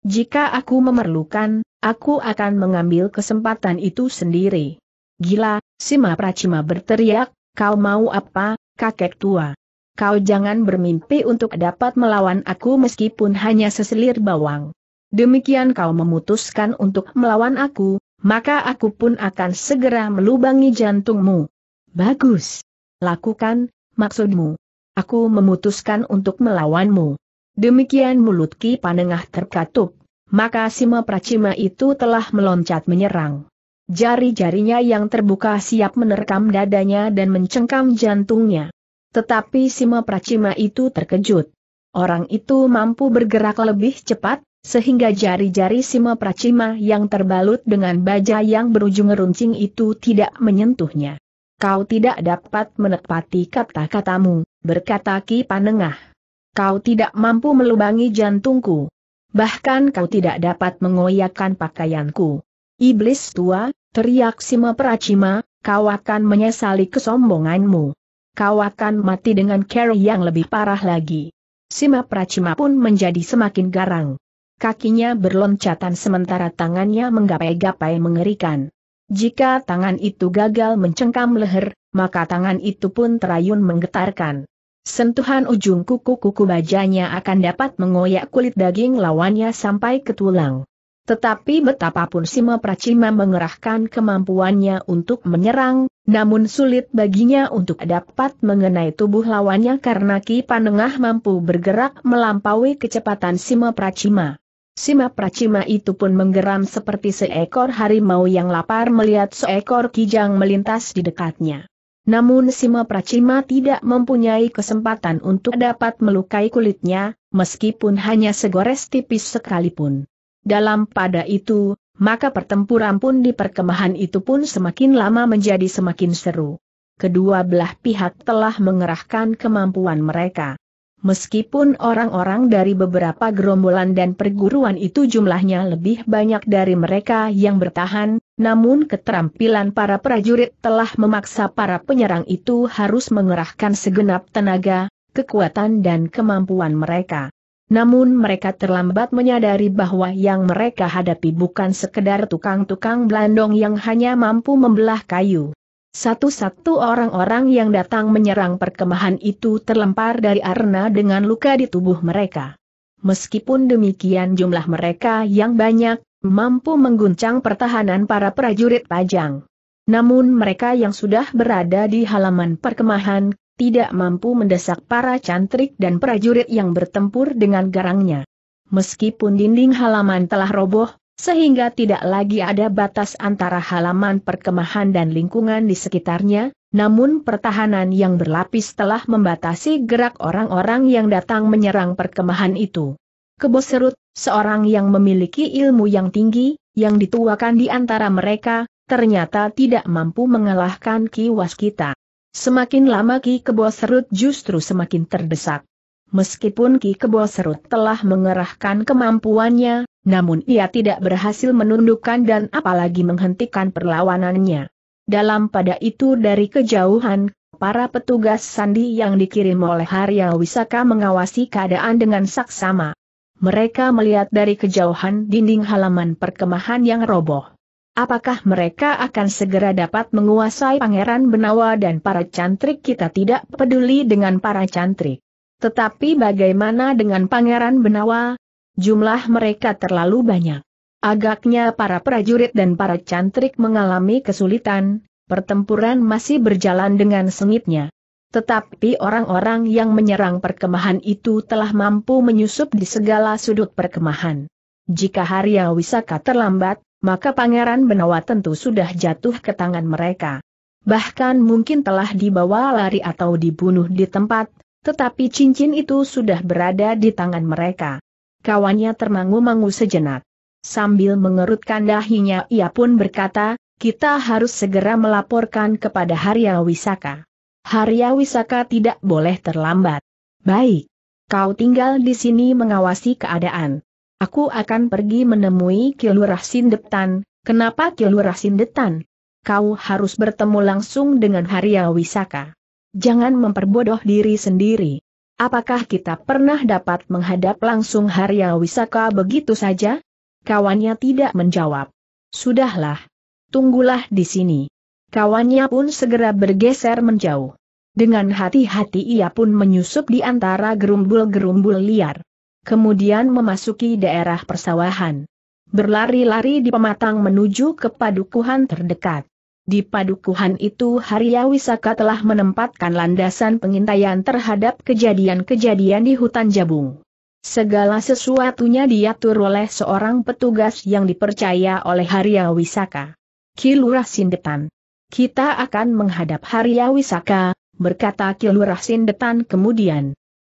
Jika aku memerlukan, aku akan mengambil kesempatan itu sendiri. Gila, Sima Pracima berteriak, kau mau apa, kakek tua? kau jangan bermimpi untuk dapat melawan aku meskipun hanya seselir bawang. Demikian kau memutuskan untuk melawan aku, maka aku pun akan segera melubangi jantungmu. Bagus. Lakukan, maksudmu. Aku memutuskan untuk melawanmu. Demikian mulut Ki Panengah terkatup, maka Sima Pracima itu telah meloncat menyerang. Jari-jarinya yang terbuka siap menerkam dadanya dan mencengkam jantungnya. Tetapi Sima Pracima itu terkejut. Orang itu mampu bergerak lebih cepat, sehingga jari-jari Sima Pracima yang terbalut dengan baja yang berujung runcing itu tidak menyentuhnya. Kau tidak dapat menepati kata-katamu, berkata Ki Panengah. Kau tidak mampu melubangi jantungku. Bahkan kau tidak dapat mengoyakkan pakaianku. Iblis tua, teriak Sima Pracima, kau akan menyesali kesombonganmu kau akan mati dengan cara yang lebih parah lagi. Sima Pracima pun menjadi semakin garang. Kakinya berloncatan sementara tangannya menggapai-gapai mengerikan. Jika tangan itu gagal mencengkam leher, maka tangan itu pun terayun menggetarkan. Sentuhan ujung kuku-kuku bajanya akan dapat mengoyak kulit daging lawannya sampai ke tulang. Tetapi betapapun Sima Pracima mengerahkan kemampuannya untuk menyerang, namun sulit baginya untuk dapat mengenai tubuh lawannya karena Ki Panengah mampu bergerak melampaui kecepatan Sima Pracima. Sima Pracima itu pun menggeram seperti seekor harimau yang lapar melihat seekor kijang melintas di dekatnya. Namun Sima Pracima tidak mempunyai kesempatan untuk dapat melukai kulitnya, meskipun hanya segores tipis sekalipun. Dalam pada itu, maka pertempuran pun di perkemahan itu pun semakin lama menjadi semakin seru. Kedua belah pihak telah mengerahkan kemampuan mereka. Meskipun orang-orang dari beberapa gerombolan dan perguruan itu jumlahnya lebih banyak dari mereka yang bertahan, namun keterampilan para prajurit telah memaksa para penyerang itu harus mengerahkan segenap tenaga, kekuatan dan kemampuan mereka. Namun mereka terlambat menyadari bahwa yang mereka hadapi bukan sekedar tukang-tukang blandong yang hanya mampu membelah kayu. Satu-satu orang-orang yang datang menyerang perkemahan itu terlempar dari arena dengan luka di tubuh mereka. Meskipun demikian jumlah mereka yang banyak, mampu mengguncang pertahanan para prajurit pajang. Namun mereka yang sudah berada di halaman perkemahan, tidak mampu mendesak para cantrik dan prajurit yang bertempur dengan garangnya. Meskipun dinding halaman telah roboh, sehingga tidak lagi ada batas antara halaman perkemahan dan lingkungan di sekitarnya, namun pertahanan yang berlapis telah membatasi gerak orang-orang yang datang menyerang perkemahan itu. Keboserut, seorang yang memiliki ilmu yang tinggi, yang dituakan di antara mereka, ternyata tidak mampu mengalahkan kiwas kita. Semakin lama Ki Kebo Serut justru semakin terdesak. Meskipun Ki Kebo Serut telah mengerahkan kemampuannya, namun ia tidak berhasil menundukkan dan apalagi menghentikan perlawanannya. Dalam pada itu dari kejauhan, para petugas sandi yang dikirim oleh Harya Wisaka mengawasi keadaan dengan saksama. Mereka melihat dari kejauhan dinding halaman perkemahan yang roboh. Apakah mereka akan segera dapat menguasai Pangeran Benawa dan para cantrik kita tidak peduli dengan para cantrik. Tetapi bagaimana dengan Pangeran Benawa? Jumlah mereka terlalu banyak. Agaknya para prajurit dan para cantrik mengalami kesulitan, pertempuran masih berjalan dengan sengitnya. Tetapi orang-orang yang menyerang perkemahan itu telah mampu menyusup di segala sudut perkemahan. Jika Haria Wisaka terlambat, maka Pangeran Benawa tentu sudah jatuh ke tangan mereka. Bahkan mungkin telah dibawa lari atau dibunuh di tempat, tetapi cincin itu sudah berada di tangan mereka. Kawannya termangu-mangu sejenak. Sambil mengerutkan dahinya ia pun berkata, kita harus segera melaporkan kepada Harya Wisaka. Harya Wisaka tidak boleh terlambat. Baik. Kau tinggal di sini mengawasi keadaan. Aku akan pergi menemui Kilurah Sindetan, kenapa Kilurah Sindetan? Kau harus bertemu langsung dengan Haria Wisaka. Jangan memperbodoh diri sendiri. Apakah kita pernah dapat menghadap langsung Haria Wisaka begitu saja? Kawannya tidak menjawab. Sudahlah. Tunggulah di sini. Kawannya pun segera bergeser menjauh. Dengan hati-hati ia pun menyusup di antara gerumbul-gerumbul liar kemudian memasuki daerah persawahan. Berlari-lari di pematang menuju ke padukuhan terdekat. Di padukuhan itu Harya Wisaka telah menempatkan landasan pengintaian terhadap kejadian-kejadian di hutan Jabung. Segala sesuatunya diatur oleh seorang petugas yang dipercaya oleh Harya Wisaka. Kilurah Sindetan. Kita akan menghadap Harya Wisaka, berkata Kilurah Sindetan kemudian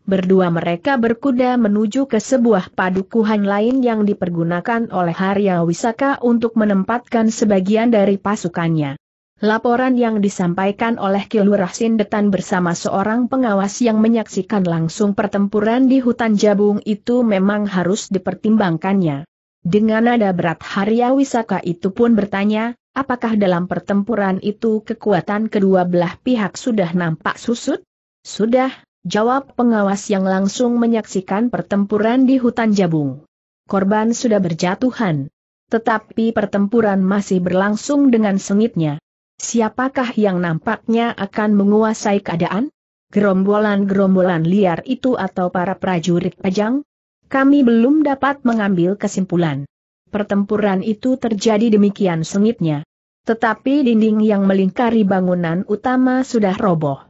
berdua mereka berkuda menuju ke sebuah padukuhan lain yang dipergunakan oleh Harya Wisaka untuk menempatkan sebagian dari pasukannya. Laporan yang disampaikan oleh Kilurah Sindetan bersama seorang pengawas yang menyaksikan langsung pertempuran di hutan Jabung itu memang harus dipertimbangkannya. Dengan nada berat Harya Wisaka itu pun bertanya, apakah dalam pertempuran itu kekuatan kedua belah pihak sudah nampak susut? Sudah, Jawab pengawas yang langsung menyaksikan pertempuran di hutan jabung. Korban sudah berjatuhan. Tetapi pertempuran masih berlangsung dengan sengitnya. Siapakah yang nampaknya akan menguasai keadaan? Gerombolan-gerombolan liar itu atau para prajurit pajang? Kami belum dapat mengambil kesimpulan. Pertempuran itu terjadi demikian sengitnya. Tetapi dinding yang melingkari bangunan utama sudah roboh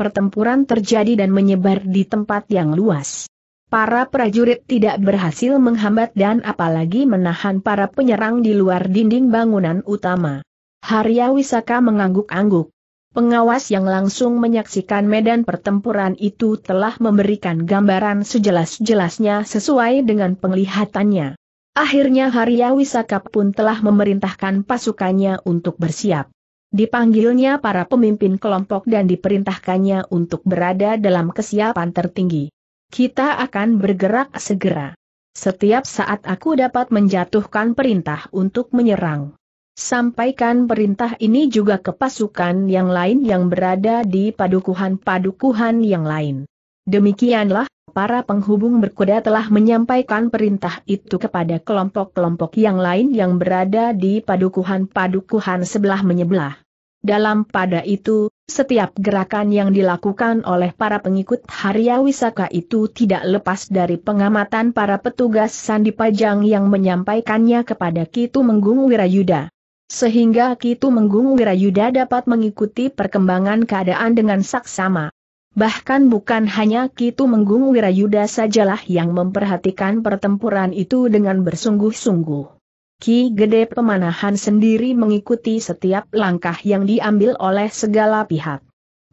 pertempuran terjadi dan menyebar di tempat yang luas. Para prajurit tidak berhasil menghambat dan apalagi menahan para penyerang di luar dinding bangunan utama. Harya Wisaka mengangguk-angguk. Pengawas yang langsung menyaksikan medan pertempuran itu telah memberikan gambaran sejelas-jelasnya sesuai dengan penglihatannya. Akhirnya Harya Wisaka pun telah memerintahkan pasukannya untuk bersiap. Dipanggilnya para pemimpin kelompok dan diperintahkannya untuk berada dalam kesiapan tertinggi. Kita akan bergerak segera. Setiap saat aku dapat menjatuhkan perintah untuk menyerang. Sampaikan perintah ini juga ke pasukan yang lain yang berada di padukuhan-padukuhan yang lain. Demikianlah, para penghubung berkuda telah menyampaikan perintah itu kepada kelompok-kelompok yang lain yang berada di padukuhan-padukuhan sebelah menyebelah. Dalam pada itu, setiap gerakan yang dilakukan oleh para pengikut Harya Wisaka itu tidak lepas dari pengamatan para petugas Sandi Pajang yang menyampaikannya kepada Kitu Menggung Wirayuda. Sehingga Kitu Menggung Wirayuda dapat mengikuti perkembangan keadaan dengan saksama. Bahkan bukan hanya Kitu Menggung Wirayuda sajalah yang memperhatikan pertempuran itu dengan bersungguh-sungguh. Ki Gede Pemanahan sendiri mengikuti setiap langkah yang diambil oleh segala pihak.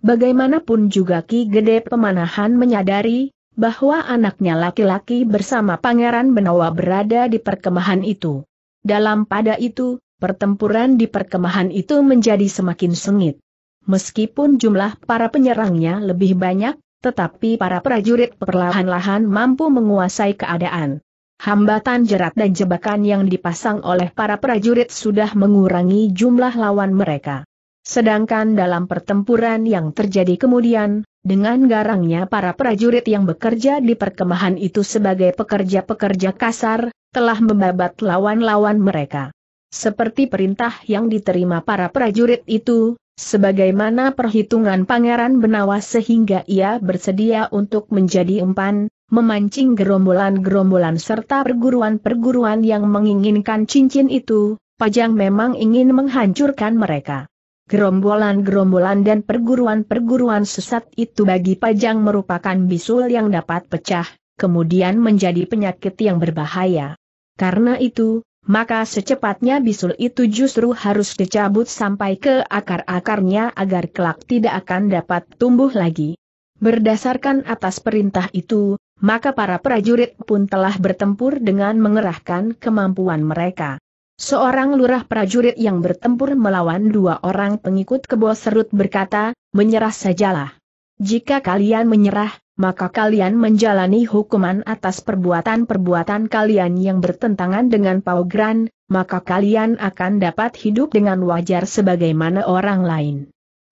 Bagaimanapun juga Ki Gede Pemanahan menyadari, bahwa anaknya laki-laki bersama Pangeran Benawa berada di perkemahan itu. Dalam pada itu, pertempuran di perkemahan itu menjadi semakin sengit. Meskipun jumlah para penyerangnya lebih banyak, tetapi para prajurit perlahan-lahan mampu menguasai keadaan. Hambatan jerat dan jebakan yang dipasang oleh para prajurit sudah mengurangi jumlah lawan mereka. Sedangkan dalam pertempuran yang terjadi kemudian, dengan garangnya para prajurit yang bekerja di perkemahan itu sebagai pekerja-pekerja kasar, telah membabat lawan-lawan mereka. Seperti perintah yang diterima para prajurit itu, Sebagaimana perhitungan Pangeran Benawa sehingga ia bersedia untuk menjadi umpan, memancing gerombolan-gerombolan serta perguruan-perguruan yang menginginkan cincin itu, Pajang memang ingin menghancurkan mereka. Gerombolan-gerombolan dan perguruan-perguruan sesat itu bagi Pajang merupakan bisul yang dapat pecah, kemudian menjadi penyakit yang berbahaya. Karena itu, maka secepatnya bisul itu justru harus dicabut sampai ke akar-akarnya agar kelak tidak akan dapat tumbuh lagi. Berdasarkan atas perintah itu, maka para prajurit pun telah bertempur dengan mengerahkan kemampuan mereka. Seorang lurah prajurit yang bertempur melawan dua orang pengikut kebo serut berkata, menyerah sajalah. Jika kalian menyerah, maka kalian menjalani hukuman atas perbuatan-perbuatan kalian yang bertentangan dengan paugran, maka kalian akan dapat hidup dengan wajar sebagaimana orang lain.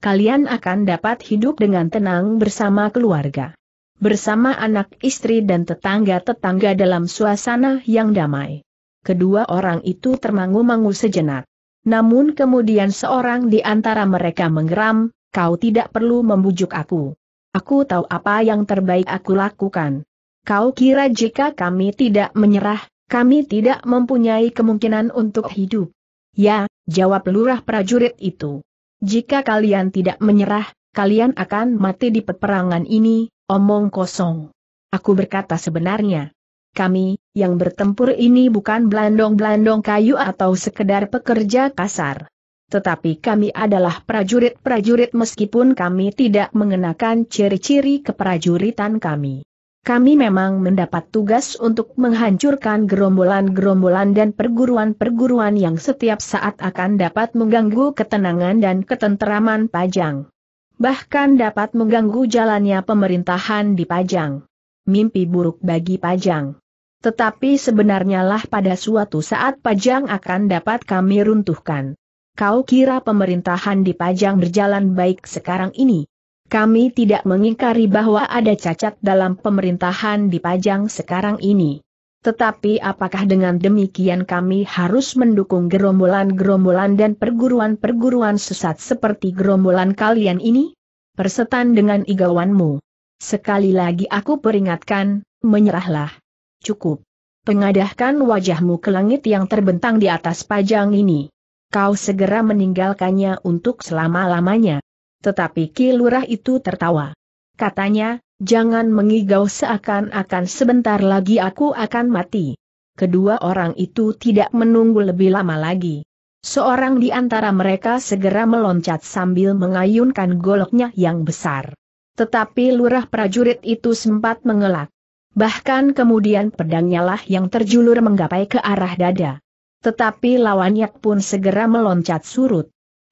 Kalian akan dapat hidup dengan tenang bersama keluarga, bersama anak istri dan tetangga-tetangga dalam suasana yang damai. Kedua orang itu termangu-mangu sejenak. Namun kemudian seorang di antara mereka menggeram, kau tidak perlu membujuk aku. Aku tahu apa yang terbaik aku lakukan. Kau kira jika kami tidak menyerah, kami tidak mempunyai kemungkinan untuk hidup? Ya, jawab lurah prajurit itu. Jika kalian tidak menyerah, kalian akan mati di peperangan ini, omong kosong. Aku berkata sebenarnya. Kami, yang bertempur ini bukan blandong-blandong kayu atau sekedar pekerja kasar. Tetapi kami adalah prajurit-prajurit meskipun kami tidak mengenakan ciri-ciri keprajuritan kami. Kami memang mendapat tugas untuk menghancurkan gerombolan-gerombolan dan perguruan-perguruan yang setiap saat akan dapat mengganggu ketenangan dan ketenteraman Pajang. Bahkan dapat mengganggu jalannya pemerintahan di Pajang. Mimpi buruk bagi Pajang. Tetapi sebenarnya lah pada suatu saat Pajang akan dapat kami runtuhkan. Kau kira pemerintahan di Pajang berjalan baik sekarang ini? Kami tidak mengingkari bahwa ada cacat dalam pemerintahan di Pajang sekarang ini. Tetapi apakah dengan demikian kami harus mendukung gerombolan-gerombolan dan perguruan-perguruan sesat seperti gerombolan kalian ini? Persetan dengan igawanmu. Sekali lagi aku peringatkan, menyerahlah. Cukup. Pengadahkan wajahmu ke langit yang terbentang di atas pajang ini kau segera meninggalkannya untuk selama-lamanya. Tetapi Ki Lurah itu tertawa. Katanya, jangan mengigau seakan-akan sebentar lagi aku akan mati. Kedua orang itu tidak menunggu lebih lama lagi. Seorang di antara mereka segera meloncat sambil mengayunkan goloknya yang besar. Tetapi lurah prajurit itu sempat mengelak. Bahkan kemudian pedangnya lah yang terjulur menggapai ke arah dada. Tetapi lawannya pun segera meloncat surut.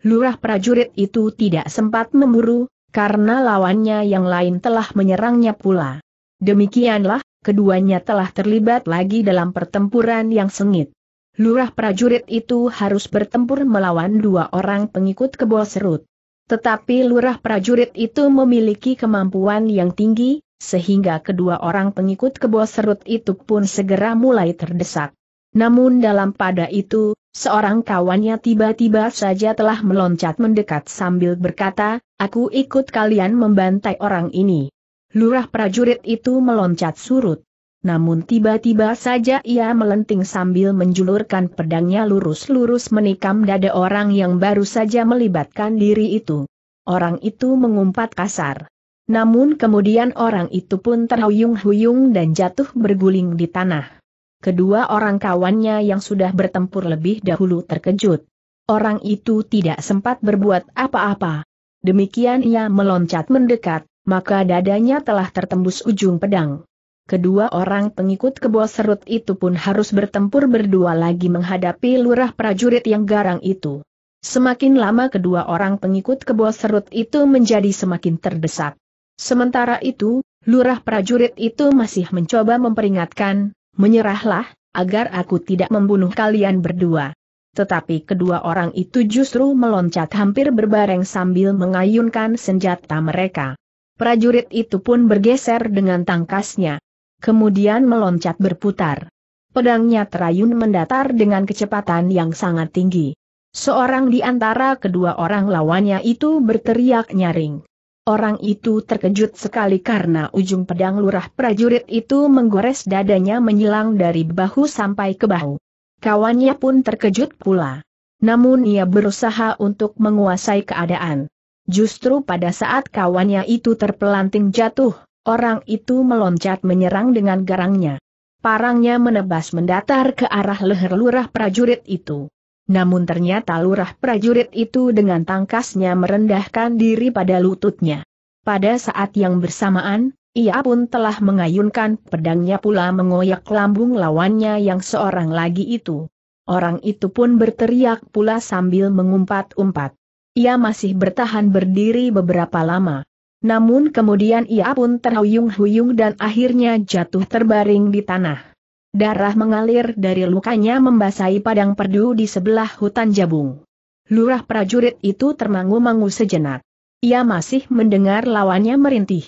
Lurah prajurit itu tidak sempat memburu, karena lawannya yang lain telah menyerangnya pula. Demikianlah, keduanya telah terlibat lagi dalam pertempuran yang sengit. Lurah prajurit itu harus bertempur melawan dua orang pengikut kebol serut. Tetapi lurah prajurit itu memiliki kemampuan yang tinggi, sehingga kedua orang pengikut kebol serut itu pun segera mulai terdesak. Namun dalam pada itu, seorang kawannya tiba-tiba saja telah meloncat mendekat sambil berkata, aku ikut kalian membantai orang ini. Lurah prajurit itu meloncat surut. Namun tiba-tiba saja ia melenting sambil menjulurkan pedangnya lurus-lurus menikam dada orang yang baru saja melibatkan diri itu. Orang itu mengumpat kasar. Namun kemudian orang itu pun terhuyung-huyung dan jatuh berguling di tanah kedua orang kawannya yang sudah bertempur lebih dahulu terkejut. Orang itu tidak sempat berbuat apa-apa. Demikian ia meloncat mendekat, maka dadanya telah tertembus ujung pedang. Kedua orang pengikut kebo serut itu pun harus bertempur berdua lagi menghadapi lurah prajurit yang garang itu. Semakin lama kedua orang pengikut kebo serut itu menjadi semakin terdesak. Sementara itu, lurah prajurit itu masih mencoba memperingatkan, menyerahlah, agar aku tidak membunuh kalian berdua. Tetapi kedua orang itu justru meloncat hampir berbareng sambil mengayunkan senjata mereka. Prajurit itu pun bergeser dengan tangkasnya. Kemudian meloncat berputar. Pedangnya terayun mendatar dengan kecepatan yang sangat tinggi. Seorang di antara kedua orang lawannya itu berteriak nyaring. Orang itu terkejut sekali karena ujung pedang lurah prajurit itu menggores dadanya menyilang dari bahu sampai ke bahu. Kawannya pun terkejut pula. Namun ia berusaha untuk menguasai keadaan. Justru pada saat kawannya itu terpelanting jatuh, orang itu meloncat menyerang dengan garangnya. Parangnya menebas mendatar ke arah leher lurah prajurit itu. Namun ternyata lurah prajurit itu dengan tangkasnya merendahkan diri pada lututnya. Pada saat yang bersamaan, ia pun telah mengayunkan pedangnya pula mengoyak lambung lawannya yang seorang lagi itu. Orang itu pun berteriak pula sambil mengumpat-umpat. Ia masih bertahan berdiri beberapa lama. Namun kemudian ia pun terhuyung-huyung dan akhirnya jatuh terbaring di tanah. Darah mengalir dari lukanya membasahi padang perdu di sebelah hutan jabung. Lurah prajurit itu termangu-mangu sejenak. Ia masih mendengar lawannya merintih.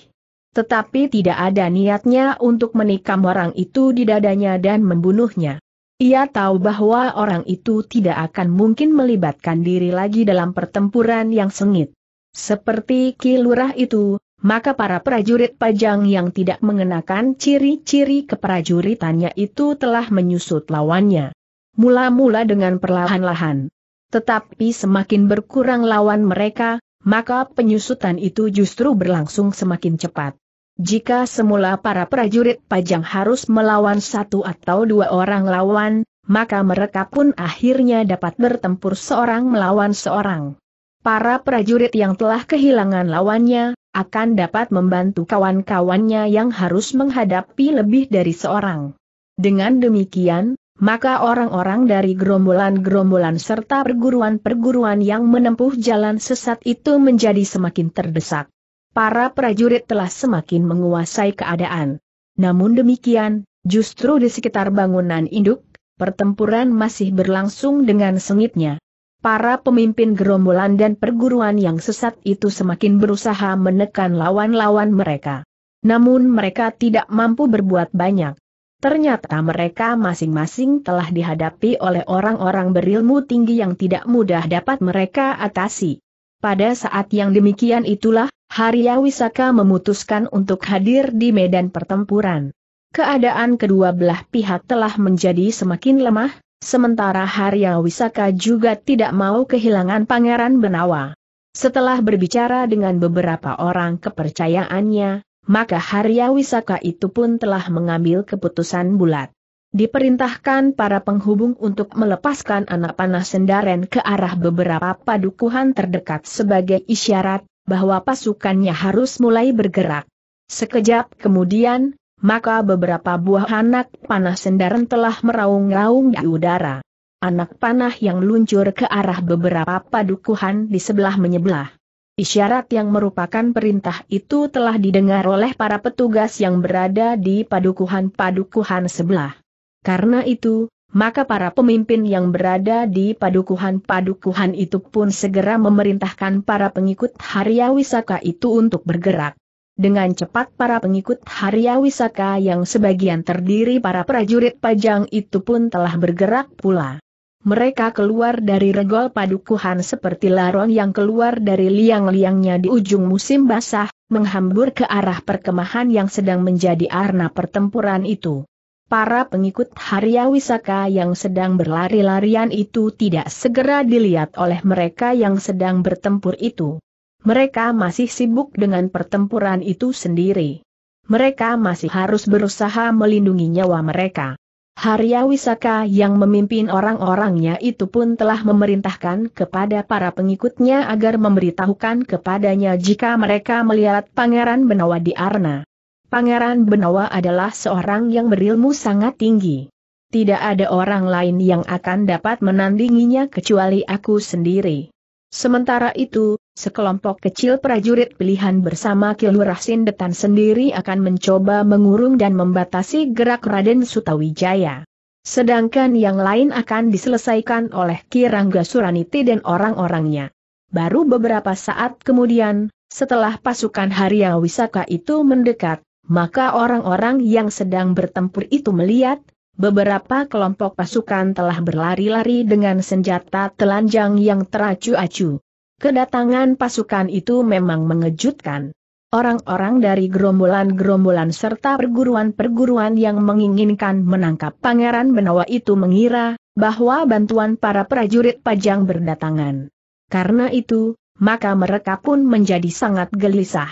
Tetapi tidak ada niatnya untuk menikam orang itu di dadanya dan membunuhnya. Ia tahu bahwa orang itu tidak akan mungkin melibatkan diri lagi dalam pertempuran yang sengit. Seperti Ki Lurah itu, maka para prajurit pajang yang tidak mengenakan ciri-ciri keprajuritannya itu telah menyusut lawannya. Mula-mula dengan perlahan-lahan. Tetapi semakin berkurang lawan mereka, maka penyusutan itu justru berlangsung semakin cepat. Jika semula para prajurit pajang harus melawan satu atau dua orang lawan, maka mereka pun akhirnya dapat bertempur seorang melawan seorang. Para prajurit yang telah kehilangan lawannya, akan dapat membantu kawan-kawannya yang harus menghadapi lebih dari seorang. Dengan demikian, maka orang-orang dari gerombolan-gerombolan serta perguruan-perguruan yang menempuh jalan sesat itu menjadi semakin terdesak. Para prajurit telah semakin menguasai keadaan. Namun demikian, justru di sekitar bangunan induk, pertempuran masih berlangsung dengan sengitnya. Para pemimpin gerombolan dan perguruan yang sesat itu semakin berusaha menekan lawan-lawan mereka. Namun mereka tidak mampu berbuat banyak. Ternyata mereka masing-masing telah dihadapi oleh orang-orang berilmu tinggi yang tidak mudah dapat mereka atasi. Pada saat yang demikian itulah, Harya Wisaka memutuskan untuk hadir di medan pertempuran. Keadaan kedua belah pihak telah menjadi semakin lemah, Sementara Harya Wisaka juga tidak mau kehilangan Pangeran Benawa. Setelah berbicara dengan beberapa orang kepercayaannya, maka Harya Wisaka itu pun telah mengambil keputusan bulat. Diperintahkan para penghubung untuk melepaskan anak panah sendaren ke arah beberapa padukuhan terdekat sebagai isyarat bahwa pasukannya harus mulai bergerak. Sekejap kemudian, maka beberapa buah anak panah sendaran telah meraung-raung di udara. Anak panah yang luncur ke arah beberapa padukuhan di sebelah menyebelah. Isyarat yang merupakan perintah itu telah didengar oleh para petugas yang berada di padukuhan-padukuhan sebelah. Karena itu, maka para pemimpin yang berada di padukuhan-padukuhan itu pun segera memerintahkan para pengikut Haryawisaka itu untuk bergerak. Dengan cepat para pengikut Harya Wisaka yang sebagian terdiri para prajurit pajang itu pun telah bergerak pula. Mereka keluar dari regol padukuhan seperti laron yang keluar dari liang-liangnya di ujung musim basah, menghambur ke arah perkemahan yang sedang menjadi arna pertempuran itu. Para pengikut Harya Wisaka yang sedang berlari-larian itu tidak segera dilihat oleh mereka yang sedang bertempur itu. Mereka masih sibuk dengan pertempuran itu sendiri. Mereka masih harus berusaha melindungi nyawa mereka. Harya Wisaka yang memimpin orang-orangnya itu pun telah memerintahkan kepada para pengikutnya agar memberitahukan kepadanya jika mereka melihat Pangeran Benawa di Arna. Pangeran Benawa adalah seorang yang berilmu sangat tinggi. Tidak ada orang lain yang akan dapat menandinginya kecuali aku sendiri. Sementara itu, Sekelompok kecil prajurit pilihan bersama Kilurah Sindetan sendiri akan mencoba mengurung dan membatasi gerak Raden Sutawijaya. Sedangkan yang lain akan diselesaikan oleh Kirangga Suraniti dan orang-orangnya. Baru beberapa saat kemudian, setelah pasukan Harya Wisaka itu mendekat, maka orang-orang yang sedang bertempur itu melihat, beberapa kelompok pasukan telah berlari-lari dengan senjata telanjang yang teracu-acu. Kedatangan pasukan itu memang mengejutkan. Orang-orang dari gerombolan-gerombolan serta perguruan-perguruan yang menginginkan menangkap Pangeran Benawa itu mengira bahwa bantuan para prajurit pajang berdatangan. Karena itu, maka mereka pun menjadi sangat gelisah.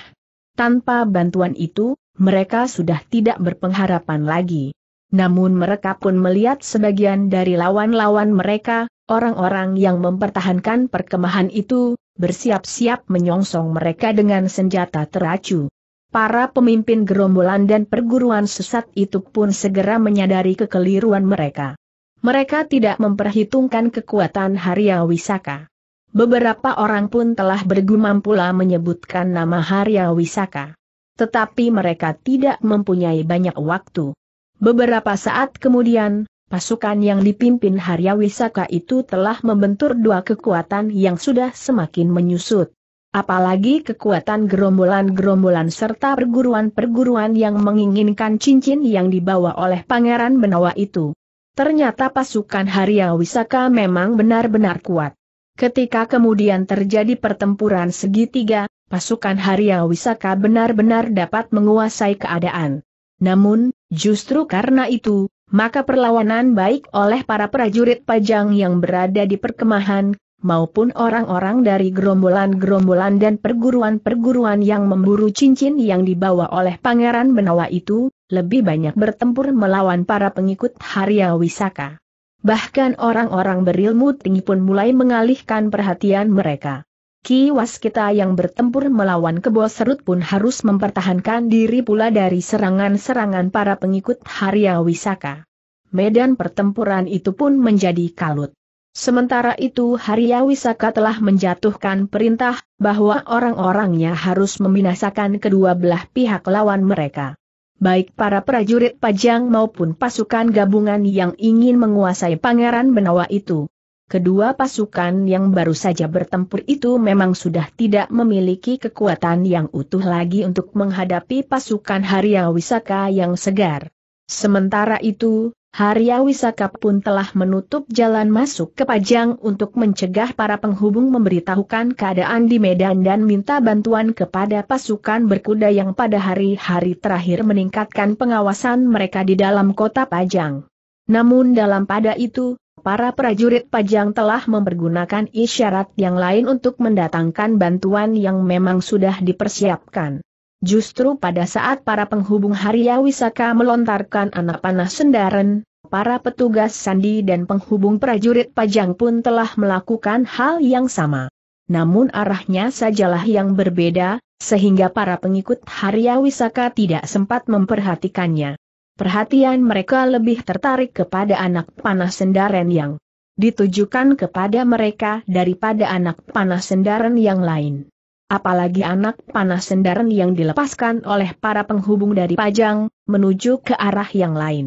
Tanpa bantuan itu, mereka sudah tidak berpengharapan lagi. Namun mereka pun melihat sebagian dari lawan-lawan mereka, Orang-orang yang mempertahankan perkemahan itu, bersiap-siap menyongsong mereka dengan senjata teracu. Para pemimpin gerombolan dan perguruan sesat itu pun segera menyadari kekeliruan mereka. Mereka tidak memperhitungkan kekuatan Harya Wisaka. Beberapa orang pun telah bergumam pula menyebutkan nama Harya Wisaka. Tetapi mereka tidak mempunyai banyak waktu. Beberapa saat kemudian, Pasukan yang dipimpin Harya Wisaka itu telah membentur dua kekuatan yang sudah semakin menyusut. Apalagi kekuatan gerombolan-gerombolan serta perguruan-perguruan yang menginginkan cincin yang dibawa oleh Pangeran Benawa itu. Ternyata pasukan Harya Wisaka memang benar-benar kuat. Ketika kemudian terjadi pertempuran segitiga, pasukan Harya Wisaka benar-benar dapat menguasai keadaan. Namun, justru karena itu, maka perlawanan baik oleh para prajurit pajang yang berada di perkemahan, maupun orang-orang dari gerombolan-gerombolan dan perguruan-perguruan yang memburu cincin yang dibawa oleh Pangeran Benawa itu, lebih banyak bertempur melawan para pengikut Harya Wisaka. Bahkan orang-orang berilmu tinggi pun mulai mengalihkan perhatian mereka. Ki kita yang bertempur melawan kebo serut pun harus mempertahankan diri pula dari serangan-serangan para pengikut Harya Wisaka. Medan pertempuran itu pun menjadi kalut. Sementara itu Harya Wisaka telah menjatuhkan perintah bahwa orang-orangnya harus membinasakan kedua belah pihak lawan mereka. Baik para prajurit pajang maupun pasukan gabungan yang ingin menguasai Pangeran Benawa itu. Kedua pasukan yang baru saja bertempur itu memang sudah tidak memiliki kekuatan yang utuh lagi untuk menghadapi pasukan Harya Wisaka yang segar. Sementara itu, Harya Wisaka pun telah menutup jalan masuk ke Pajang untuk mencegah para penghubung memberitahukan keadaan di Medan dan minta bantuan kepada pasukan berkuda yang pada hari-hari terakhir meningkatkan pengawasan mereka di dalam kota Pajang. Namun dalam pada itu, Para prajurit pajang telah mempergunakan isyarat yang lain untuk mendatangkan bantuan yang memang sudah dipersiapkan. Justru pada saat para penghubung Harya Wisaka melontarkan anak panah sendaren, para petugas sandi dan penghubung prajurit pajang pun telah melakukan hal yang sama. Namun arahnya sajalah yang berbeda, sehingga para pengikut Harya Wisaka tidak sempat memperhatikannya perhatian mereka lebih tertarik kepada anak panah sendaren yang ditujukan kepada mereka daripada anak panah sendaren yang lain. Apalagi anak panah sendaren yang dilepaskan oleh para penghubung dari Pajang, menuju ke arah yang lain.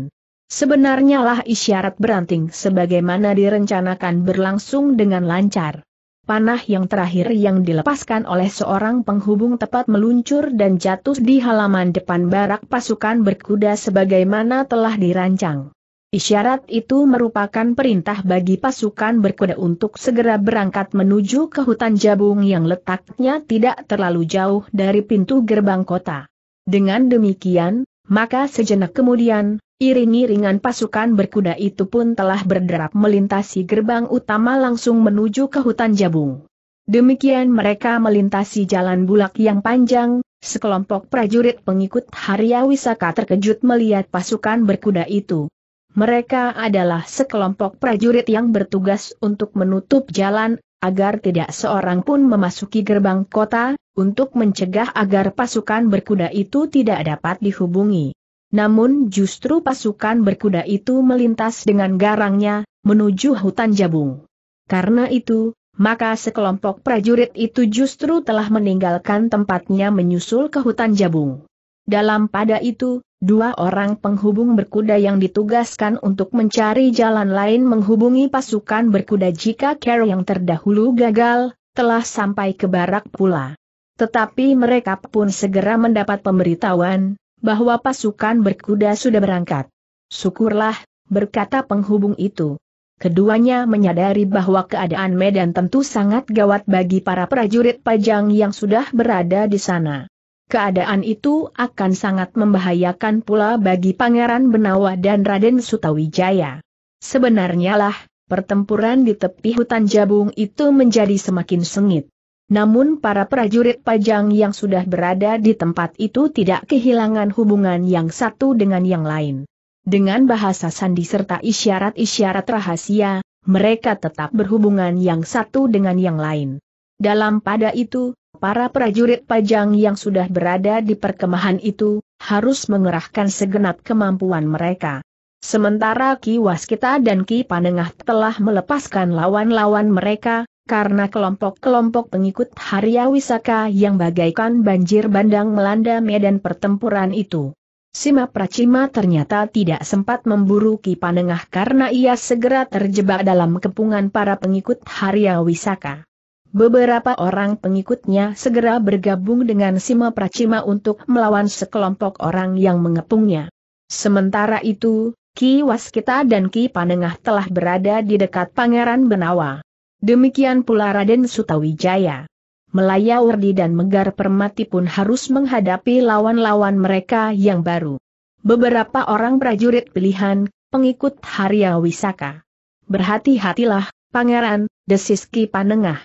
Sebenarnya lah isyarat beranting sebagaimana direncanakan berlangsung dengan lancar. Panah yang terakhir yang dilepaskan oleh seorang penghubung tepat meluncur dan jatuh di halaman depan barak pasukan berkuda sebagaimana telah dirancang. Isyarat itu merupakan perintah bagi pasukan berkuda untuk segera berangkat menuju ke hutan jabung yang letaknya tidak terlalu jauh dari pintu gerbang kota. Dengan demikian, maka sejenak kemudian, Iring-iringan pasukan berkuda itu pun telah berderap melintasi gerbang utama langsung menuju ke hutan jabung. Demikian mereka melintasi jalan bulak yang panjang, sekelompok prajurit pengikut Harya Wisaka terkejut melihat pasukan berkuda itu. Mereka adalah sekelompok prajurit yang bertugas untuk menutup jalan, agar tidak seorang pun memasuki gerbang kota, untuk mencegah agar pasukan berkuda itu tidak dapat dihubungi. Namun justru pasukan berkuda itu melintas dengan garangnya, menuju hutan jabung. Karena itu, maka sekelompok prajurit itu justru telah meninggalkan tempatnya menyusul ke hutan jabung. Dalam pada itu, dua orang penghubung berkuda yang ditugaskan untuk mencari jalan lain menghubungi pasukan berkuda jika Carol yang terdahulu gagal, telah sampai ke barak pula. Tetapi mereka pun segera mendapat pemberitahuan, bahwa pasukan berkuda sudah berangkat. Syukurlah, berkata penghubung itu. Keduanya menyadari bahwa keadaan Medan tentu sangat gawat bagi para prajurit pajang yang sudah berada di sana. Keadaan itu akan sangat membahayakan pula bagi Pangeran Benawa dan Raden Sutawijaya. Sebenarnya lah, pertempuran di tepi hutan jabung itu menjadi semakin sengit. Namun para prajurit pajang yang sudah berada di tempat itu tidak kehilangan hubungan yang satu dengan yang lain. Dengan bahasa sandi serta isyarat-isyarat rahasia, mereka tetap berhubungan yang satu dengan yang lain. Dalam pada itu, para prajurit pajang yang sudah berada di perkemahan itu, harus mengerahkan segenap kemampuan mereka. Sementara Ki Waskita dan Ki Panengah telah melepaskan lawan-lawan mereka, karena kelompok-kelompok pengikut Harya Wisaka yang bagaikan banjir bandang melanda medan pertempuran itu. Sima Pracima ternyata tidak sempat memburu Ki Panengah karena ia segera terjebak dalam kepungan para pengikut Harya Wisaka. Beberapa orang pengikutnya segera bergabung dengan Sima Pracima untuk melawan sekelompok orang yang mengepungnya. Sementara itu, Ki Waskita dan Ki Panengah telah berada di dekat Pangeran Benawa. Demikian pula Raden Sutawijaya. Melaya Wardi dan Megar Permati pun harus menghadapi lawan-lawan mereka yang baru. Beberapa orang prajurit pilihan, pengikut Harya Wisaka. Berhati-hatilah, Pangeran, desiski Panengah.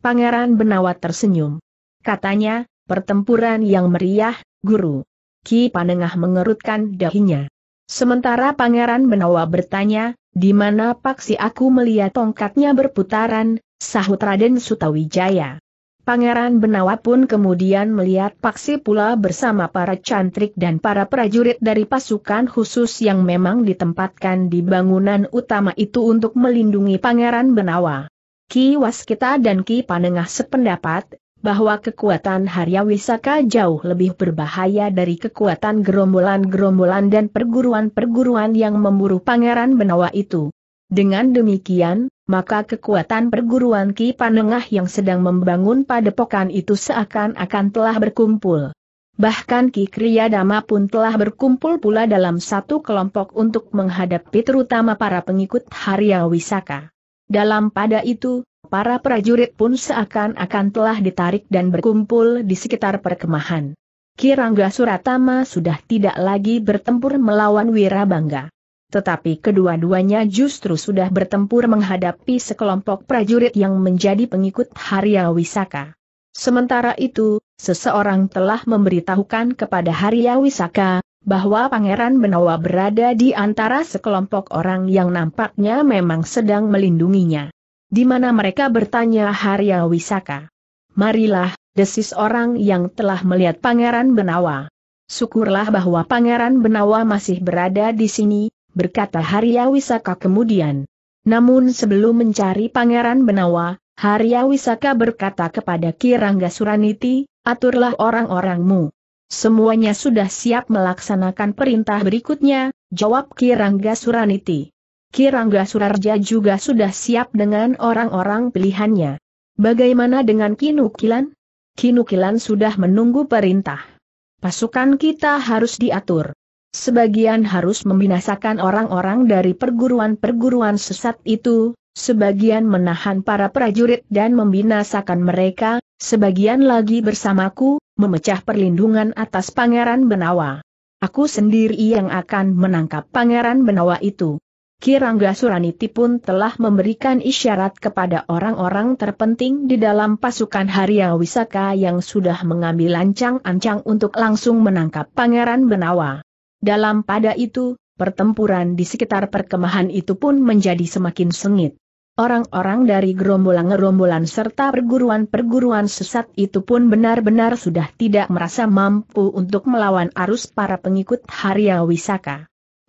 Pangeran Benawa tersenyum. Katanya, pertempuran yang meriah, guru. Ki Panengah mengerutkan dahinya. Sementara Pangeran Benawa bertanya, di mana paksi aku melihat tongkatnya berputaran, sahut Raden Sutawijaya. Pangeran Benawa pun kemudian melihat paksi pula bersama para cantrik dan para prajurit dari pasukan khusus yang memang ditempatkan di bangunan utama itu untuk melindungi Pangeran Benawa. Ki Waskita dan Ki Panengah sependapat, bahwa kekuatan Harya Wisaka jauh lebih berbahaya dari kekuatan gerombolan-gerombolan dan perguruan-perguruan yang memburu Pangeran Benawa itu. Dengan demikian, maka kekuatan perguruan Ki Panengah yang sedang membangun padepokan itu seakan-akan telah berkumpul. Bahkan Ki Kriyadama pun telah berkumpul pula dalam satu kelompok untuk menghadapi terutama para pengikut Harya Wisaka. Dalam pada itu, Para prajurit pun seakan-akan telah ditarik dan berkumpul di sekitar perkemahan. Kirangga Suratama sudah tidak lagi bertempur melawan Wirabangga. Tetapi kedua-duanya justru sudah bertempur menghadapi sekelompok prajurit yang menjadi pengikut Harya Wisaka. Sementara itu, seseorang telah memberitahukan kepada Harya Wisaka, bahwa Pangeran Benawa berada di antara sekelompok orang yang nampaknya memang sedang melindunginya di mana mereka bertanya Harya Wisaka. Marilah, desis orang yang telah melihat Pangeran Benawa. Syukurlah bahwa Pangeran Benawa masih berada di sini, berkata Harya Wisaka kemudian. Namun sebelum mencari Pangeran Benawa, Harya Wisaka berkata kepada Kirangga Suraniti, aturlah orang-orangmu. Semuanya sudah siap melaksanakan perintah berikutnya, jawab Kirangga Suraniti. Kirangga Surarja juga sudah siap dengan orang-orang pilihannya. Bagaimana dengan Kinukilan? Kinukilan sudah menunggu perintah. Pasukan kita harus diatur. Sebagian harus membinasakan orang-orang dari perguruan-perguruan sesat itu, sebagian menahan para prajurit dan membinasakan mereka, sebagian lagi bersamaku, memecah perlindungan atas Pangeran Benawa. Aku sendiri yang akan menangkap Pangeran Benawa itu. Kirangga Suraniti pun telah memberikan isyarat kepada orang-orang terpenting di dalam pasukan Haria Wisaka yang sudah mengambil lancang-ancang untuk langsung menangkap Pangeran Benawa. Dalam pada itu, pertempuran di sekitar perkemahan itu pun menjadi semakin sengit. Orang-orang dari gerombolan-gerombolan serta perguruan-perguruan sesat itu pun benar-benar sudah tidak merasa mampu untuk melawan arus para pengikut Haria Wisaka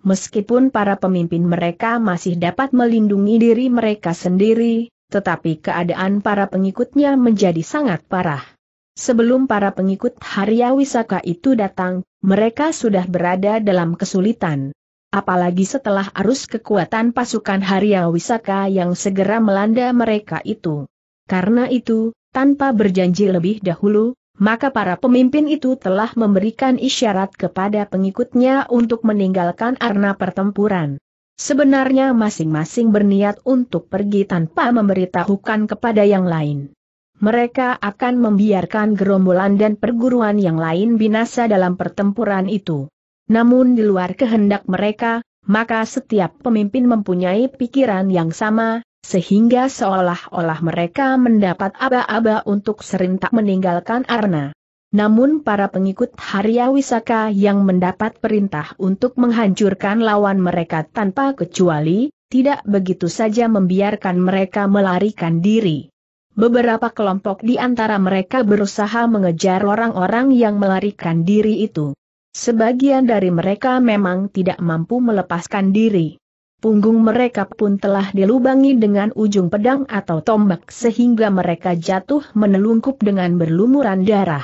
meskipun para pemimpin mereka masih dapat melindungi diri mereka sendiri, tetapi keadaan para pengikutnya menjadi sangat parah. Sebelum para pengikut Harya Wisaka itu datang, mereka sudah berada dalam kesulitan. Apalagi setelah arus kekuatan pasukan Harya Wisaka yang segera melanda mereka itu. Karena itu, tanpa berjanji lebih dahulu, maka para pemimpin itu telah memberikan isyarat kepada pengikutnya untuk meninggalkan arena pertempuran. Sebenarnya masing-masing berniat untuk pergi tanpa memberitahukan kepada yang lain. Mereka akan membiarkan gerombolan dan perguruan yang lain binasa dalam pertempuran itu. Namun di luar kehendak mereka, maka setiap pemimpin mempunyai pikiran yang sama, sehingga seolah-olah mereka mendapat aba-aba untuk serentak meninggalkan Arna. Namun para pengikut Harya Wisaka yang mendapat perintah untuk menghancurkan lawan mereka tanpa kecuali, tidak begitu saja membiarkan mereka melarikan diri. Beberapa kelompok di antara mereka berusaha mengejar orang-orang yang melarikan diri itu. Sebagian dari mereka memang tidak mampu melepaskan diri. Punggung mereka pun telah dilubangi dengan ujung pedang atau tombak sehingga mereka jatuh menelungkup dengan berlumuran darah.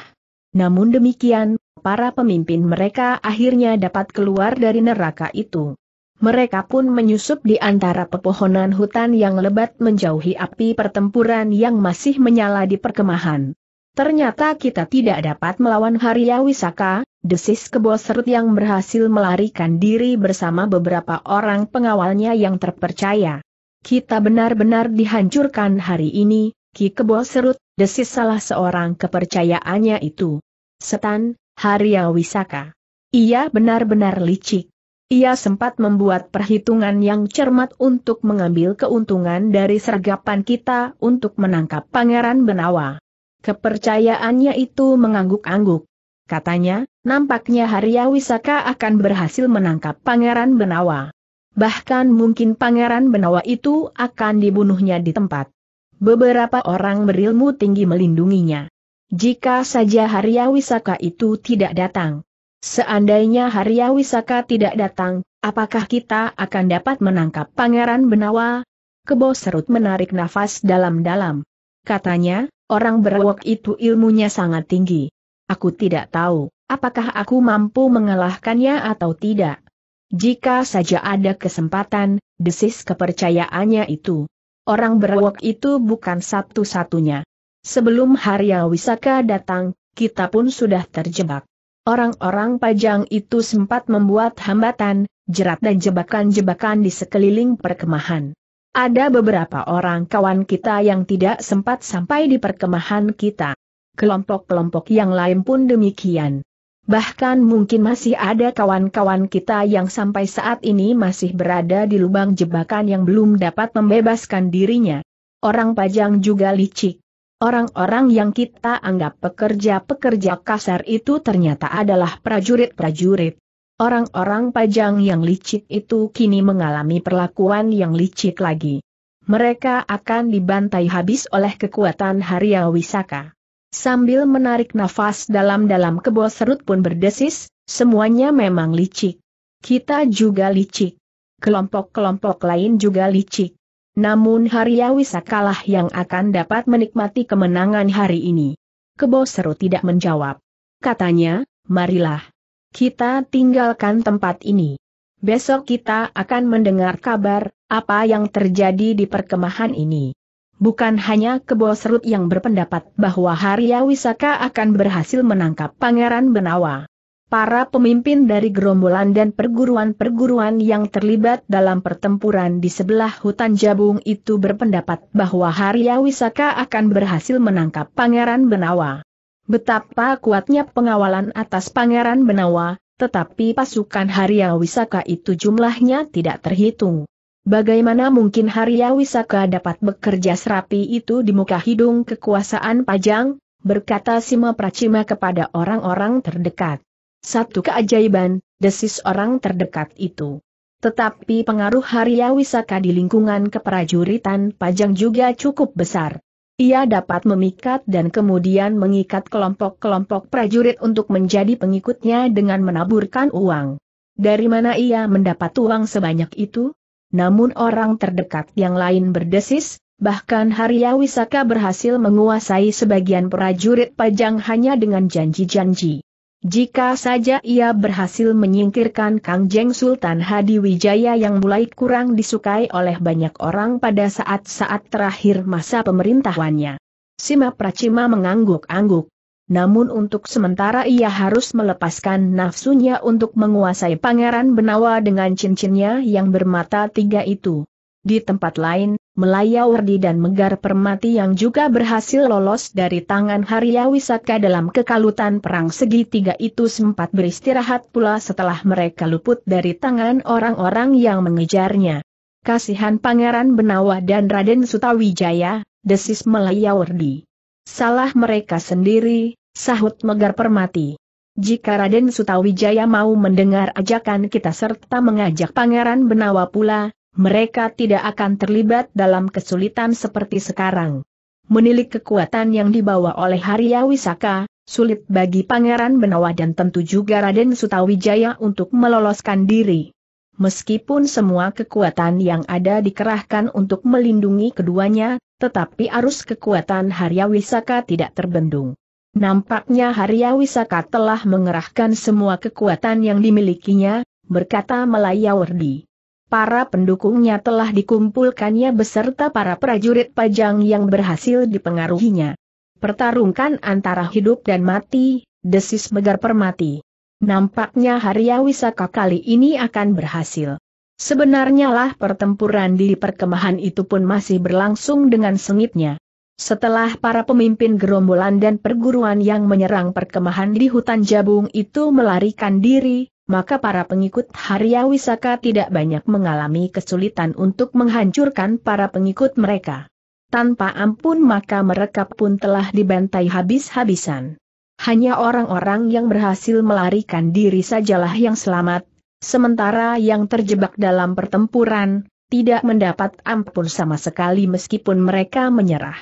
Namun demikian, para pemimpin mereka akhirnya dapat keluar dari neraka itu. Mereka pun menyusup di antara pepohonan hutan yang lebat menjauhi api pertempuran yang masih menyala di perkemahan. Ternyata kita tidak dapat melawan Harya Wisaka, desis kebo serut yang berhasil melarikan diri bersama beberapa orang pengawalnya yang terpercaya. Kita benar-benar dihancurkan hari ini, Ki Kebo Serut, desis salah seorang kepercayaannya itu. Setan, Harya Wisaka. Ia benar-benar licik. Ia sempat membuat perhitungan yang cermat untuk mengambil keuntungan dari sergapan kita untuk menangkap Pangeran Benawa. Kepercayaannya itu mengangguk-angguk. Katanya, nampaknya Harya Wisaka akan berhasil menangkap Pangeran Benawa. Bahkan mungkin Pangeran Benawa itu akan dibunuhnya di tempat. Beberapa orang berilmu tinggi melindunginya. Jika saja Harya Wisaka itu tidak datang. Seandainya Harya Wisaka tidak datang, apakah kita akan dapat menangkap Pangeran Benawa? Kebo Serut menarik nafas dalam-dalam. Katanya, Orang berwok itu ilmunya sangat tinggi. Aku tidak tahu, apakah aku mampu mengalahkannya atau tidak. Jika saja ada kesempatan, desis kepercayaannya itu. Orang berwok itu bukan satu-satunya. Sebelum Harya Wisaka datang, kita pun sudah terjebak. Orang-orang pajang itu sempat membuat hambatan, jerat dan jebakan-jebakan di sekeliling perkemahan. Ada beberapa orang kawan kita yang tidak sempat sampai di perkemahan kita. Kelompok-kelompok yang lain pun demikian. Bahkan mungkin masih ada kawan-kawan kita yang sampai saat ini masih berada di lubang jebakan yang belum dapat membebaskan dirinya. Orang pajang juga licik. Orang-orang yang kita anggap pekerja-pekerja kasar itu ternyata adalah prajurit-prajurit. Orang-orang pajang yang licik itu kini mengalami perlakuan yang licik lagi. Mereka akan dibantai habis oleh kekuatan Harya Wisaka. Sambil menarik nafas dalam-dalam kebo serut pun berdesis, semuanya memang licik. Kita juga licik. Kelompok-kelompok lain juga licik. Namun Haria Wisakalah yang akan dapat menikmati kemenangan hari ini. Kebo serut tidak menjawab. Katanya, marilah. Kita tinggalkan tempat ini. Besok kita akan mendengar kabar, apa yang terjadi di perkemahan ini. Bukan hanya Serut yang berpendapat bahwa Harya Wisaka akan berhasil menangkap Pangeran Benawa. Para pemimpin dari gerombolan dan perguruan-perguruan yang terlibat dalam pertempuran di sebelah hutan Jabung itu berpendapat bahwa Harya Wisaka akan berhasil menangkap Pangeran Benawa. Betapa kuatnya pengawalan atas Pangeran Benawa, tetapi pasukan Harya Wisaka itu jumlahnya tidak terhitung. Bagaimana mungkin Harya Wisaka dapat bekerja serapi itu di muka hidung kekuasaan Pajang, berkata Sima Pracima kepada orang-orang terdekat. Satu keajaiban, desis orang terdekat itu. Tetapi pengaruh Harya Wisaka di lingkungan keprajuritan Pajang juga cukup besar. Ia dapat memikat dan kemudian mengikat kelompok-kelompok prajurit untuk menjadi pengikutnya dengan menaburkan uang. Dari mana ia mendapat uang sebanyak itu? Namun orang terdekat yang lain berdesis, Bahkan Harya Wisaka berhasil menguasai sebagian prajurit pajang hanya dengan janji-janji. Jika saja ia berhasil menyingkirkan Kang Jeng Sultan Hadi Wijaya yang mulai kurang disukai oleh banyak orang pada saat-saat terakhir masa pemerintahannya. Sima Pracima mengangguk-angguk. Namun untuk sementara ia harus melepaskan nafsunya untuk menguasai Pangeran Benawa dengan cincinnya yang bermata tiga itu. Di tempat lain, melayau Wardi dan Megar Permati yang juga berhasil lolos dari tangan Harya Wisaka dalam kekalutan perang segitiga itu sempat beristirahat pula setelah mereka luput dari tangan orang-orang yang mengejarnya. Kasihan Pangeran Benawa dan Raden Sutawijaya, desis melayau Wardi. Salah mereka sendiri, sahut Megar Permati. Jika Raden Sutawijaya mau mendengar ajakan kita serta mengajak Pangeran Benawa pula, mereka tidak akan terlibat dalam kesulitan seperti sekarang. Menilik kekuatan yang dibawa oleh Harya Wisaka, sulit bagi Pangeran Benawa dan tentu juga Raden Sutawijaya untuk meloloskan diri. Meskipun semua kekuatan yang ada dikerahkan untuk melindungi keduanya, tetapi arus kekuatan Harya Wisaka tidak terbendung. Nampaknya Harya Wisaka telah mengerahkan semua kekuatan yang dimilikinya, berkata Melayawardi para pendukungnya telah dikumpulkannya beserta para prajurit pajang yang berhasil dipengaruhinya. Pertarungkan antara hidup dan mati, desis megar permati. Nampaknya Harya Wisaka kali ini akan berhasil. Sebenarnya lah pertempuran di perkemahan itu pun masih berlangsung dengan sengitnya. Setelah para pemimpin gerombolan dan perguruan yang menyerang perkemahan di hutan Jabung itu melarikan diri, maka para pengikut Harya Wisaka tidak banyak mengalami kesulitan untuk menghancurkan para pengikut mereka. Tanpa ampun maka mereka pun telah dibantai habis-habisan. Hanya orang-orang yang berhasil melarikan diri sajalah yang selamat, sementara yang terjebak dalam pertempuran, tidak mendapat ampun sama sekali meskipun mereka menyerah.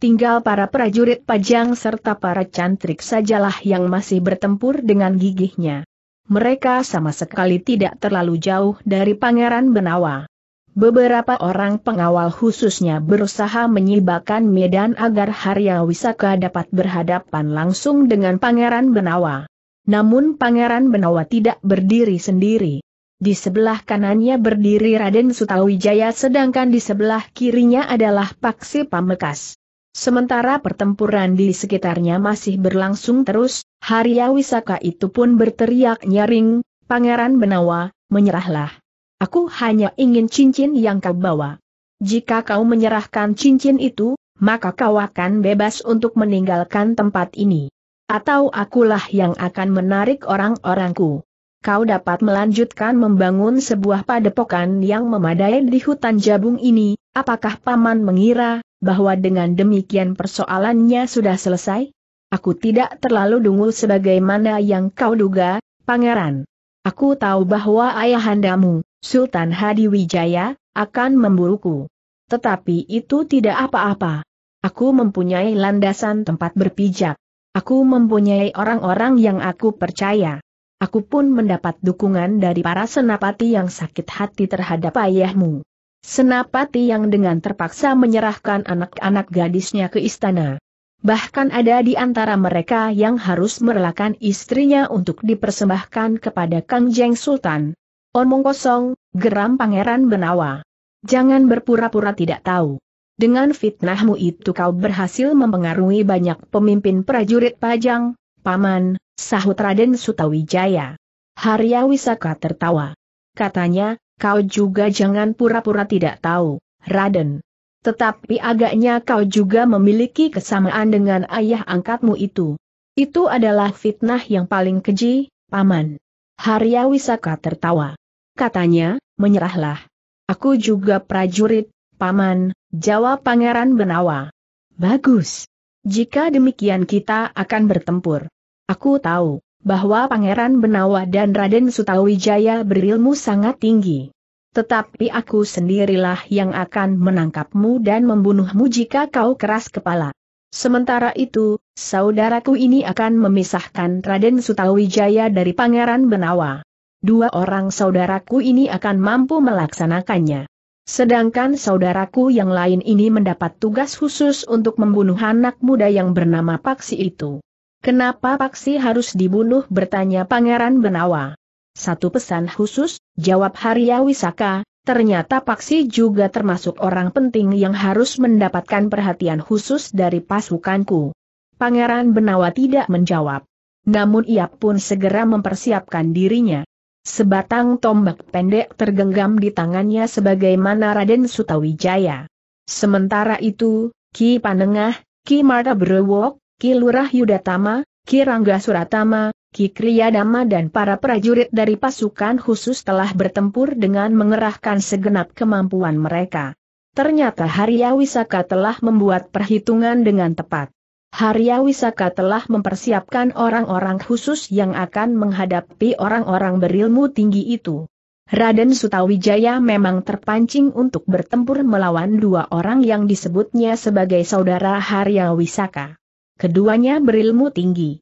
Tinggal para prajurit pajang serta para cantrik sajalah yang masih bertempur dengan gigihnya mereka sama sekali tidak terlalu jauh dari Pangeran Benawa. Beberapa orang pengawal khususnya berusaha menyibakkan medan agar Harya Wisaka dapat berhadapan langsung dengan Pangeran Benawa. Namun Pangeran Benawa tidak berdiri sendiri. Di sebelah kanannya berdiri Raden Sutawijaya sedangkan di sebelah kirinya adalah Paksi Pamekas. Sementara pertempuran di sekitarnya masih berlangsung terus, Haria Wisaka itu pun berteriak nyaring, Pangeran Benawa, menyerahlah. Aku hanya ingin cincin yang kau bawa. Jika kau menyerahkan cincin itu, maka kau akan bebas untuk meninggalkan tempat ini. Atau akulah yang akan menarik orang-orangku. Kau dapat melanjutkan membangun sebuah padepokan yang memadai di hutan jabung ini, apakah Paman mengira, bahwa dengan demikian persoalannya sudah selesai? Aku tidak terlalu dungu sebagaimana yang kau duga, pangeran. Aku tahu bahwa ayahandamu, Sultan Hadi Wijaya, akan memburuku. Tetapi itu tidak apa-apa. Aku mempunyai landasan tempat berpijak. Aku mempunyai orang-orang yang aku percaya. Aku pun mendapat dukungan dari para senapati yang sakit hati terhadap ayahmu. Senapati yang dengan terpaksa menyerahkan anak-anak gadisnya ke istana. Bahkan ada di antara mereka yang harus merelakan istrinya untuk dipersembahkan kepada Kangjeng Sultan. Omong kosong, geram Pangeran Benawa. Jangan berpura-pura tidak tahu. Dengan fitnahmu itu kau berhasil mempengaruhi banyak pemimpin prajurit pajang, paman, sahut Raden Sutawijaya. Harya Wisaka tertawa. Katanya, kau juga jangan pura-pura tidak tahu, Raden. Tetapi agaknya kau juga memiliki kesamaan dengan ayah angkatmu itu. Itu adalah fitnah yang paling keji, Paman. Harya Wisaka tertawa. Katanya, menyerahlah. Aku juga prajurit, Paman, jawab Pangeran Benawa. Bagus. Jika demikian kita akan bertempur. Aku tahu bahwa Pangeran Benawa dan Raden Sutawijaya berilmu sangat tinggi tetapi aku sendirilah yang akan menangkapmu dan membunuhmu jika kau keras kepala. Sementara itu, saudaraku ini akan memisahkan Raden Sutawijaya dari Pangeran Benawa. Dua orang saudaraku ini akan mampu melaksanakannya. Sedangkan saudaraku yang lain ini mendapat tugas khusus untuk membunuh anak muda yang bernama Paksi itu. Kenapa Paksi harus dibunuh bertanya Pangeran Benawa. Satu pesan khusus, jawab Harya Wisaka, ternyata Paksi juga termasuk orang penting yang harus mendapatkan perhatian khusus dari pasukanku. Pangeran Benawa tidak menjawab. Namun ia pun segera mempersiapkan dirinya. Sebatang tombak pendek tergenggam di tangannya sebagaimana Raden Sutawijaya. Sementara itu, Ki Panengah, Ki Marta Brewok, Ki Lurah Yudatama, Ki Rangga Suratama, Kikriya dan para prajurit dari pasukan khusus telah bertempur dengan mengerahkan segenap kemampuan mereka. Ternyata Harya Wisaka telah membuat perhitungan dengan tepat. Harya Wisaka telah mempersiapkan orang-orang khusus yang akan menghadapi orang-orang berilmu tinggi itu. Raden Sutawijaya memang terpancing untuk bertempur melawan dua orang yang disebutnya sebagai saudara Harya Wisaka. Keduanya berilmu tinggi.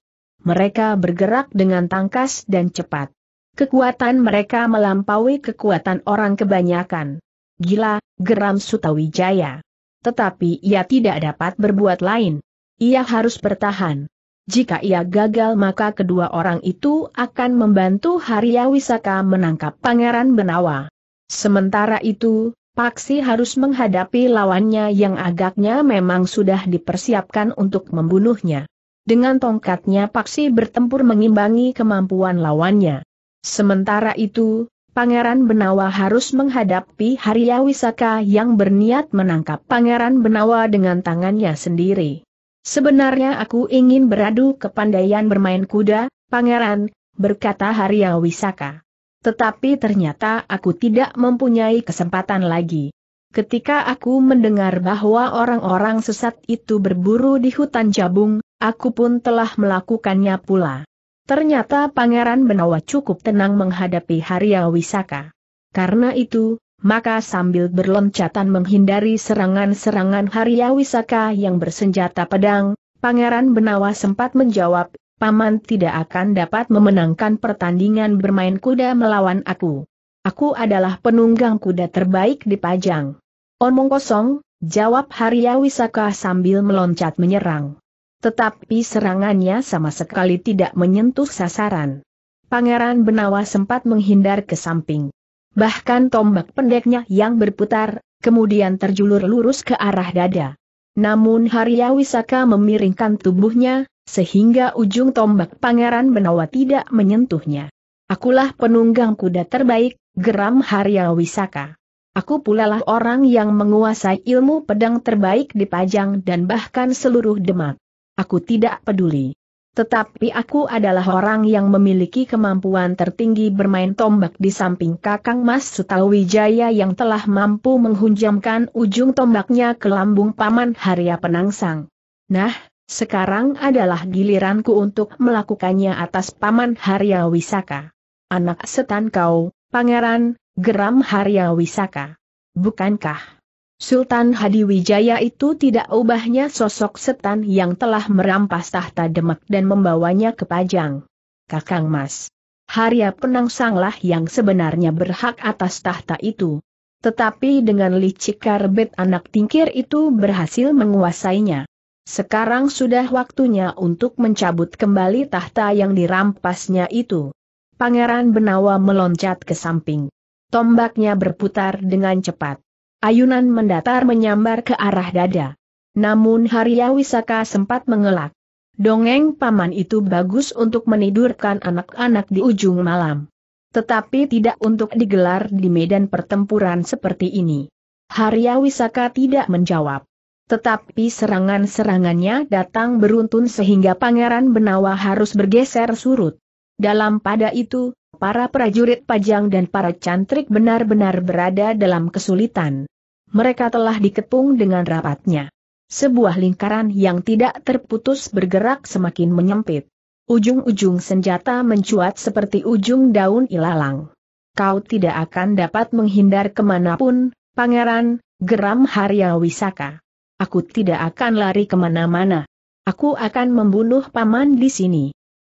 Mereka bergerak dengan tangkas dan cepat. Kekuatan mereka melampaui kekuatan orang kebanyakan. Gila, geram Sutawijaya. Tetapi ia tidak dapat berbuat lain. Ia harus bertahan. Jika ia gagal maka kedua orang itu akan membantu Harya Wisaka menangkap Pangeran Benawa. Sementara itu, Paksi harus menghadapi lawannya yang agaknya memang sudah dipersiapkan untuk membunuhnya. Dengan tongkatnya Paksi bertempur mengimbangi kemampuan lawannya. Sementara itu, Pangeran Benawa harus menghadapi Harya Wisaka yang berniat menangkap Pangeran Benawa dengan tangannya sendiri. Sebenarnya aku ingin beradu kepandaian bermain kuda, Pangeran, berkata Harya Wisaka. Tetapi ternyata aku tidak mempunyai kesempatan lagi. Ketika aku mendengar bahwa orang-orang sesat itu berburu di hutan jabung. Aku pun telah melakukannya pula. Ternyata Pangeran Benawa cukup tenang menghadapi Harya Wisaka. Karena itu, maka sambil berloncatan menghindari serangan-serangan Harya Wisaka yang bersenjata pedang, Pangeran Benawa sempat menjawab, Paman tidak akan dapat memenangkan pertandingan bermain kuda melawan aku. Aku adalah penunggang kuda terbaik di Pajang. Omong kosong, jawab Harya Wisaka sambil meloncat menyerang. Tetapi serangannya sama sekali tidak menyentuh sasaran. Pangeran Benawa sempat menghindar ke samping. Bahkan tombak pendeknya yang berputar, kemudian terjulur lurus ke arah dada. Namun Harya Wisaka memiringkan tubuhnya, sehingga ujung tombak Pangeran Benawa tidak menyentuhnya. Akulah penunggang kuda terbaik, geram Harya Wisaka. Aku pulalah orang yang menguasai ilmu pedang terbaik di Pajang dan bahkan seluruh Demak. Aku tidak peduli. Tetapi aku adalah orang yang memiliki kemampuan tertinggi bermain tombak di samping kakang Mas Sutawijaya yang telah mampu menghunjamkan ujung tombaknya ke lambung Paman Harya Penangsang. Nah, sekarang adalah giliranku untuk melakukannya atas Paman Harya Wisaka. Anak setan kau, Pangeran, geram Harya Wisaka. Bukankah? Sultan Hadi Wijaya itu tidak ubahnya sosok setan yang telah merampas tahta Demak dan membawanya ke Pajang. Kakang Mas. Harya Penang sanglah yang sebenarnya berhak atas tahta itu. Tetapi dengan licik karbet anak tingkir itu berhasil menguasainya. Sekarang sudah waktunya untuk mencabut kembali tahta yang dirampasnya itu. Pangeran Benawa meloncat ke samping. Tombaknya berputar dengan cepat. Ayunan mendatar menyambar ke arah dada. Namun Harya Wisaka sempat mengelak. Dongeng paman itu bagus untuk menidurkan anak-anak di ujung malam. Tetapi tidak untuk digelar di medan pertempuran seperti ini. Harya Wisaka tidak menjawab. Tetapi serangan-serangannya datang beruntun sehingga Pangeran Benawa harus bergeser surut. Dalam pada itu, para prajurit pajang dan para cantrik benar-benar berada dalam kesulitan. Mereka telah dikepung dengan rapatnya. Sebuah lingkaran yang tidak terputus bergerak semakin menyempit. Ujung-ujung senjata mencuat seperti ujung daun ilalang. Kau tidak akan dapat menghindar kemanapun, pangeran, geram Harya Wisaka. Aku tidak akan lari kemana-mana. Aku akan membunuh paman di sini.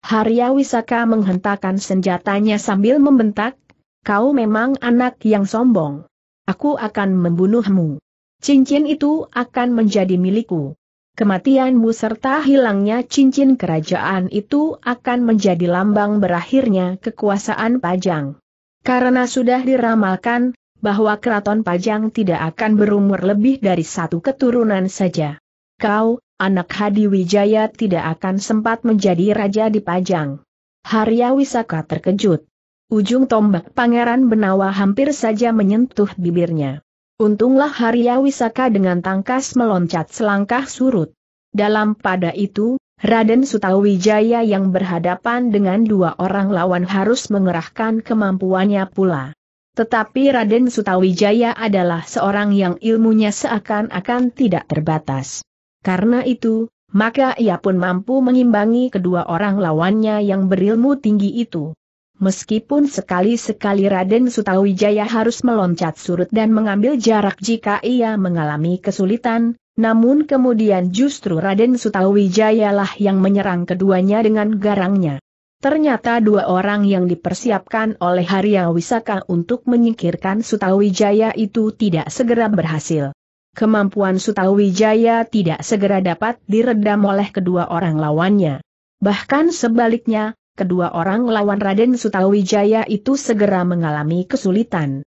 Harya Wisaka menghentakkan senjatanya sambil membentak, kau memang anak yang sombong. Aku akan membunuhmu. Cincin itu akan menjadi milikku. Kematianmu serta hilangnya cincin kerajaan itu akan menjadi lambang berakhirnya kekuasaan Pajang. Karena sudah diramalkan, bahwa keraton Pajang tidak akan berumur lebih dari satu keturunan saja. Kau, anak Hadi Wijaya tidak akan sempat menjadi raja di Pajang. Harya Wisaka terkejut. Ujung tombak Pangeran Benawa hampir saja menyentuh bibirnya. Untunglah Harya Wisaka dengan tangkas meloncat selangkah surut. Dalam pada itu, Raden Sutawijaya yang berhadapan dengan dua orang lawan harus mengerahkan kemampuannya pula. Tetapi Raden Sutawijaya adalah seorang yang ilmunya seakan-akan tidak terbatas. Karena itu, maka ia pun mampu mengimbangi kedua orang lawannya yang berilmu tinggi itu. Meskipun sekali-sekali Raden Sutawijaya harus meloncat surut dan mengambil jarak jika ia mengalami kesulitan, namun kemudian justru Raden Sutawijaya lah yang menyerang keduanya dengan garangnya. Ternyata dua orang yang dipersiapkan oleh Harya Wisaka untuk menyingkirkan Sutawijaya itu tidak segera berhasil kemampuan Sutawijaya tidak segera dapat diredam oleh kedua orang lawannya. Bahkan sebaliknya, kedua orang lawan Raden Sutawijaya itu segera mengalami kesulitan.